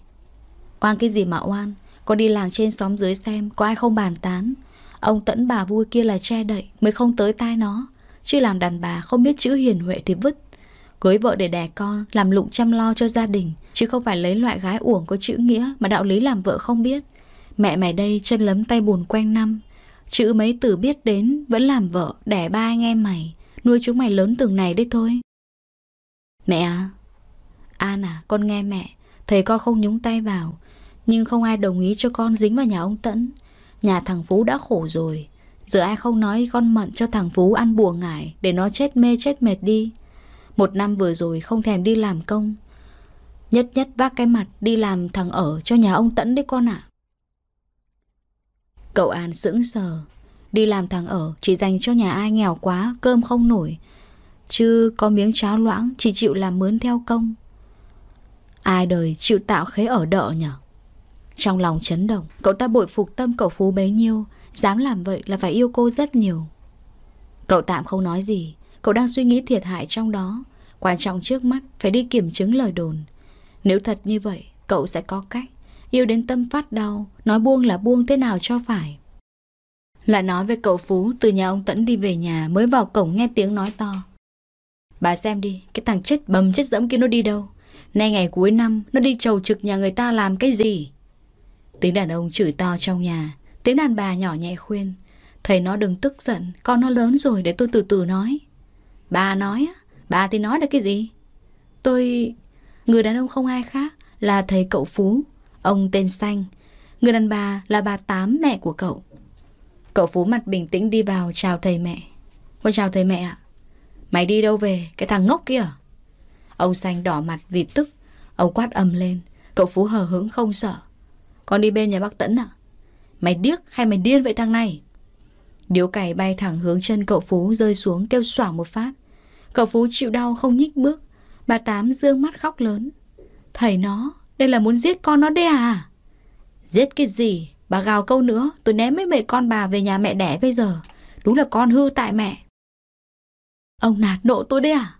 Oan cái gì mà oan con đi làng trên xóm dưới xem Có ai không bàn tán Ông tẫn bà vui kia là che đậy Mới không tới tai nó Chứ làm đàn bà không biết chữ hiền huệ thì vứt Cưới vợ để đẻ con Làm lụng chăm lo cho gia đình Chứ không phải lấy loại gái uổng có chữ nghĩa Mà đạo lý làm vợ không biết Mẹ mày đây chân lấm tay bùn quanh năm Chữ mấy từ biết đến Vẫn làm vợ đẻ ba anh em mày Nuôi chúng mày lớn từng này đấy thôi Mẹ à An à con nghe mẹ Thầy con không nhúng tay vào nhưng không ai đồng ý cho con dính vào nhà ông Tẫn Nhà thằng Phú đã khổ rồi Giờ ai không nói con mận cho thằng Phú ăn bùa ngải Để nó chết mê chết mệt đi Một năm vừa rồi không thèm đi làm công Nhất nhất vác cái mặt đi làm thằng ở cho nhà ông Tẫn đấy con ạ Cậu An sững sờ Đi làm thằng ở chỉ dành cho nhà ai nghèo quá Cơm không nổi Chứ có miếng cháo loãng chỉ chịu làm mướn theo công Ai đời chịu tạo khế ở đợ nhở trong lòng chấn động, cậu ta bội phục tâm cậu Phú bấy nhiêu, dám làm vậy là phải yêu cô rất nhiều. Cậu tạm không nói gì, cậu đang suy nghĩ thiệt hại trong đó. Quan trọng trước mắt phải đi kiểm chứng lời đồn. Nếu thật như vậy, cậu sẽ có cách. Yêu đến tâm phát đau, nói buông là buông thế nào cho phải. Lại nói về cậu Phú từ nhà ông Tẫn đi về nhà mới vào cổng nghe tiếng nói to. Bà xem đi, cái thằng chết bầm chết dẫm kia nó đi đâu? Nay ngày cuối năm, nó đi trầu trực nhà người ta làm cái gì? Tiếng đàn ông chửi to trong nhà Tiếng đàn bà nhỏ nhẹ khuyên Thầy nó đừng tức giận Con nó lớn rồi để tôi từ từ nói Bà nói á, Bà thì nói được cái gì Tôi... Người đàn ông không ai khác Là thầy cậu Phú Ông tên Xanh Người đàn bà là bà Tám mẹ của cậu Cậu Phú mặt bình tĩnh đi vào chào thầy mẹ Ôi chào thầy mẹ ạ Mày đi đâu về cái thằng ngốc kia à? Ông Xanh đỏ mặt vì tức Ông quát ầm lên Cậu Phú hờ hững không sợ con đi bên nhà bác Tẫn à? Mày điếc hay mày điên vậy thằng này? Điếu cày bay thẳng hướng chân cậu Phú rơi xuống kêu xoảng một phát. Cậu Phú chịu đau không nhích bước. Bà Tám dương mắt khóc lớn. Thầy nó, đây là muốn giết con nó đấy à? Giết cái gì? Bà gào câu nữa, tôi ném mấy mẹ con bà về nhà mẹ đẻ bây giờ. Đúng là con hư tại mẹ. Ông nạt nộ tôi đấy à?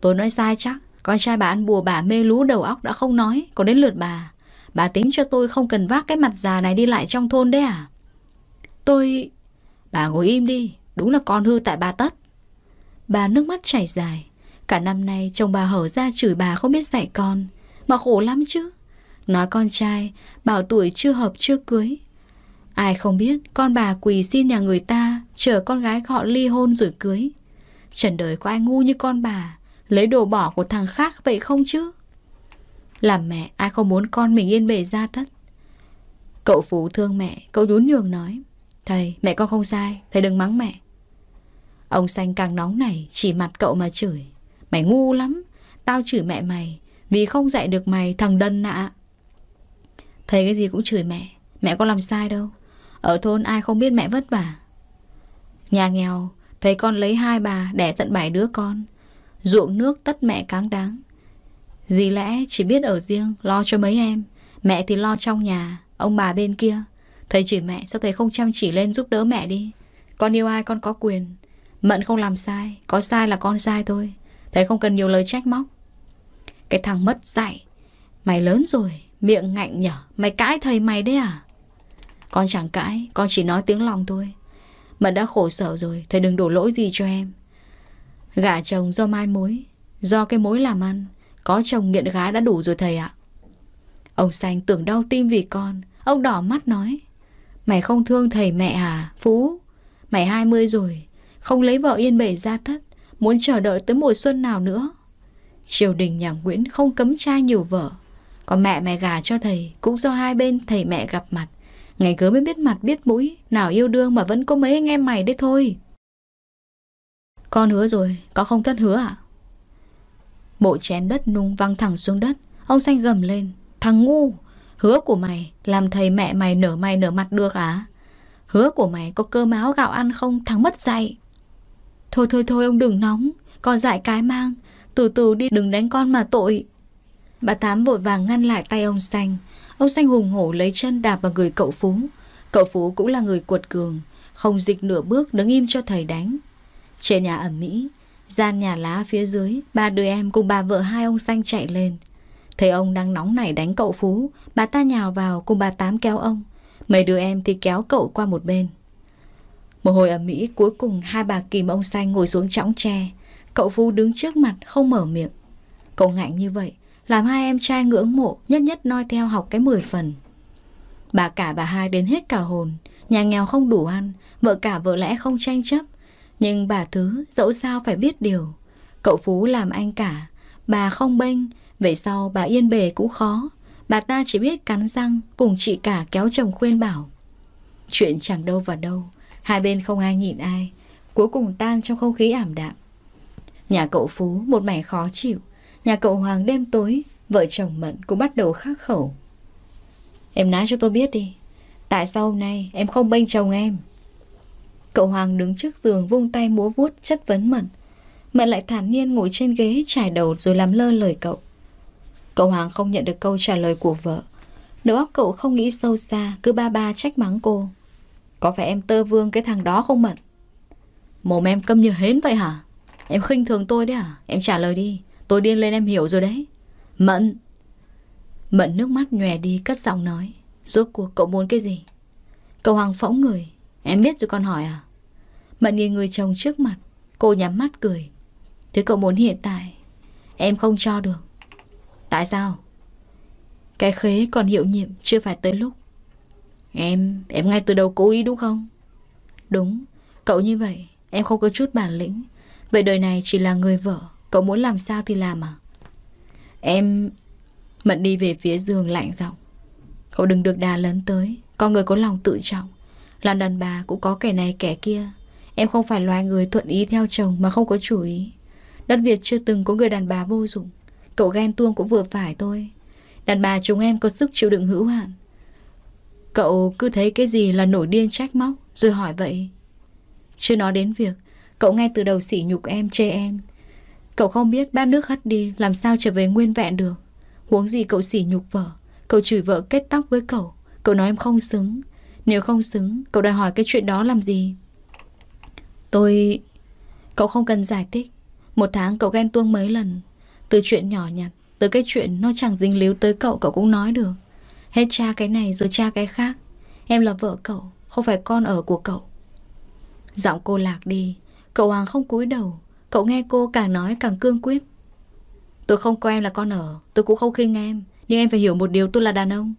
Tôi nói sai chắc, con trai bà ăn bùa bà mê lú đầu óc đã không nói, còn đến lượt bà. Bà tính cho tôi không cần vác cái mặt già này đi lại trong thôn đấy à? Tôi... Bà ngồi im đi, đúng là con hư tại bà tất. Bà nước mắt chảy dài. Cả năm nay chồng bà hở ra chửi bà không biết dạy con. Mà khổ lắm chứ. Nói con trai, bảo tuổi chưa hợp chưa cưới. Ai không biết, con bà quỳ xin nhà người ta, chờ con gái họ ly hôn rồi cưới. Trần đời có ai ngu như con bà, lấy đồ bỏ của thằng khác vậy không chứ? Làm mẹ ai không muốn con mình yên bề ra thất. Cậu Phú thương mẹ Cậu nhún nhường nói Thầy mẹ con không sai Thầy đừng mắng mẹ Ông xanh càng nóng này Chỉ mặt cậu mà chửi Mày ngu lắm Tao chửi mẹ mày Vì không dạy được mày thằng đần nạ Thầy cái gì cũng chửi mẹ Mẹ có làm sai đâu Ở thôn ai không biết mẹ vất vả Nhà nghèo Thầy con lấy hai bà đẻ tận bảy đứa con Ruộng nước tất mẹ cáng đáng Dì lẽ chỉ biết ở riêng Lo cho mấy em Mẹ thì lo trong nhà Ông bà bên kia Thầy chỉ mẹ sao thầy không chăm chỉ lên giúp đỡ mẹ đi Con yêu ai con có quyền Mận không làm sai Có sai là con sai thôi Thầy không cần nhiều lời trách móc Cái thằng mất dạy Mày lớn rồi Miệng ngạnh nhở Mày cãi thầy mày đấy à Con chẳng cãi Con chỉ nói tiếng lòng thôi Mận đã khổ sở rồi Thầy đừng đổ lỗi gì cho em Gả chồng do mai mối Do cái mối làm ăn có chồng nghiện gái đã đủ rồi thầy ạ. Ông Xanh tưởng đau tim vì con. Ông đỏ mắt nói. Mày không thương thầy mẹ à, Phú? Mày 20 rồi, không lấy vợ yên bể ra thất, muốn chờ đợi tới mùa xuân nào nữa. Triều đình nhà Nguyễn không cấm trai nhiều vợ. Còn mẹ mày gà cho thầy, cũng do hai bên thầy mẹ gặp mặt. Ngày cứ mới biết mặt biết mũi, nào yêu đương mà vẫn có mấy anh em mày đấy thôi. Con hứa rồi, con không thất hứa à? Bộ chén đất nung văng thẳng xuống đất Ông xanh gầm lên Thằng ngu Hứa của mày làm thầy mẹ mày nở mày nở mặt được à Hứa của mày có cơ máu gạo ăn không Thằng mất dạy Thôi thôi thôi ông đừng nóng Con dại cái mang Từ từ đi đừng đánh con mà tội Bà Tám vội vàng ngăn lại tay ông xanh Ông xanh hùng hổ lấy chân đạp vào người cậu Phú Cậu Phú cũng là người cuột cường Không dịch nửa bước đứng im cho thầy đánh Trên nhà ẩm mỹ Gian nhà lá phía dưới, ba đứa em cùng bà vợ hai ông xanh chạy lên. Thấy ông đang nóng nảy đánh cậu Phú, bà ta nhào vào cùng bà Tám kéo ông. Mấy đứa em thì kéo cậu qua một bên. Một hồi ở Mỹ cuối cùng hai bà kìm ông xanh ngồi xuống chõng tre. Cậu Phú đứng trước mặt không mở miệng. Cậu ngạnh như vậy, làm hai em trai ngưỡng mộ nhất nhất noi theo học cái mười phần. Bà cả bà hai đến hết cả hồn, nhà nghèo không đủ ăn, vợ cả vợ lẽ không tranh chấp, nhưng bà Thứ dẫu sao phải biết điều Cậu Phú làm anh cả Bà không bênh vậy sau bà yên bề cũng khó Bà ta chỉ biết cắn răng Cùng chị cả kéo chồng khuyên bảo Chuyện chẳng đâu vào đâu Hai bên không ai nhìn ai Cuối cùng tan trong không khí ảm đạm Nhà cậu Phú một mảnh khó chịu Nhà cậu Hoàng đêm tối Vợ chồng Mận cũng bắt đầu khắc khẩu Em nói cho tôi biết đi Tại sao hôm nay em không bênh chồng em Cậu Hoàng đứng trước giường vung tay múa vuốt chất vấn Mận. Mận lại thản nhiên ngồi trên ghế trải đầu rồi làm lơ lời cậu. Cậu Hoàng không nhận được câu trả lời của vợ. Đầu óc cậu không nghĩ sâu xa, cứ ba ba trách mắng cô. Có phải em tơ vương cái thằng đó không Mận? Mồm em câm như hến vậy hả? Em khinh thường tôi đấy à? Em trả lời đi. Tôi điên lên em hiểu rồi đấy. Mận! Mận nước mắt nhòe đi cất giọng nói. Rốt cuộc cậu muốn cái gì? Cậu Hoàng phõng người. Em biết rồi con hỏi à? Mận nhìn người chồng trước mặt, cô nhắm mắt cười. Thứ cậu muốn hiện tại, em không cho được. Tại sao? Cái khế còn hiệu nhiệm, chưa phải tới lúc. Em, em ngay từ đầu cố ý đúng không? Đúng, cậu như vậy, em không có chút bản lĩnh. Vậy đời này chỉ là người vợ, cậu muốn làm sao thì làm à? Em... Mận đi về phía giường lạnh giọng. Cậu đừng được đà lớn tới, con người có lòng tự trọng. Làm đàn bà cũng có kẻ này kẻ kia Em không phải loài người thuận ý theo chồng mà không có chủ ý Đất Việt chưa từng có người đàn bà vô dụng Cậu ghen tuông cũng vừa phải thôi Đàn bà chúng em có sức chịu đựng hữu hạn Cậu cứ thấy cái gì là nổi điên trách móc Rồi hỏi vậy Chưa nói đến việc Cậu ngay từ đầu sỉ nhục em, chê em Cậu không biết bát nước hắt đi Làm sao trở về nguyên vẹn được Huống gì cậu sỉ nhục vợ Cậu chửi vợ kết tóc với cậu Cậu nói em không xứng nếu không xứng, cậu đòi hỏi cái chuyện đó làm gì? Tôi... Cậu không cần giải thích. Một tháng cậu ghen tuông mấy lần. Từ chuyện nhỏ nhặt, tới cái chuyện nó chẳng dính líu tới cậu cậu cũng nói được. Hết cha cái này rồi cha cái khác. Em là vợ cậu, không phải con ở của cậu. Giọng cô lạc đi, cậu Hoàng không cúi đầu. Cậu nghe cô càng nói càng cương quyết. Tôi không coi em là con ở, tôi cũng không khinh em. Nhưng em phải hiểu một điều tôi là đàn ông.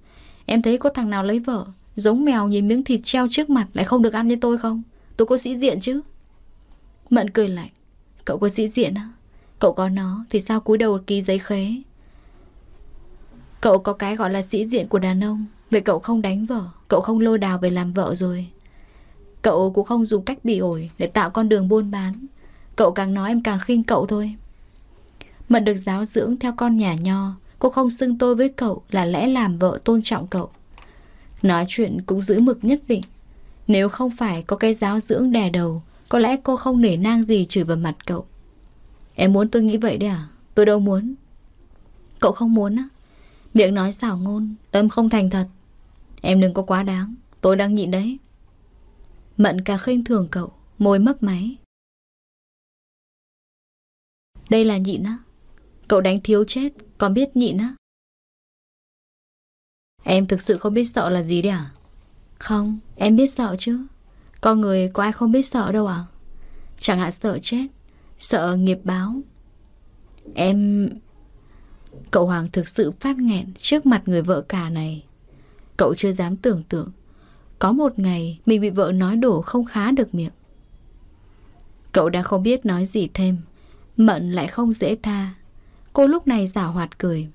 Em thấy có thằng nào lấy vợ Giống mèo nhìn miếng thịt treo trước mặt lại không được ăn như tôi không? Tôi có sĩ diện chứ? Mận cười lạnh. Cậu có sĩ diện á? Cậu có nó thì sao cúi đầu ký giấy khế? Cậu có cái gọi là sĩ diện của đàn ông. Vậy cậu không đánh vợ, cậu không lôi đào về làm vợ rồi. Cậu cũng không dùng cách bị ổi để tạo con đường buôn bán. Cậu càng nói em càng khinh cậu thôi. Mận được giáo dưỡng theo con nhà nho, cô không xưng tôi với cậu là lẽ làm vợ tôn trọng cậu. Nói chuyện cũng giữ mực nhất định. Nếu không phải có cái giáo dưỡng đè đầu, có lẽ cô không nể nang gì chửi vào mặt cậu. Em muốn tôi nghĩ vậy đấy à? Tôi đâu muốn. Cậu không muốn á? Miệng nói xảo ngôn, tâm không thành thật. Em đừng có quá đáng, tôi đang nhịn đấy. Mận cả khinh thường cậu, môi mấp máy. Đây là nhịn á? Cậu đánh thiếu chết, còn biết nhịn á? Em thực sự không biết sợ là gì đấy à? Không, em biết sợ chứ. Con người có ai không biết sợ đâu à? Chẳng hạn sợ chết, sợ nghiệp báo. Em... Cậu Hoàng thực sự phát nghẹn trước mặt người vợ cả này. Cậu chưa dám tưởng tượng. Có một ngày mình bị vợ nói đổ không khá được miệng. Cậu đã không biết nói gì thêm. Mận lại không dễ tha. Cô lúc này giả hoạt cười.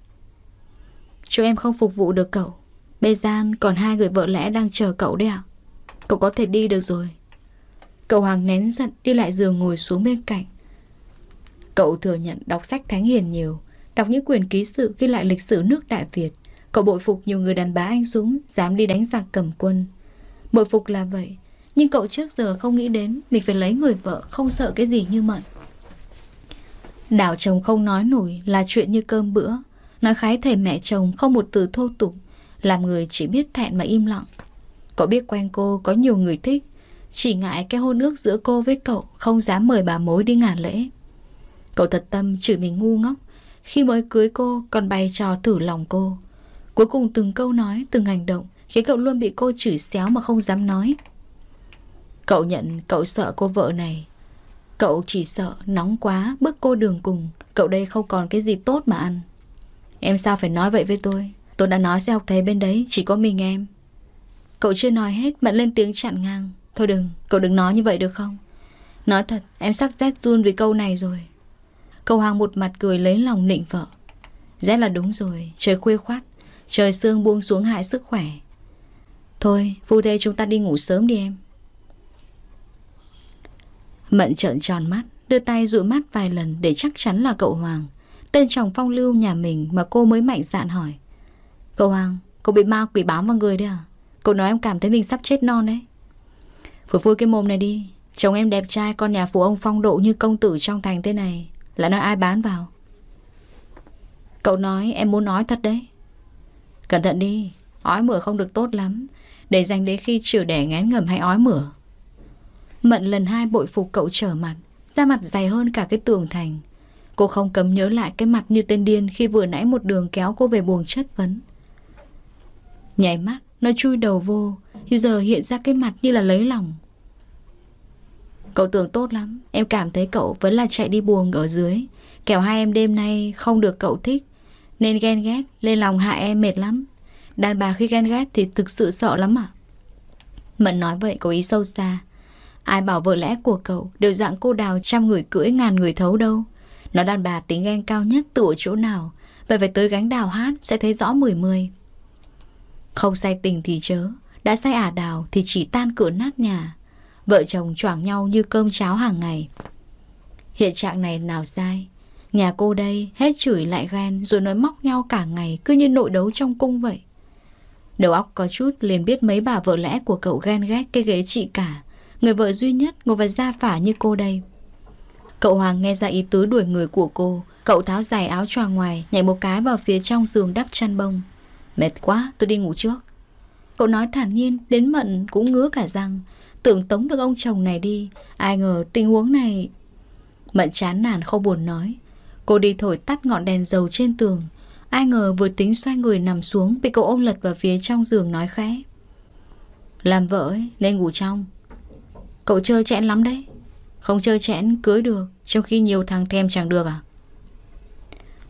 Chúng em không phục vụ được cậu Bê gian còn hai người vợ lẽ đang chờ cậu đấy ạ à? Cậu có thể đi được rồi Cậu Hoàng nén giận đi lại giường ngồi xuống bên cạnh Cậu thừa nhận đọc sách Thánh Hiền nhiều Đọc những quyển ký sự ghi lại lịch sử nước Đại Việt Cậu bội phục nhiều người đàn bà anh dũng Dám đi đánh giặc cầm quân Bội phục là vậy Nhưng cậu trước giờ không nghĩ đến Mình phải lấy người vợ không sợ cái gì như Mận Đảo chồng không nói nổi là chuyện như cơm bữa Nói khái thể mẹ chồng không một từ thô tục Làm người chỉ biết thẹn mà im lặng Cậu biết quen cô có nhiều người thích Chỉ ngại cái hôn ước giữa cô với cậu Không dám mời bà mối đi ngàn lễ Cậu thật tâm chửi mình ngu ngốc Khi mới cưới cô còn bày trò thử lòng cô Cuối cùng từng câu nói, từng hành động Khiến cậu luôn bị cô chửi xéo mà không dám nói Cậu nhận cậu sợ cô vợ này Cậu chỉ sợ nóng quá bước cô đường cùng Cậu đây không còn cái gì tốt mà ăn Em sao phải nói vậy với tôi Tôi đã nói sẽ học thế bên đấy Chỉ có mình em Cậu chưa nói hết Mận lên tiếng chặn ngang Thôi đừng Cậu đừng nói như vậy được không Nói thật Em sắp rét run vì câu này rồi Cậu Hoàng một mặt cười lấy lòng nịnh vợ Rét là đúng rồi Trời khuya khoát Trời sương buông xuống hại sức khỏe Thôi Vu Thê chúng ta đi ngủ sớm đi em Mận trợn tròn mắt Đưa tay dụi mắt vài lần để chắc chắn là cậu Hoàng Tên chồng phong lưu nhà mình mà cô mới mạnh dạn hỏi. Cậu Hoàng, cậu bị ma quỷ bám vào người đấy à? Cậu nói em cảm thấy mình sắp chết non đấy. Vừa vui cái mồm này đi. Chồng em đẹp trai con nhà phú ông phong độ như công tử trong thành thế này. Là nơi ai bán vào? Cậu nói em muốn nói thật đấy. Cẩn thận đi, ói mửa không được tốt lắm. Để dành đến khi chịu đẻ ngán ngầm hay ói mửa. Mận lần hai bội phục cậu trở mặt, ra mặt dày hơn cả cái tường thành. Cô không cấm nhớ lại cái mặt như tên điên khi vừa nãy một đường kéo cô về buồng chất vấn. Nhảy mắt, nó chui đầu vô, nhưng giờ hiện ra cái mặt như là lấy lòng. Cậu tưởng tốt lắm, em cảm thấy cậu vẫn là chạy đi buồng ở dưới. Kẻo hai em đêm nay không được cậu thích, nên ghen ghét, lên lòng hại em mệt lắm. Đàn bà khi ghen ghét thì thực sự sợ lắm ạ. À? Mận nói vậy có ý sâu xa. Ai bảo vợ lẽ của cậu đều dạng cô đào trăm người cưỡi ngàn người thấu đâu. Nó đàn bà tính ghen cao nhất từ ở chỗ nào Vậy phải tới gánh đào hát sẽ thấy rõ mười mười Không say tình thì chớ Đã say ả đào thì chỉ tan cửa nát nhà Vợ chồng choảng nhau như cơm cháo hàng ngày Hiện trạng này nào sai Nhà cô đây hết chửi lại ghen Rồi nói móc nhau cả ngày Cứ như nội đấu trong cung vậy Đầu óc có chút liền biết mấy bà vợ lẽ của cậu ghen ghét cái ghế chị cả Người vợ duy nhất ngồi vào da phả như cô đây Cậu Hoàng nghe ra ý tứ đuổi người của cô Cậu tháo dài áo choàng ngoài Nhảy một cái vào phía trong giường đắp chăn bông Mệt quá tôi đi ngủ trước Cậu nói thản nhiên Đến mận cũng ngứa cả răng Tưởng tống được ông chồng này đi Ai ngờ tình huống này Mận chán nản không buồn nói Cô đi thổi tắt ngọn đèn dầu trên tường Ai ngờ vừa tính xoay người nằm xuống Bị cậu ôm lật vào phía trong giường nói khẽ Làm vợ ấy, nên ngủ trong Cậu chơi chẽn lắm đấy không chơi chẽn cưới được Trong khi nhiều thằng thèm chẳng được à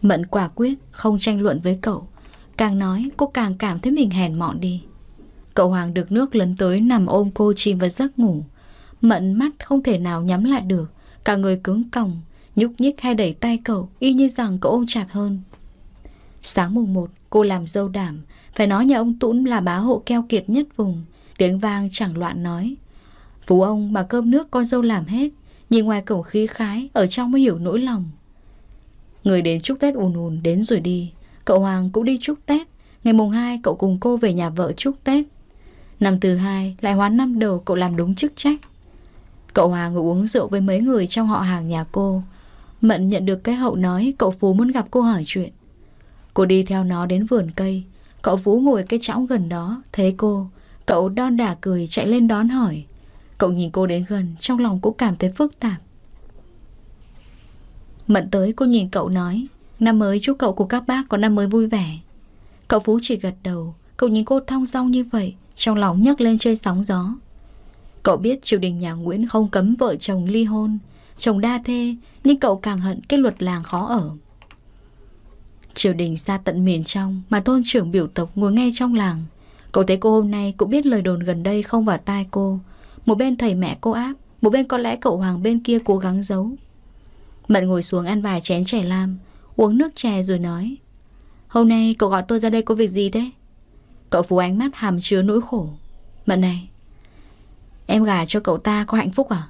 Mận quả quyết Không tranh luận với cậu Càng nói cô càng cảm thấy mình hèn mọn đi Cậu Hoàng được nước lấn tới Nằm ôm cô chìm vào giấc ngủ Mận mắt không thể nào nhắm lại được Cả người cứng còng Nhúc nhích hay đẩy tay cậu Y như rằng cậu ôm chặt hơn Sáng mùng 1 cô làm dâu đảm Phải nói nhà ông Tũng là bá hộ keo kiệt nhất vùng Tiếng vang chẳng loạn nói Phú ông mà cơm nước con dâu làm hết Nhìn ngoài cổng khí khái Ở trong mới hiểu nỗi lòng Người đến chúc Tết ùn ùn đến rồi đi Cậu Hoàng cũng đi chúc Tết Ngày mùng 2 cậu cùng cô về nhà vợ chúc Tết Năm thứ hai lại hoán năm đầu cậu làm đúng chức trách Cậu Hoàng ngồi uống rượu với mấy người trong họ hàng nhà cô Mận nhận được cái hậu nói cậu Phú muốn gặp cô hỏi chuyện Cô đi theo nó đến vườn cây Cậu Phú ngồi cái chõng gần đó Thấy cô Cậu đon đả cười chạy lên đón hỏi Cậu nhìn cô đến gần Trong lòng cũng cảm thấy phức tạp Mận tới cô nhìn cậu nói Năm mới chúc cậu của các bác có năm mới vui vẻ Cậu Phú chỉ gật đầu Cậu nhìn cô thong dong như vậy Trong lòng nhấc lên trên sóng gió Cậu biết triều đình nhà Nguyễn không cấm vợ chồng ly hôn Chồng đa thê Nhưng cậu càng hận cái luật làng khó ở Triều đình xa tận miền trong Mà thôn trưởng biểu tộc ngồi ngay trong làng Cậu thấy cô hôm nay cũng biết lời đồn gần đây không vào tai cô một bên thầy mẹ cô áp Một bên có lẽ cậu Hoàng bên kia cố gắng giấu Mận ngồi xuống ăn vài chén chè lam Uống nước chè rồi nói Hôm nay cậu gọi tôi ra đây có việc gì thế Cậu phú ánh mắt hàm chứa nỗi khổ Mận này Em gả cho cậu ta có hạnh phúc à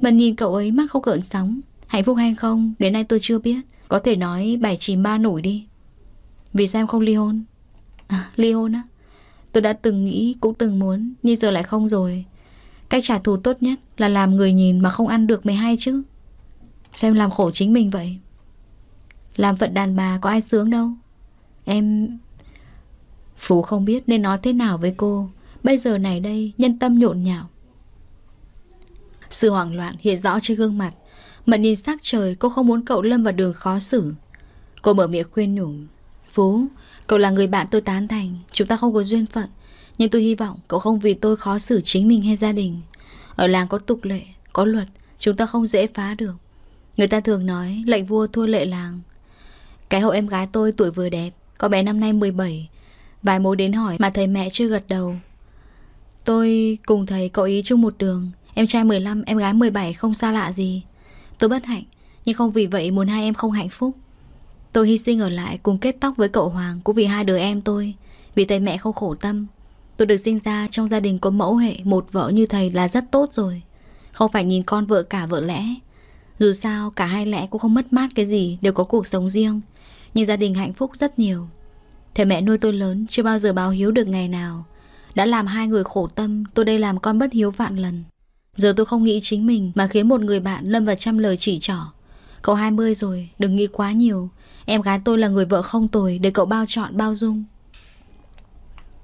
Mận nhìn cậu ấy mắt không cợn sóng Hạnh phúc hay không Đến nay tôi chưa biết Có thể nói bảy chìm ba nổi đi Vì sao em không ly hôn à, Ly hôn á Tôi đã từng nghĩ cũng từng muốn Nhưng giờ lại không rồi Cách trả thù tốt nhất là làm người nhìn mà không ăn được mới hay chứ. Xem làm khổ chính mình vậy. Làm phận đàn bà có ai sướng đâu. Em... Phú không biết nên nói thế nào với cô. Bây giờ này đây, nhân tâm nhộn nhạo. Sự hoảng loạn hiện rõ trên gương mặt. Mận nhìn sắc trời, cô không muốn cậu lâm vào đường khó xử. Cô mở miệng khuyên nhủ. Phú, cậu là người bạn tôi tán thành, chúng ta không có duyên phận. Nhưng tôi hy vọng cậu không vì tôi khó xử chính mình hay gia đình Ở làng có tục lệ, có luật Chúng ta không dễ phá được Người ta thường nói lệnh vua thua lệ làng Cái hậu em gái tôi tuổi vừa đẹp Con bé năm nay 17 Vài mối đến hỏi mà thầy mẹ chưa gật đầu Tôi cùng thầy cậu ý chung một đường Em trai 15, em gái 17 không xa lạ gì Tôi bất hạnh Nhưng không vì vậy muốn hai em không hạnh phúc Tôi hy sinh ở lại cùng kết tóc với cậu Hoàng Cũng vì hai đứa em tôi Vì thầy mẹ không khổ tâm Tôi được sinh ra trong gia đình có mẫu hệ một vợ như thầy là rất tốt rồi. Không phải nhìn con vợ cả vợ lẽ. Dù sao cả hai lẽ cũng không mất mát cái gì đều có cuộc sống riêng. Nhưng gia đình hạnh phúc rất nhiều. Thầy mẹ nuôi tôi lớn chưa bao giờ báo hiếu được ngày nào. Đã làm hai người khổ tâm, tôi đây làm con bất hiếu vạn lần. Giờ tôi không nghĩ chính mình mà khiến một người bạn lâm vào trăm lời chỉ trỏ. Cậu 20 rồi, đừng nghĩ quá nhiều. Em gái tôi là người vợ không tồi để cậu bao chọn bao dung.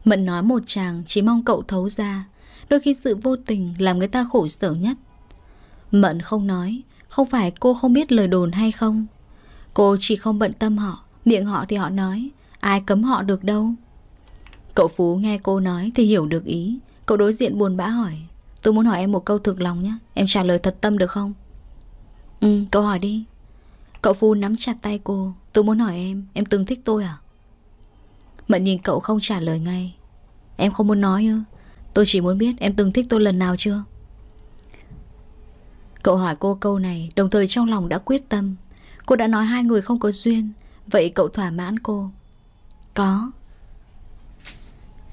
Mận nói một chàng chỉ mong cậu thấu ra Đôi khi sự vô tình làm người ta khổ sở nhất Mận không nói Không phải cô không biết lời đồn hay không Cô chỉ không bận tâm họ Miệng họ thì họ nói Ai cấm họ được đâu Cậu Phú nghe cô nói thì hiểu được ý Cậu đối diện buồn bã hỏi Tôi muốn hỏi em một câu thực lòng nhé Em trả lời thật tâm được không Ừ cậu hỏi đi Cậu Phú nắm chặt tay cô Tôi muốn hỏi em Em từng thích tôi à Mận nhìn cậu không trả lời ngay Em không muốn nói ư Tôi chỉ muốn biết em từng thích tôi lần nào chưa Cậu hỏi cô câu này Đồng thời trong lòng đã quyết tâm Cô đã nói hai người không có duyên Vậy cậu thỏa mãn cô Có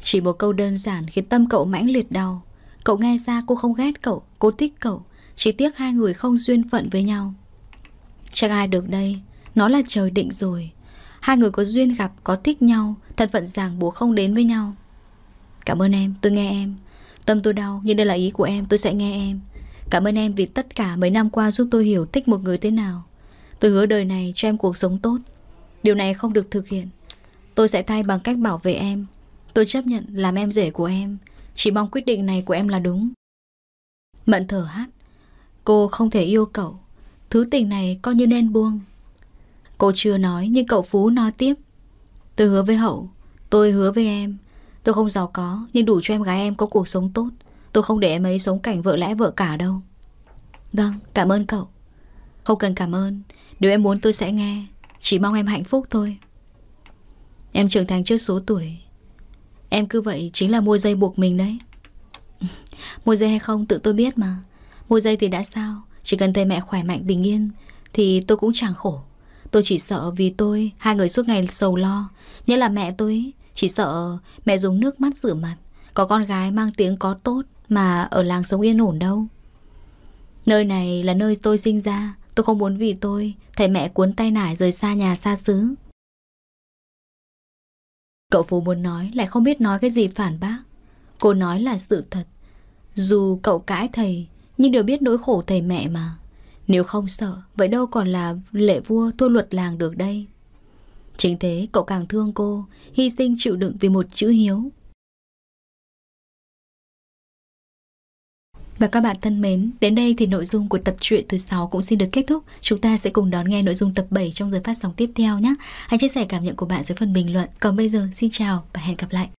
Chỉ một câu đơn giản khiến tâm cậu mãnh liệt đau Cậu nghe ra cô không ghét cậu Cô thích cậu Chỉ tiếc hai người không duyên phận với nhau Chắc ai được đây Nó là trời định rồi Hai người có duyên gặp có thích nhau thân phận rằng bố không đến với nhau Cảm ơn em, tôi nghe em Tâm tôi đau, nhưng đây là ý của em, tôi sẽ nghe em Cảm ơn em vì tất cả mấy năm qua giúp tôi hiểu thích một người thế nào Tôi hứa đời này cho em cuộc sống tốt Điều này không được thực hiện Tôi sẽ thay bằng cách bảo vệ em Tôi chấp nhận làm em rể của em Chỉ mong quyết định này của em là đúng Mận thở hát Cô không thể yêu cậu Thứ tình này coi như nên buông Cô chưa nói nhưng cậu Phú nói tiếp Tôi hứa với Hậu Tôi hứa với em Tôi không giàu có Nhưng đủ cho em gái em có cuộc sống tốt Tôi không để em ấy sống cảnh vợ lẽ vợ cả đâu Vâng, cảm ơn cậu Không cần cảm ơn nếu em muốn tôi sẽ nghe Chỉ mong em hạnh phúc thôi Em trưởng thành trước số tuổi Em cứ vậy chính là mua dây buộc mình đấy Mua dây hay không tự tôi biết mà Mua dây thì đã sao Chỉ cần thấy mẹ khỏe mạnh bình yên Thì tôi cũng chẳng khổ Tôi chỉ sợ vì tôi Hai người suốt ngày sầu lo Nhất là mẹ tôi Chỉ sợ mẹ dùng nước mắt rửa mặt Có con gái mang tiếng có tốt Mà ở làng sống yên ổn đâu Nơi này là nơi tôi sinh ra Tôi không muốn vì tôi Thầy mẹ cuốn tay nải rời xa nhà xa xứ Cậu Phú muốn nói lại không biết nói cái gì phản bác Cô nói là sự thật Dù cậu cãi thầy Nhưng đều biết nỗi khổ thầy mẹ mà Nếu không sợ Vậy đâu còn là lệ vua thua luật làng được đây Chính thế cậu càng thương cô, hy sinh chịu đựng vì một chữ hiếu. Và các bạn thân mến, đến đây thì nội dung của tập truyện thứ 6 cũng xin được kết thúc. Chúng ta sẽ cùng đón nghe nội dung tập 7 trong giờ phát sóng tiếp theo nhé. Hãy chia sẻ cảm nhận của bạn dưới phần bình luận. Còn bây giờ, xin chào và hẹn gặp lại.